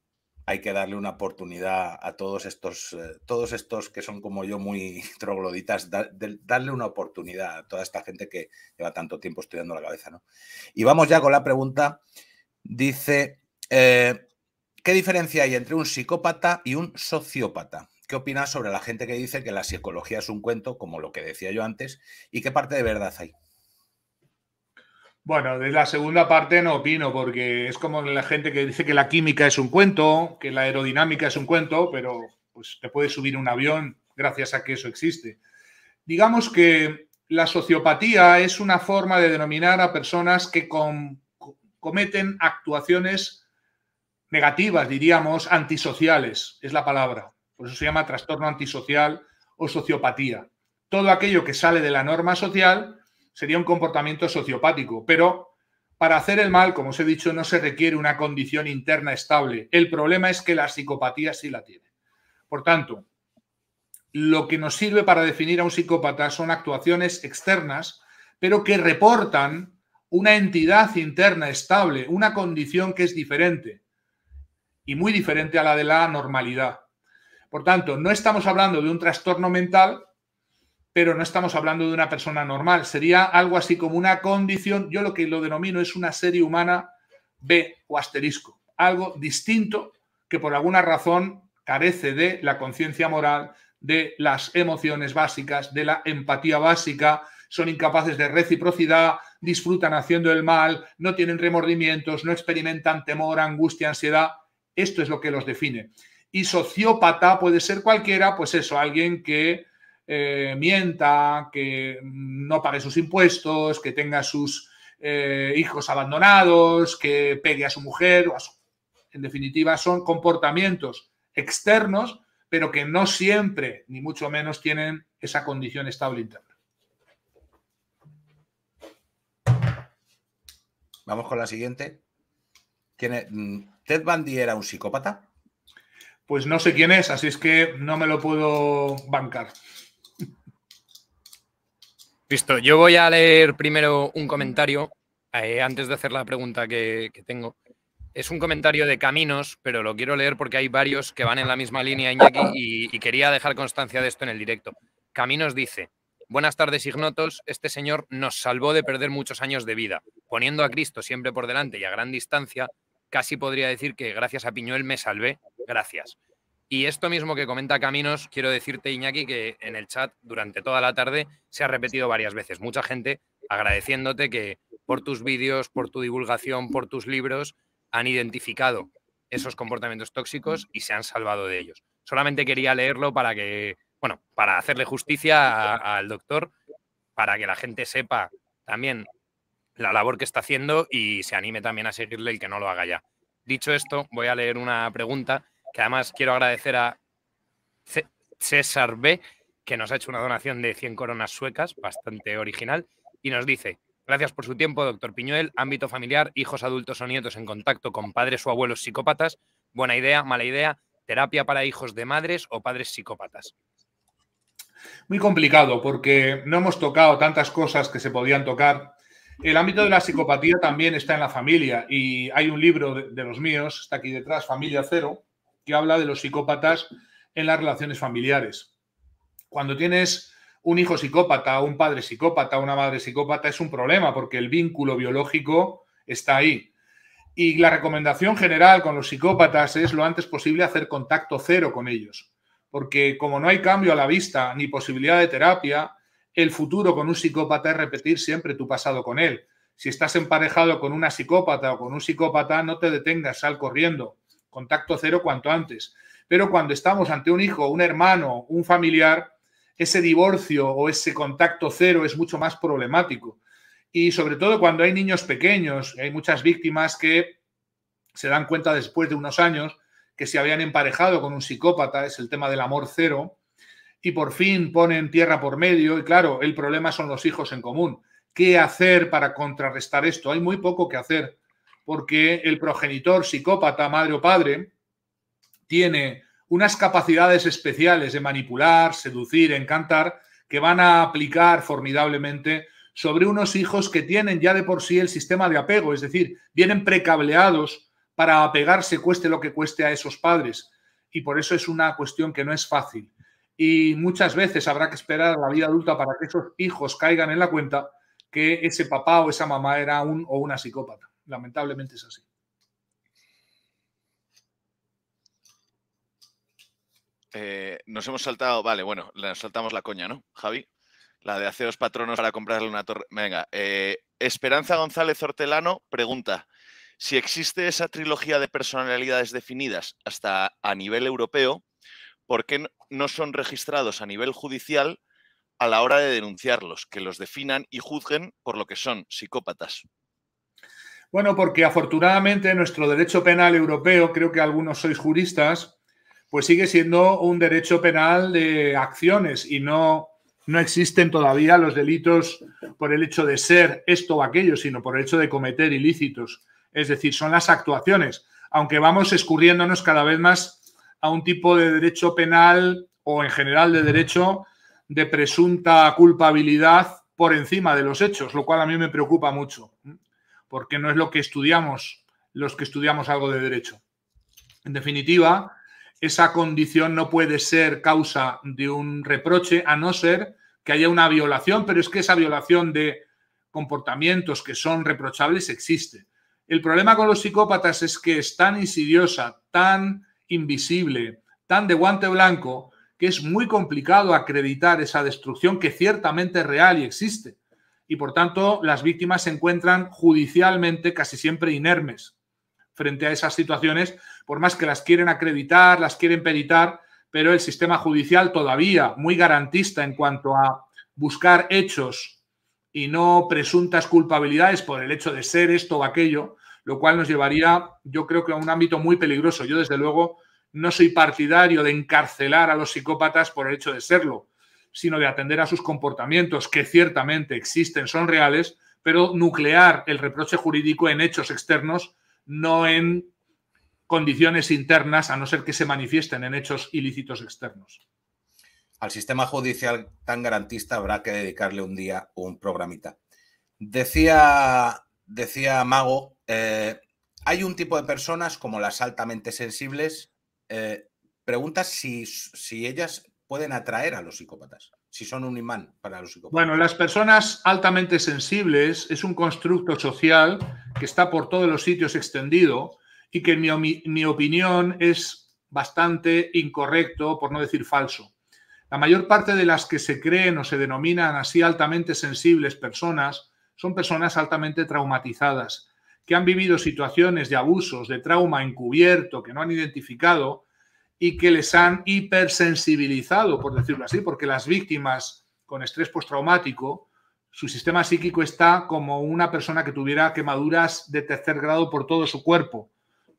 hay que darle una oportunidad a todos estos, eh, todos estos que son como yo muy trogloditas, darle una oportunidad a toda esta gente que lleva tanto tiempo estudiando la cabeza. ¿no? Y vamos ya con la pregunta. Dice, eh, ¿qué diferencia hay entre un psicópata y un sociópata? ¿Qué opinas sobre la gente que dice que la psicología es un cuento, como lo que decía yo antes, y qué parte de verdad hay? Bueno, de la segunda parte no opino, porque es como la gente que dice que la química es un cuento, que la aerodinámica es un cuento, pero pues te puedes subir un avión gracias a que eso existe. Digamos que la sociopatía es una forma de denominar a personas que cometen actuaciones negativas, diríamos, antisociales, es la palabra. Por eso se llama trastorno antisocial o sociopatía. Todo aquello que sale de la norma social sería un comportamiento sociopático, pero para hacer el mal, como os he dicho, no se requiere una condición interna estable. El problema es que la psicopatía sí la tiene. Por tanto, lo que nos sirve para definir a un psicópata son actuaciones externas, pero que reportan una entidad interna estable, una condición que es diferente y muy diferente a la de la normalidad. Por tanto, no estamos hablando de un trastorno mental, pero no estamos hablando de una persona normal. Sería algo así como una condición, yo lo que lo denomino es una serie humana B o asterisco, algo distinto que por alguna razón carece de la conciencia moral, de las emociones básicas, de la empatía básica, son incapaces de reciprocidad, disfrutan haciendo el mal, no tienen remordimientos, no experimentan temor, angustia, ansiedad. Esto es lo que los define. Y sociópata puede ser cualquiera, pues eso, alguien que eh, mienta, que no pague sus impuestos, que tenga sus eh, hijos abandonados, que pegue a su mujer. En definitiva, son comportamientos externos, pero que no siempre, ni mucho menos, tienen esa condición estable interna. Vamos con la siguiente. Mm, ¿Ted Bundy era un psicópata? Pues no sé quién es, así es que no me lo puedo bancar. Listo, yo voy a leer primero un comentario eh, antes de hacer la pregunta que, tengo. Es un comentario de caminos, pero lo quiero leer porque hay varios que van en la misma línea, Iñaki, y, y quería dejar constancia de esto en el directo. Caminos dice, buenas tardes, ignotos, este señor nos salvó de perder muchos años de vida. Poniendo a Cristo siempre por delante y a gran distancia, casi podría decir que gracias a Piñuel me salvé, gracias. Y esto mismo que comenta Caminos, quiero decirte, Iñaki, que en el chat durante toda la tarde se ha repetido varias veces. Mucha gente agradeciéndote que por tus vídeos, por tu divulgación, por tus libros, han identificado esos comportamientos tóxicos y se han salvado de ellos. Solamente quería leerlo para que, bueno, para hacerle justicia al doctor, para que la gente sepa también la labor que está haciendo y se anime también a seguirle el que no lo haga ya. Dicho esto, voy a leer una pregunta además quiero agradecer a César B, que nos ha hecho una donación de 100 coronas suecas, bastante original, y nos dice, gracias por su tiempo, doctor Piñuel, ámbito familiar, hijos adultos o nietos en contacto con padres o abuelos psicópatas, buena idea, mala idea, terapia para hijos de madres o padres psicópatas. Muy complicado, porque no hemos tocado tantas cosas que se podían tocar. El ámbito de la psicopatía también está en la familia y hay un libro de, de los míos, está aquí detrás, Familia Cero, que habla de los psicópatas en las relaciones familiares. Cuando tienes un hijo psicópata, un padre psicópata, una madre psicópata, es un problema porque el vínculo biológico está ahí. Y la recomendación general con los psicópatas es lo antes posible hacer contacto cero con ellos, porque como no hay cambio a la vista ni posibilidad de terapia, el futuro con un psicópata es repetir siempre tu pasado con él. Si estás emparejado con una psicópata o con un psicópata, no te detengas, sal corriendo contacto cero cuanto antes. Pero cuando estamos ante un hijo, un hermano, un familiar, ese divorcio o ese contacto cero es mucho más problemático. Y sobre todo cuando hay niños pequeños, hay muchas víctimas que se dan cuenta después de unos años que se habían emparejado con un psicópata, es el tema del amor cero, y por fin ponen tierra por medio, y claro, el problema son los hijos en común. ¿Qué hacer para contrarrestar esto? Hay muy poco que hacer porque el progenitor psicópata, madre o padre, tiene unas capacidades especiales de manipular, seducir, encantar, que van a aplicar formidablemente sobre unos hijos que tienen ya de por sí el sistema de apego, es decir, vienen precableados para apegarse, cueste lo que cueste a esos padres. Y por eso es una cuestión que no es fácil. Y muchas veces habrá que esperar a la vida adulta para que esos hijos caigan en la cuenta que ese papá o esa mamá era un o una psicópata. Lamentablemente es así. Eh, nos hemos saltado, vale, bueno, nos saltamos la coña, ¿no, Javi? La de haceros patronos para comprarle una torre. Venga, eh, Esperanza González Hortelano pregunta, si existe esa trilogía de personalidades definidas hasta a nivel europeo, ¿por qué no son registrados a nivel judicial a la hora de denunciarlos, que los definan y juzguen por lo que son psicópatas? Bueno, porque afortunadamente nuestro derecho penal europeo, creo que algunos sois juristas, pues sigue siendo un derecho penal de acciones y no, no existen todavía los delitos por el hecho de ser esto o aquello, sino por el hecho de cometer ilícitos. Es decir, son las actuaciones, aunque vamos escurriéndonos cada vez más a un tipo de derecho penal o en general de derecho de presunta culpabilidad por encima de los hechos, lo cual a mí me preocupa mucho porque no es lo que estudiamos los que estudiamos algo de derecho. En definitiva, esa condición no puede ser causa de un reproche a no ser que haya una violación, pero es que esa violación de comportamientos que son reprochables existe. El problema con los psicópatas es que es tan insidiosa, tan invisible, tan de guante blanco, que es muy complicado acreditar esa destrucción que ciertamente es real y existe y por tanto las víctimas se encuentran judicialmente casi siempre inermes frente a esas situaciones, por más que las quieren acreditar, las quieren peritar, pero el sistema judicial todavía muy garantista en cuanto a buscar hechos y no presuntas culpabilidades por el hecho de ser esto o aquello, lo cual nos llevaría, yo creo que a un ámbito muy peligroso. Yo, desde luego, no soy partidario de encarcelar a los psicópatas por el hecho de serlo, sino de atender a sus comportamientos que ciertamente existen, son reales, pero nuclear el reproche jurídico en hechos externos, no en condiciones internas, a no ser que se manifiesten en hechos ilícitos externos. Al sistema judicial tan garantista habrá que dedicarle un día un programita. Decía, decía Mago, eh, hay un tipo de personas como las altamente sensibles. Eh, preguntas si, si ellas pueden atraer a los psicópatas, si son un imán para los psicópatas. Bueno, las personas altamente sensibles es un constructo social que está por todos los sitios extendido y que en mi, opinión es bastante incorrecto, por no decir falso. La mayor parte de las que se creen o se denominan así altamente sensibles personas son personas altamente traumatizadas, que han vivido situaciones de abusos, de trauma encubierto, que no han identificado y que les han hipersensibilizado, por decirlo así, porque las víctimas con estrés postraumático, su sistema psíquico está como una persona que tuviera quemaduras de tercer grado por todo su cuerpo.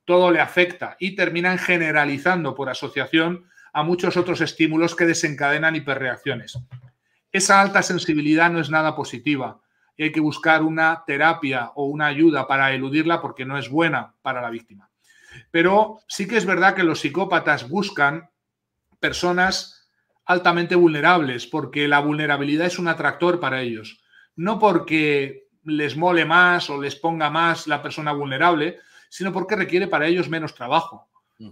Todo le afecta y terminan generalizando por asociación a muchos otros estímulos que desencadenan hiperreacciones. Esa alta sensibilidad no es nada positiva y hay que buscar una terapia o una ayuda para eludirla porque no es buena para la víctima. Pero sí que es verdad que los psicópatas buscan personas altamente vulnerables, porque la vulnerabilidad es un atractor para ellos. No porque les mole más o les ponga más la persona vulnerable, sino porque requiere para ellos menos trabajo.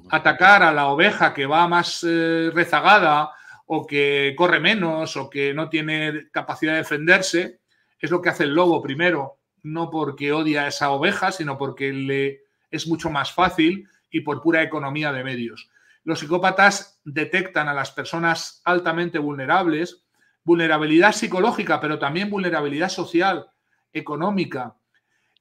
Atacar a la oveja que va más eh, rezagada o que corre menos o que no tiene capacidad de defenderse es lo que hace el lobo primero, no porque odia a esa oveja, sino porque le es mucho más fácil y por pura economía de medios. Los psicópatas detectan a las personas altamente vulnerables, vulnerabilidad psicológica, pero también vulnerabilidad social, económica.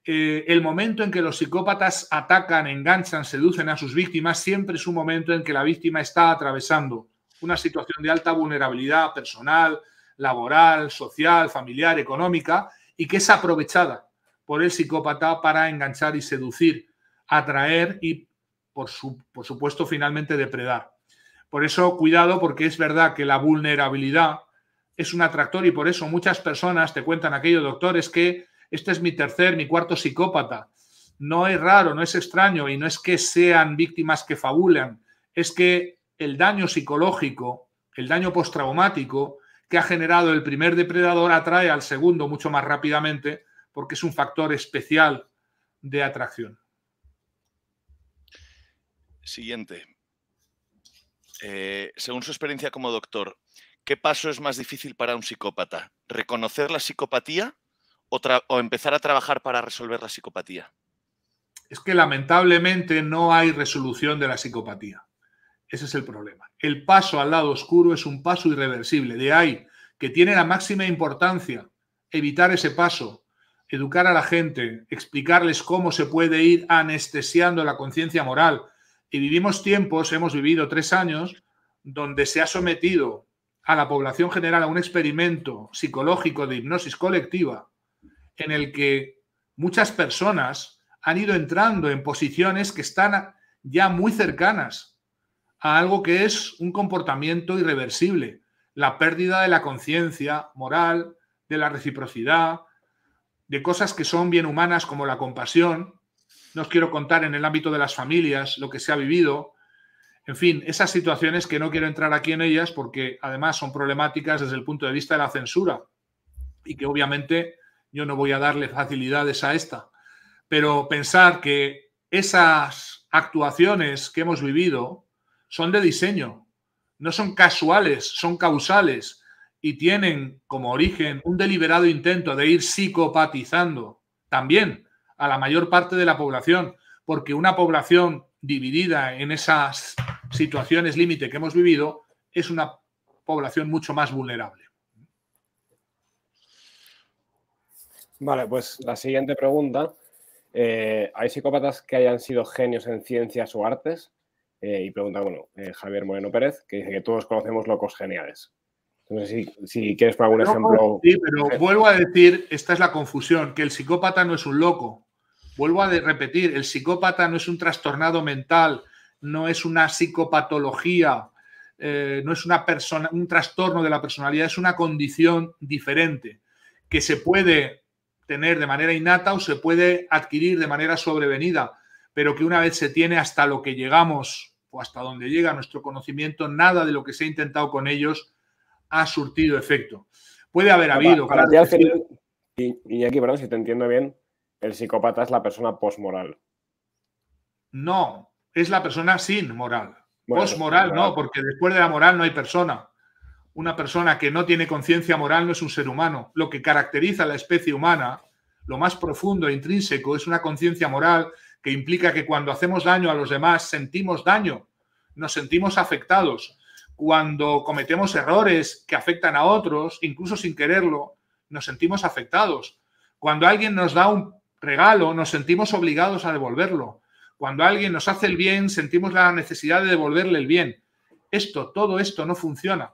Eh, el momento en que los psicópatas atacan, enganchan, seducen a sus víctimas, siempre es un momento en que la víctima está atravesando una situación de alta vulnerabilidad personal, laboral, social, familiar, económica, y que es aprovechada por el psicópata para enganchar y seducir atraer y, por, supuesto, finalmente depredar. Por eso, cuidado, porque es verdad que la vulnerabilidad es un atractor y por eso muchas personas te cuentan aquello, doctor, es que este es mi tercer, mi cuarto psicópata. No es raro, no es extraño y no es que sean víctimas que fabulan, es que el daño psicológico, el daño postraumático que ha generado el primer depredador atrae al segundo mucho más rápidamente porque es un factor especial de atracción. Siguiente. Eh, según su experiencia como doctor, ¿qué paso es más difícil para un psicópata? ¿Reconocer la psicopatía o, empezar a trabajar para resolver la psicopatía? Es que lamentablemente no hay resolución de la psicopatía. Ese es el problema. El paso al lado oscuro es un paso irreversible. De ahí que tiene la máxima importancia evitar ese paso, educar a la gente, explicarles cómo se puede ir anestesiando la conciencia moral, y vivimos tiempos, hemos vivido tres años, donde se ha sometido a la población general a un experimento psicológico de hipnosis colectiva en el que muchas personas han ido entrando en posiciones que están ya muy cercanas a algo que es un comportamiento irreversible, la pérdida de la conciencia moral, de la reciprocidad, de cosas que son bien humanas como la compasión, no os quiero contar en el ámbito de las familias lo que se ha vivido. En fin, esas situaciones que no quiero entrar aquí en ellas porque además son problemáticas desde el punto de vista de la censura y que obviamente yo no voy a darle facilidades a esta. Pero pensar que esas actuaciones que hemos vivido son de diseño, no son casuales, son causales y tienen como origen un deliberado intento de ir psicopatizando también a la mayor parte de la población, porque una población dividida en esas situaciones límite que hemos vivido es una población mucho más vulnerable. Vale, pues la siguiente pregunta. Eh, ¿Hay psicópatas que hayan sido genios en ciencias o artes? Eh, y pregunta, bueno, eh, Javier Moreno Pérez, que dice que todos conocemos locos geniales. No sé si, quieres por algún ejemplo. Sí, pero vuelvo a decir, esta es la confusión, que el psicópata no es un loco. Vuelvo a repetir, el psicópata no es un trastornado mental, no es una psicopatología, eh, no es una persona, un trastorno de la personalidad, es una condición diferente que se puede tener de manera innata o se puede adquirir de manera sobrevenida, pero que una vez se tiene hasta lo que llegamos o hasta donde llega nuestro conocimiento, nada de lo que se ha intentado con ellos ha surtido efecto. Puede haber habido. y, aquí, perdón, si te entiendo bien, el psicópata es la persona postmoral No, es la persona sin moral. Postmoral no, porque después de la moral no hay persona. Una persona que no tiene conciencia moral no es un ser humano. Lo que caracteriza a la especie humana, lo más profundo e intrínseco, es una conciencia moral que implica que cuando hacemos daño a los demás sentimos daño, nos sentimos afectados. Cuando cometemos errores que afectan a otros, incluso sin quererlo, nos sentimos afectados. Cuando alguien nos da un regalo, nos sentimos obligados a devolverlo. Cuando alguien nos hace el bien, sentimos la necesidad de devolverle el bien. Esto, todo esto no funciona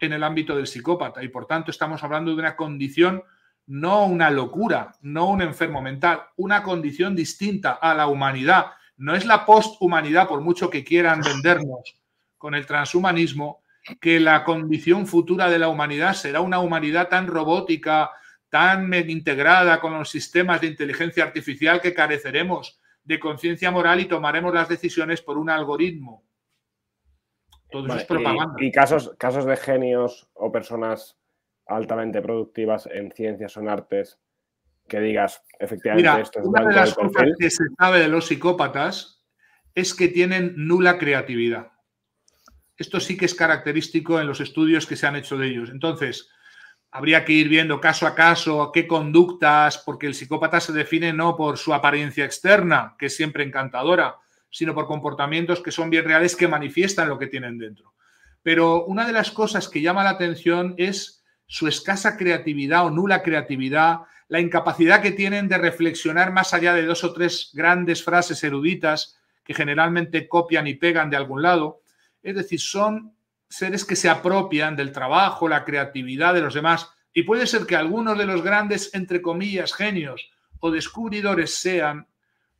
en el ámbito del psicópata y por tanto estamos hablando de una condición, no una locura, no un enfermo mental, una condición distinta a la humanidad. No es la posthumanidad, por mucho que quieran vendernos con el transhumanismo, que la condición futura de la humanidad será una humanidad tan robótica, tan integrada con los sistemas de inteligencia artificial que careceremos de conciencia moral y tomaremos las decisiones por un algoritmo. Todo eso es propaganda. Y, casos, casos de genios o personas altamente productivas en ciencias o en artes que digas, efectivamente, esto es una de las cosas que se sabe de los psicópatas es que tienen nula creatividad. Esto sí que es característico en los estudios que se han hecho de ellos. Entonces, habría que ir viendo caso a caso qué conductas, porque el psicópata se define no por su apariencia externa, que es siempre encantadora, sino por comportamientos que son bien reales que manifiestan lo que tienen dentro. Pero una de las cosas que llama la atención es su escasa creatividad o nula creatividad, la incapacidad que tienen de reflexionar más allá de dos o tres grandes frases eruditas que generalmente copian y pegan de algún lado. Es decir, son seres que se apropian del trabajo, la creatividad de los demás, y puede ser que algunos de los grandes, entre comillas, genios o descubridores sean,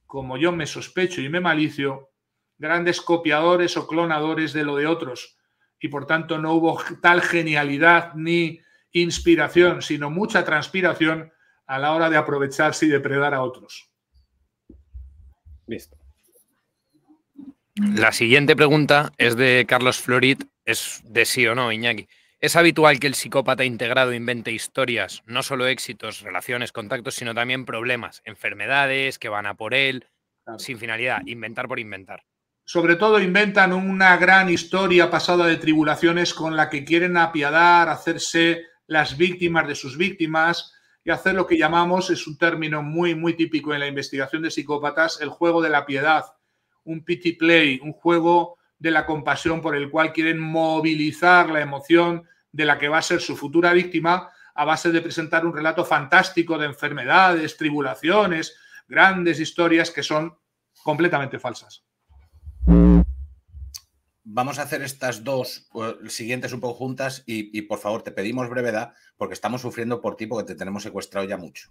como yo me sospecho y me malicio, grandes copiadores o clonadores de lo de otros, y por tanto no hubo tal genialidad ni inspiración, sino mucha transpiración a la hora de aprovecharse y depredar a otros. Listo. La siguiente pregunta es de Carlos Florit es de sí o no, Iñaki. ¿Es habitual que el psicópata integrado invente historias, no solo éxitos, relaciones, contactos, sino también problemas, enfermedades que van a por él, sin finalidad, inventar por inventar? Sobre todo inventan una gran historia pasada de tribulaciones con la que quieren apiadar, hacerse las víctimas de sus víctimas y hacer lo que llamamos, es un término muy, muy típico en la investigación de psicópatas, el juego de la piedad, un pity play, un juego de la compasión por el cual quieren movilizar la emoción de la que va a ser su futura víctima a base de presentar un relato fantástico de enfermedades, tribulaciones, grandes historias que son completamente falsas. Vamos a hacer estas dos eh, siguientes un poco juntas y, y por favor te pedimos brevedad porque estamos sufriendo por ti porque te tenemos secuestrado ya mucho.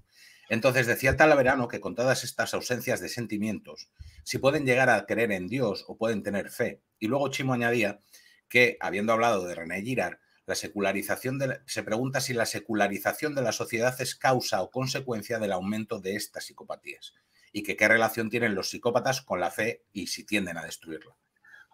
Entonces decía Talaverano que con todas estas ausencias de sentimientos, si pueden llegar a creer en Dios o pueden tener fe. Y luego Chimo añadía que, habiendo hablado de René Girard, la secularización de se pregunta si la secularización de la sociedad es causa o consecuencia del aumento de estas psicopatías y que qué relación tienen los psicópatas con la fe y si tienden a destruirla.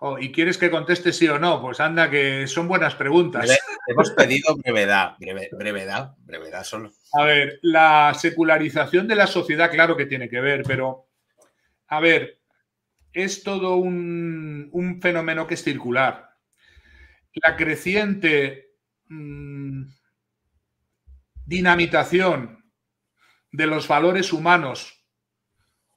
Oh, ¿Y quieres que conteste sí o no? Pues anda, que son buenas preguntas. hemos pedido brevedad, brevedad, brevedad solo. A ver, la secularización de la sociedad, claro que tiene que ver, pero a ver, es todo un, fenómeno que es circular. La creciente mm, dinamitación de los valores humanos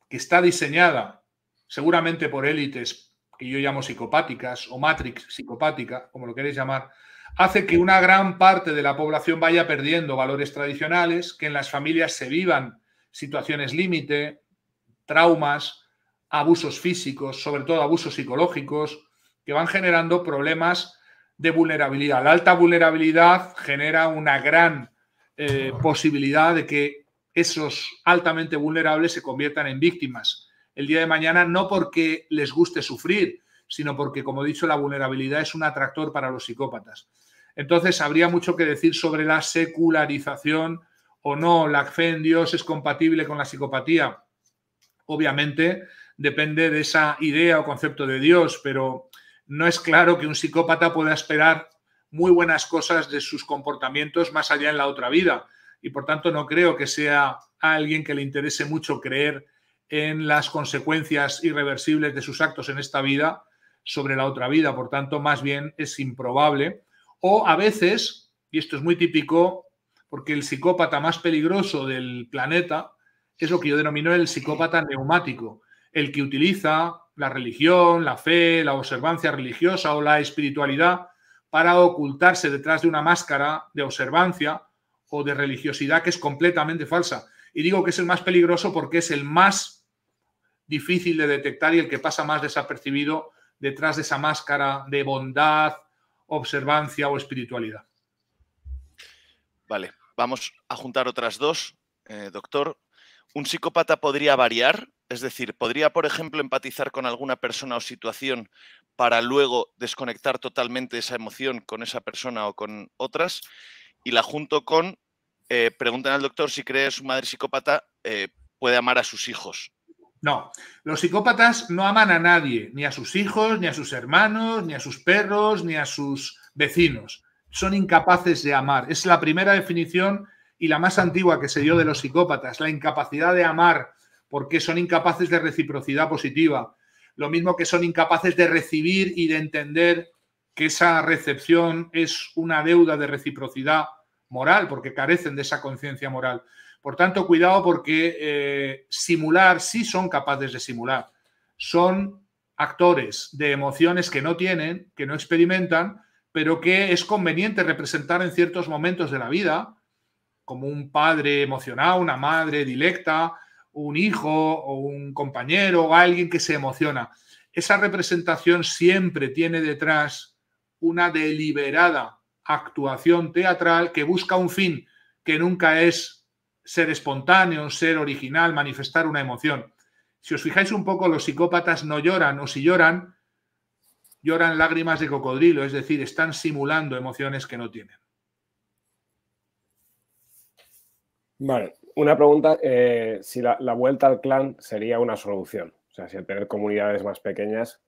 que está diseñada seguramente por élites, que yo llamo psicopáticas o matrix psicopática, como lo queréis llamar, hace que una gran parte de la población vaya perdiendo valores tradicionales, que en las familias se vivan situaciones límite, traumas, abusos físicos, sobre todo abusos psicológicos, que van generando problemas de vulnerabilidad. La alta vulnerabilidad genera una gran eh, posibilidad de que esos altamente vulnerables se conviertan en víctimas el día de mañana, no porque les guste sufrir, sino porque, como he dicho, la vulnerabilidad es un atractor para los psicópatas. Entonces, habría mucho que decir sobre la secularización o no, la fe en Dios es compatible con la psicopatía. Obviamente, depende de esa idea o concepto de Dios, pero no es claro que un psicópata pueda esperar muy buenas cosas de sus comportamientos más allá en la otra vida. Y por tanto, no creo que sea a alguien que le interese mucho creer en las consecuencias irreversibles de sus actos en esta vida sobre la otra vida, por tanto, más bien es improbable. O a veces, y esto es muy típico, porque el psicópata más peligroso del planeta es lo que yo denomino el psicópata neumático, el que utiliza la religión, la fe, la observancia religiosa o la espiritualidad para ocultarse detrás de una máscara de observancia o de religiosidad que es completamente falsa. Y digo que es el más peligroso porque es el más difícil de detectar y el que pasa más desapercibido detrás de esa máscara de bondad, observancia o espiritualidad. Vale, vamos a juntar otras dos, eh, doctor. ¿Un psicópata podría variar? Es decir, ¿podría, por ejemplo, empatizar con alguna persona o situación para luego desconectar totalmente esa emoción con esa persona o con otras? Y la junto con, eh, preguntan al doctor si cree que su madre psicópata eh, puede amar a sus hijos. No, los psicópatas no aman a nadie, ni a sus hijos, ni a sus hermanos, ni a sus perros, ni a sus vecinos. Son incapaces de amar. Es la primera definición y la más antigua que se dio de los psicópatas, la incapacidad de amar, porque son incapaces de reciprocidad positiva. Lo mismo que son incapaces de recibir y de entender que esa recepción es una deuda de reciprocidad moral, porque carecen de esa conciencia moral. Por tanto, cuidado porque eh, simular, sí son capaces de simular. Son actores de emociones que no tienen, que no experimentan, pero que es conveniente representar en ciertos momentos de la vida, como un padre emocionado, una madre directa, un hijo o un compañero o alguien que se emociona. Esa representación siempre tiene detrás una deliberada actuación teatral que busca un fin que nunca es ser espontáneo, ser original, manifestar una emoción. Si os fijáis un poco, los psicópatas no lloran o si lloran, lloran lágrimas de cocodrilo, es decir, están simulando emociones que no tienen. Vale, una pregunta, eh, si la, la, vuelta al clan sería una solución, o sea, si al tener comunidades más pequeñas,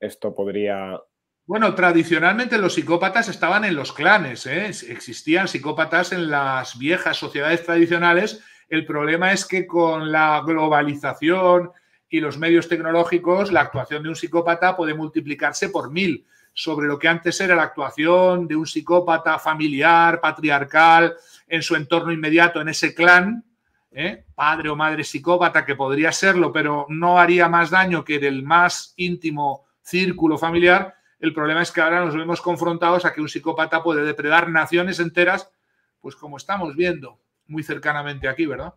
esto podría bueno, tradicionalmente los psicópatas estaban en los clanes, ¿eh? existían psicópatas en las viejas sociedades tradicionales. El problema es que con la globalización y los medios tecnológicos, la actuación de un psicópata puede multiplicarse por mil sobre lo que antes era la actuación de un psicópata familiar, patriarcal, en su entorno inmediato, en ese clan, ¿eh? padre o madre psicópata, que podría serlo, pero no haría más daño que del más íntimo círculo familiar el problema es que ahora nos vemos confrontados a que un psicópata puede depredar naciones enteras, pues como estamos viendo muy cercanamente aquí, ¿verdad?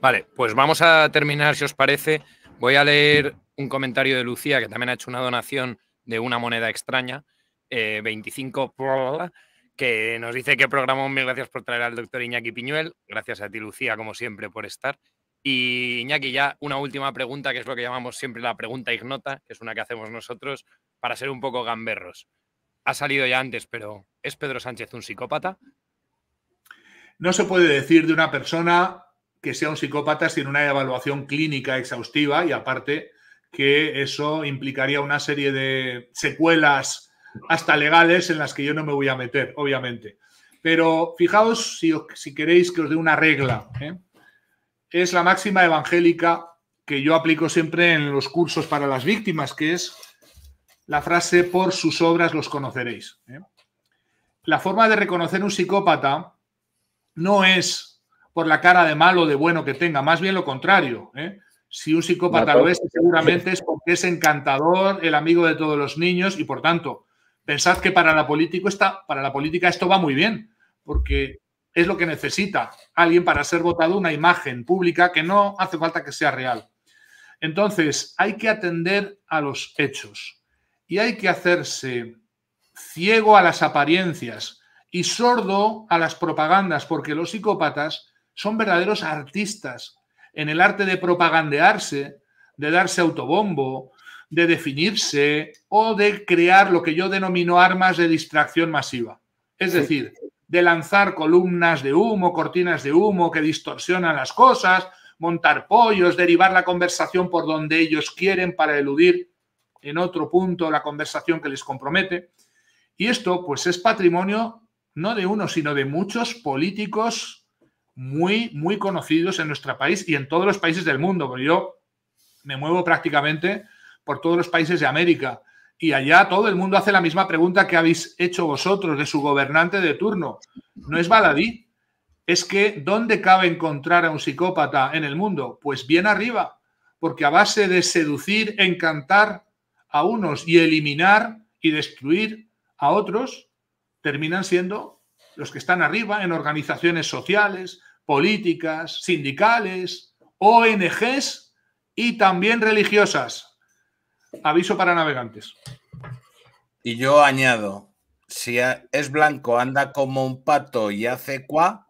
Vale, pues vamos a terminar, si os parece. Voy a leer un comentario de Lucía, que también ha hecho una donación de una moneda extraña, 25, eh, que nos dice que programó mil gracias por traer al doctor Iñaki Piñuel. Gracias a ti, Lucía, como siempre, por estar. Y Iñaki, ya una última pregunta, que es lo que llamamos siempre la pregunta ignota, que es una que hacemos nosotros, para ser un poco gamberros. Ha salido ya antes, pero ¿es Pedro Sánchez un psicópata? No se puede decir de una persona que sea un psicópata sin una evaluación clínica exhaustiva y aparte que eso implicaría una serie de secuelas hasta legales en las que yo no me voy a meter, obviamente. Pero fijaos si, queréis que os dé una regla. ¿eh? es la máxima evangélica que yo aplico siempre en los cursos para las víctimas, que es la frase por sus obras los conoceréis. ¿eh? La forma de reconocer un psicópata no es por la cara de malo o de bueno que tenga, más bien lo contrario. ¿eh? Si un psicópata lo es, seguramente es porque es encantador, el amigo de todos los niños y por tanto, pensad que para la, para la política esto va muy bien, porque es lo que necesita alguien para ser votado una imagen pública que no hace falta que sea real. Entonces, hay que atender a los hechos y hay que hacerse ciego a las apariencias y sordo a las propagandas, porque los psicópatas son verdaderos artistas en el arte de propagandearse, de darse autobombo, de definirse o de crear lo que yo denomino armas de distracción masiva. Es decir, de lanzar columnas de humo, cortinas de humo que distorsionan las cosas, montar pollos, derivar la conversación por donde ellos quieren para eludir en otro punto la conversación que les compromete. Y esto pues es patrimonio no de uno, sino de muchos políticos muy, muy conocidos en nuestro país y en todos los países del mundo, porque yo me muevo prácticamente por todos los países de América y allá todo el mundo hace la misma pregunta que habéis hecho vosotros de su gobernante de turno. No es baladí. Es que, ¿dónde cabe encontrar a un psicópata en el mundo? Pues bien arriba, porque a base de seducir, encantar a unos y eliminar y destruir a otros, terminan siendo los que están arriba en organizaciones sociales, políticas, sindicales, ONGs y también religiosas. Aviso para navegantes. Y yo añado, si es blanco, anda como un pato y hace cuá,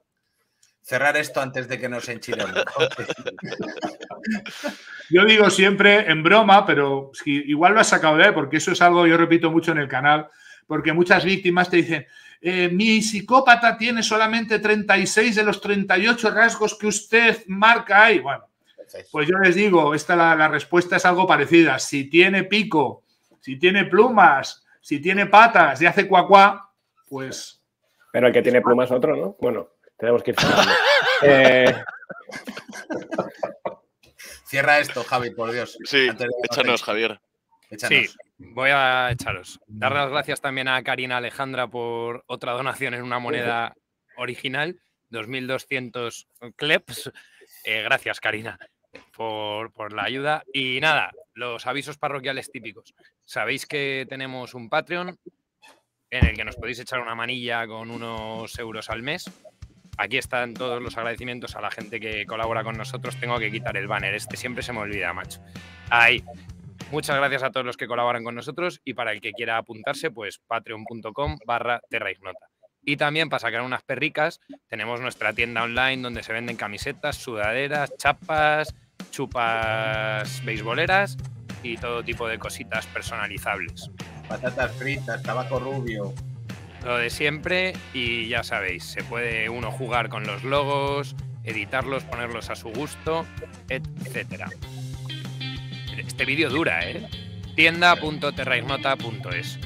cerrar esto antes de que nos enchilemos. yo digo siempre en broma, pero igual lo has sacado de porque eso es algo yo repito mucho en el canal, porque muchas víctimas te dicen, eh, mi psicópata tiene solamente 36 de los 38 rasgos que usted marca ahí. Bueno, pues yo les digo, esta la, respuesta es algo parecida. Si tiene pico, si tiene plumas, si tiene patas y hace cuacuá, pues. Pero el que tiene plumas otro, ¿no? Bueno, tenemos que ir eh, Cierra esto, Javi, por Dios. Sí, échanos, Javier. Sí, voy a echaros. Dar las gracias también a Karina Alejandra por otra donación en una moneda original, 2.200 CLEPS. Eh, gracias, Karina por, la ayuda. Y nada, los avisos parroquiales típicos. Sabéis que tenemos un Patreon en el que nos podéis echar una manilla con unos euros al mes. Aquí están todos los agradecimientos a la gente que colabora con nosotros. Tengo que quitar el banner, este siempre se me olvida, macho. Ahí. Muchas gracias a todos los que colaboran con nosotros y para el que quiera apuntarse, pues patreon.com barra terraignota. Y también para sacar unas perricas, tenemos nuestra tienda online donde se venden camisetas, sudaderas, chapas, chupas beisboleras y todo tipo de cositas personalizables. Patatas fritas, tabaco rubio. Lo de siempre y ya sabéis, se puede uno jugar con los logos, editarlos, ponerlos a su gusto, etc. Este vídeo dura, ¿eh? tienda.terraignota.es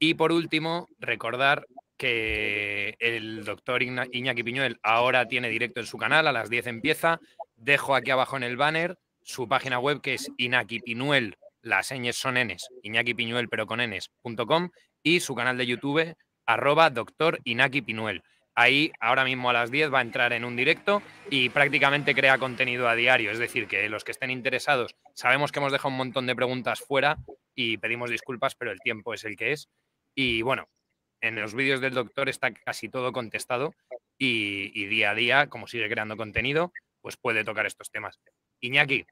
Y por último, recordar que el doctor Iñaki Piñuel ahora tiene directo en su canal, a las 10 empieza. Dejo aquí abajo en el banner su página web que es Iñaki Piñuel, las señas son enes Iñaki Piñuel pero con puntocom y su canal de YouTube arroba doctor Iñaki Piñuel. Ahí ahora mismo a las 10 va a entrar en un directo y prácticamente crea contenido a diario. Es decir, que los que estén interesados, sabemos que hemos dejado un montón de preguntas fuera y pedimos disculpas, pero el tiempo es el que es. Y bueno, en los vídeos del doctor está casi todo contestado y, día a día, como sigue creando contenido, pues puede tocar estos temas. Iñaki,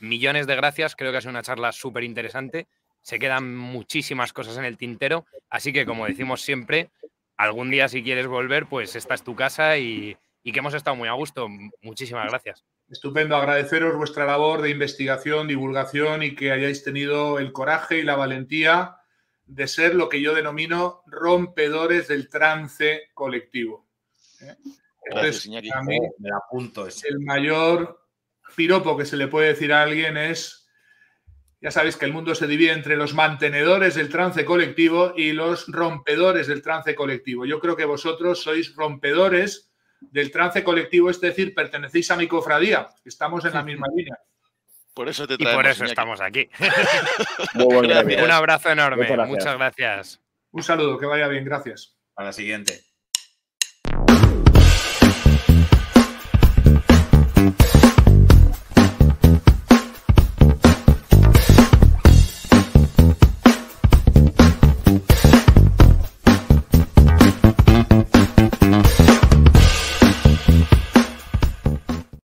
millones de gracias, creo que ha sido una charla súper interesante, se quedan muchísimas cosas en el tintero, así que como decimos siempre, algún día si quieres volver, pues esta es tu casa y, y que hemos estado muy a gusto. Muchísimas gracias. Estupendo, agradeceros vuestra labor de investigación, divulgación y que hayáis tenido el coraje y la valentía de ser lo que yo denomino rompedores del trance colectivo. ¿Eh? Me apunto el mayor piropo que se le puede decir a alguien es, ya sabéis que el mundo se divide entre los mantenedores del trance colectivo y los rompedores del trance colectivo. Yo creo que vosotros sois rompedores del trance colectivo, es decir, pertenecéis a mi cofradía, estamos en la misma línea. Por eso te y por eso estamos aquí. Un abrazo enorme. Muchas gracias. Muchas gracias. Un saludo, que vaya bien, gracias. A la siguiente.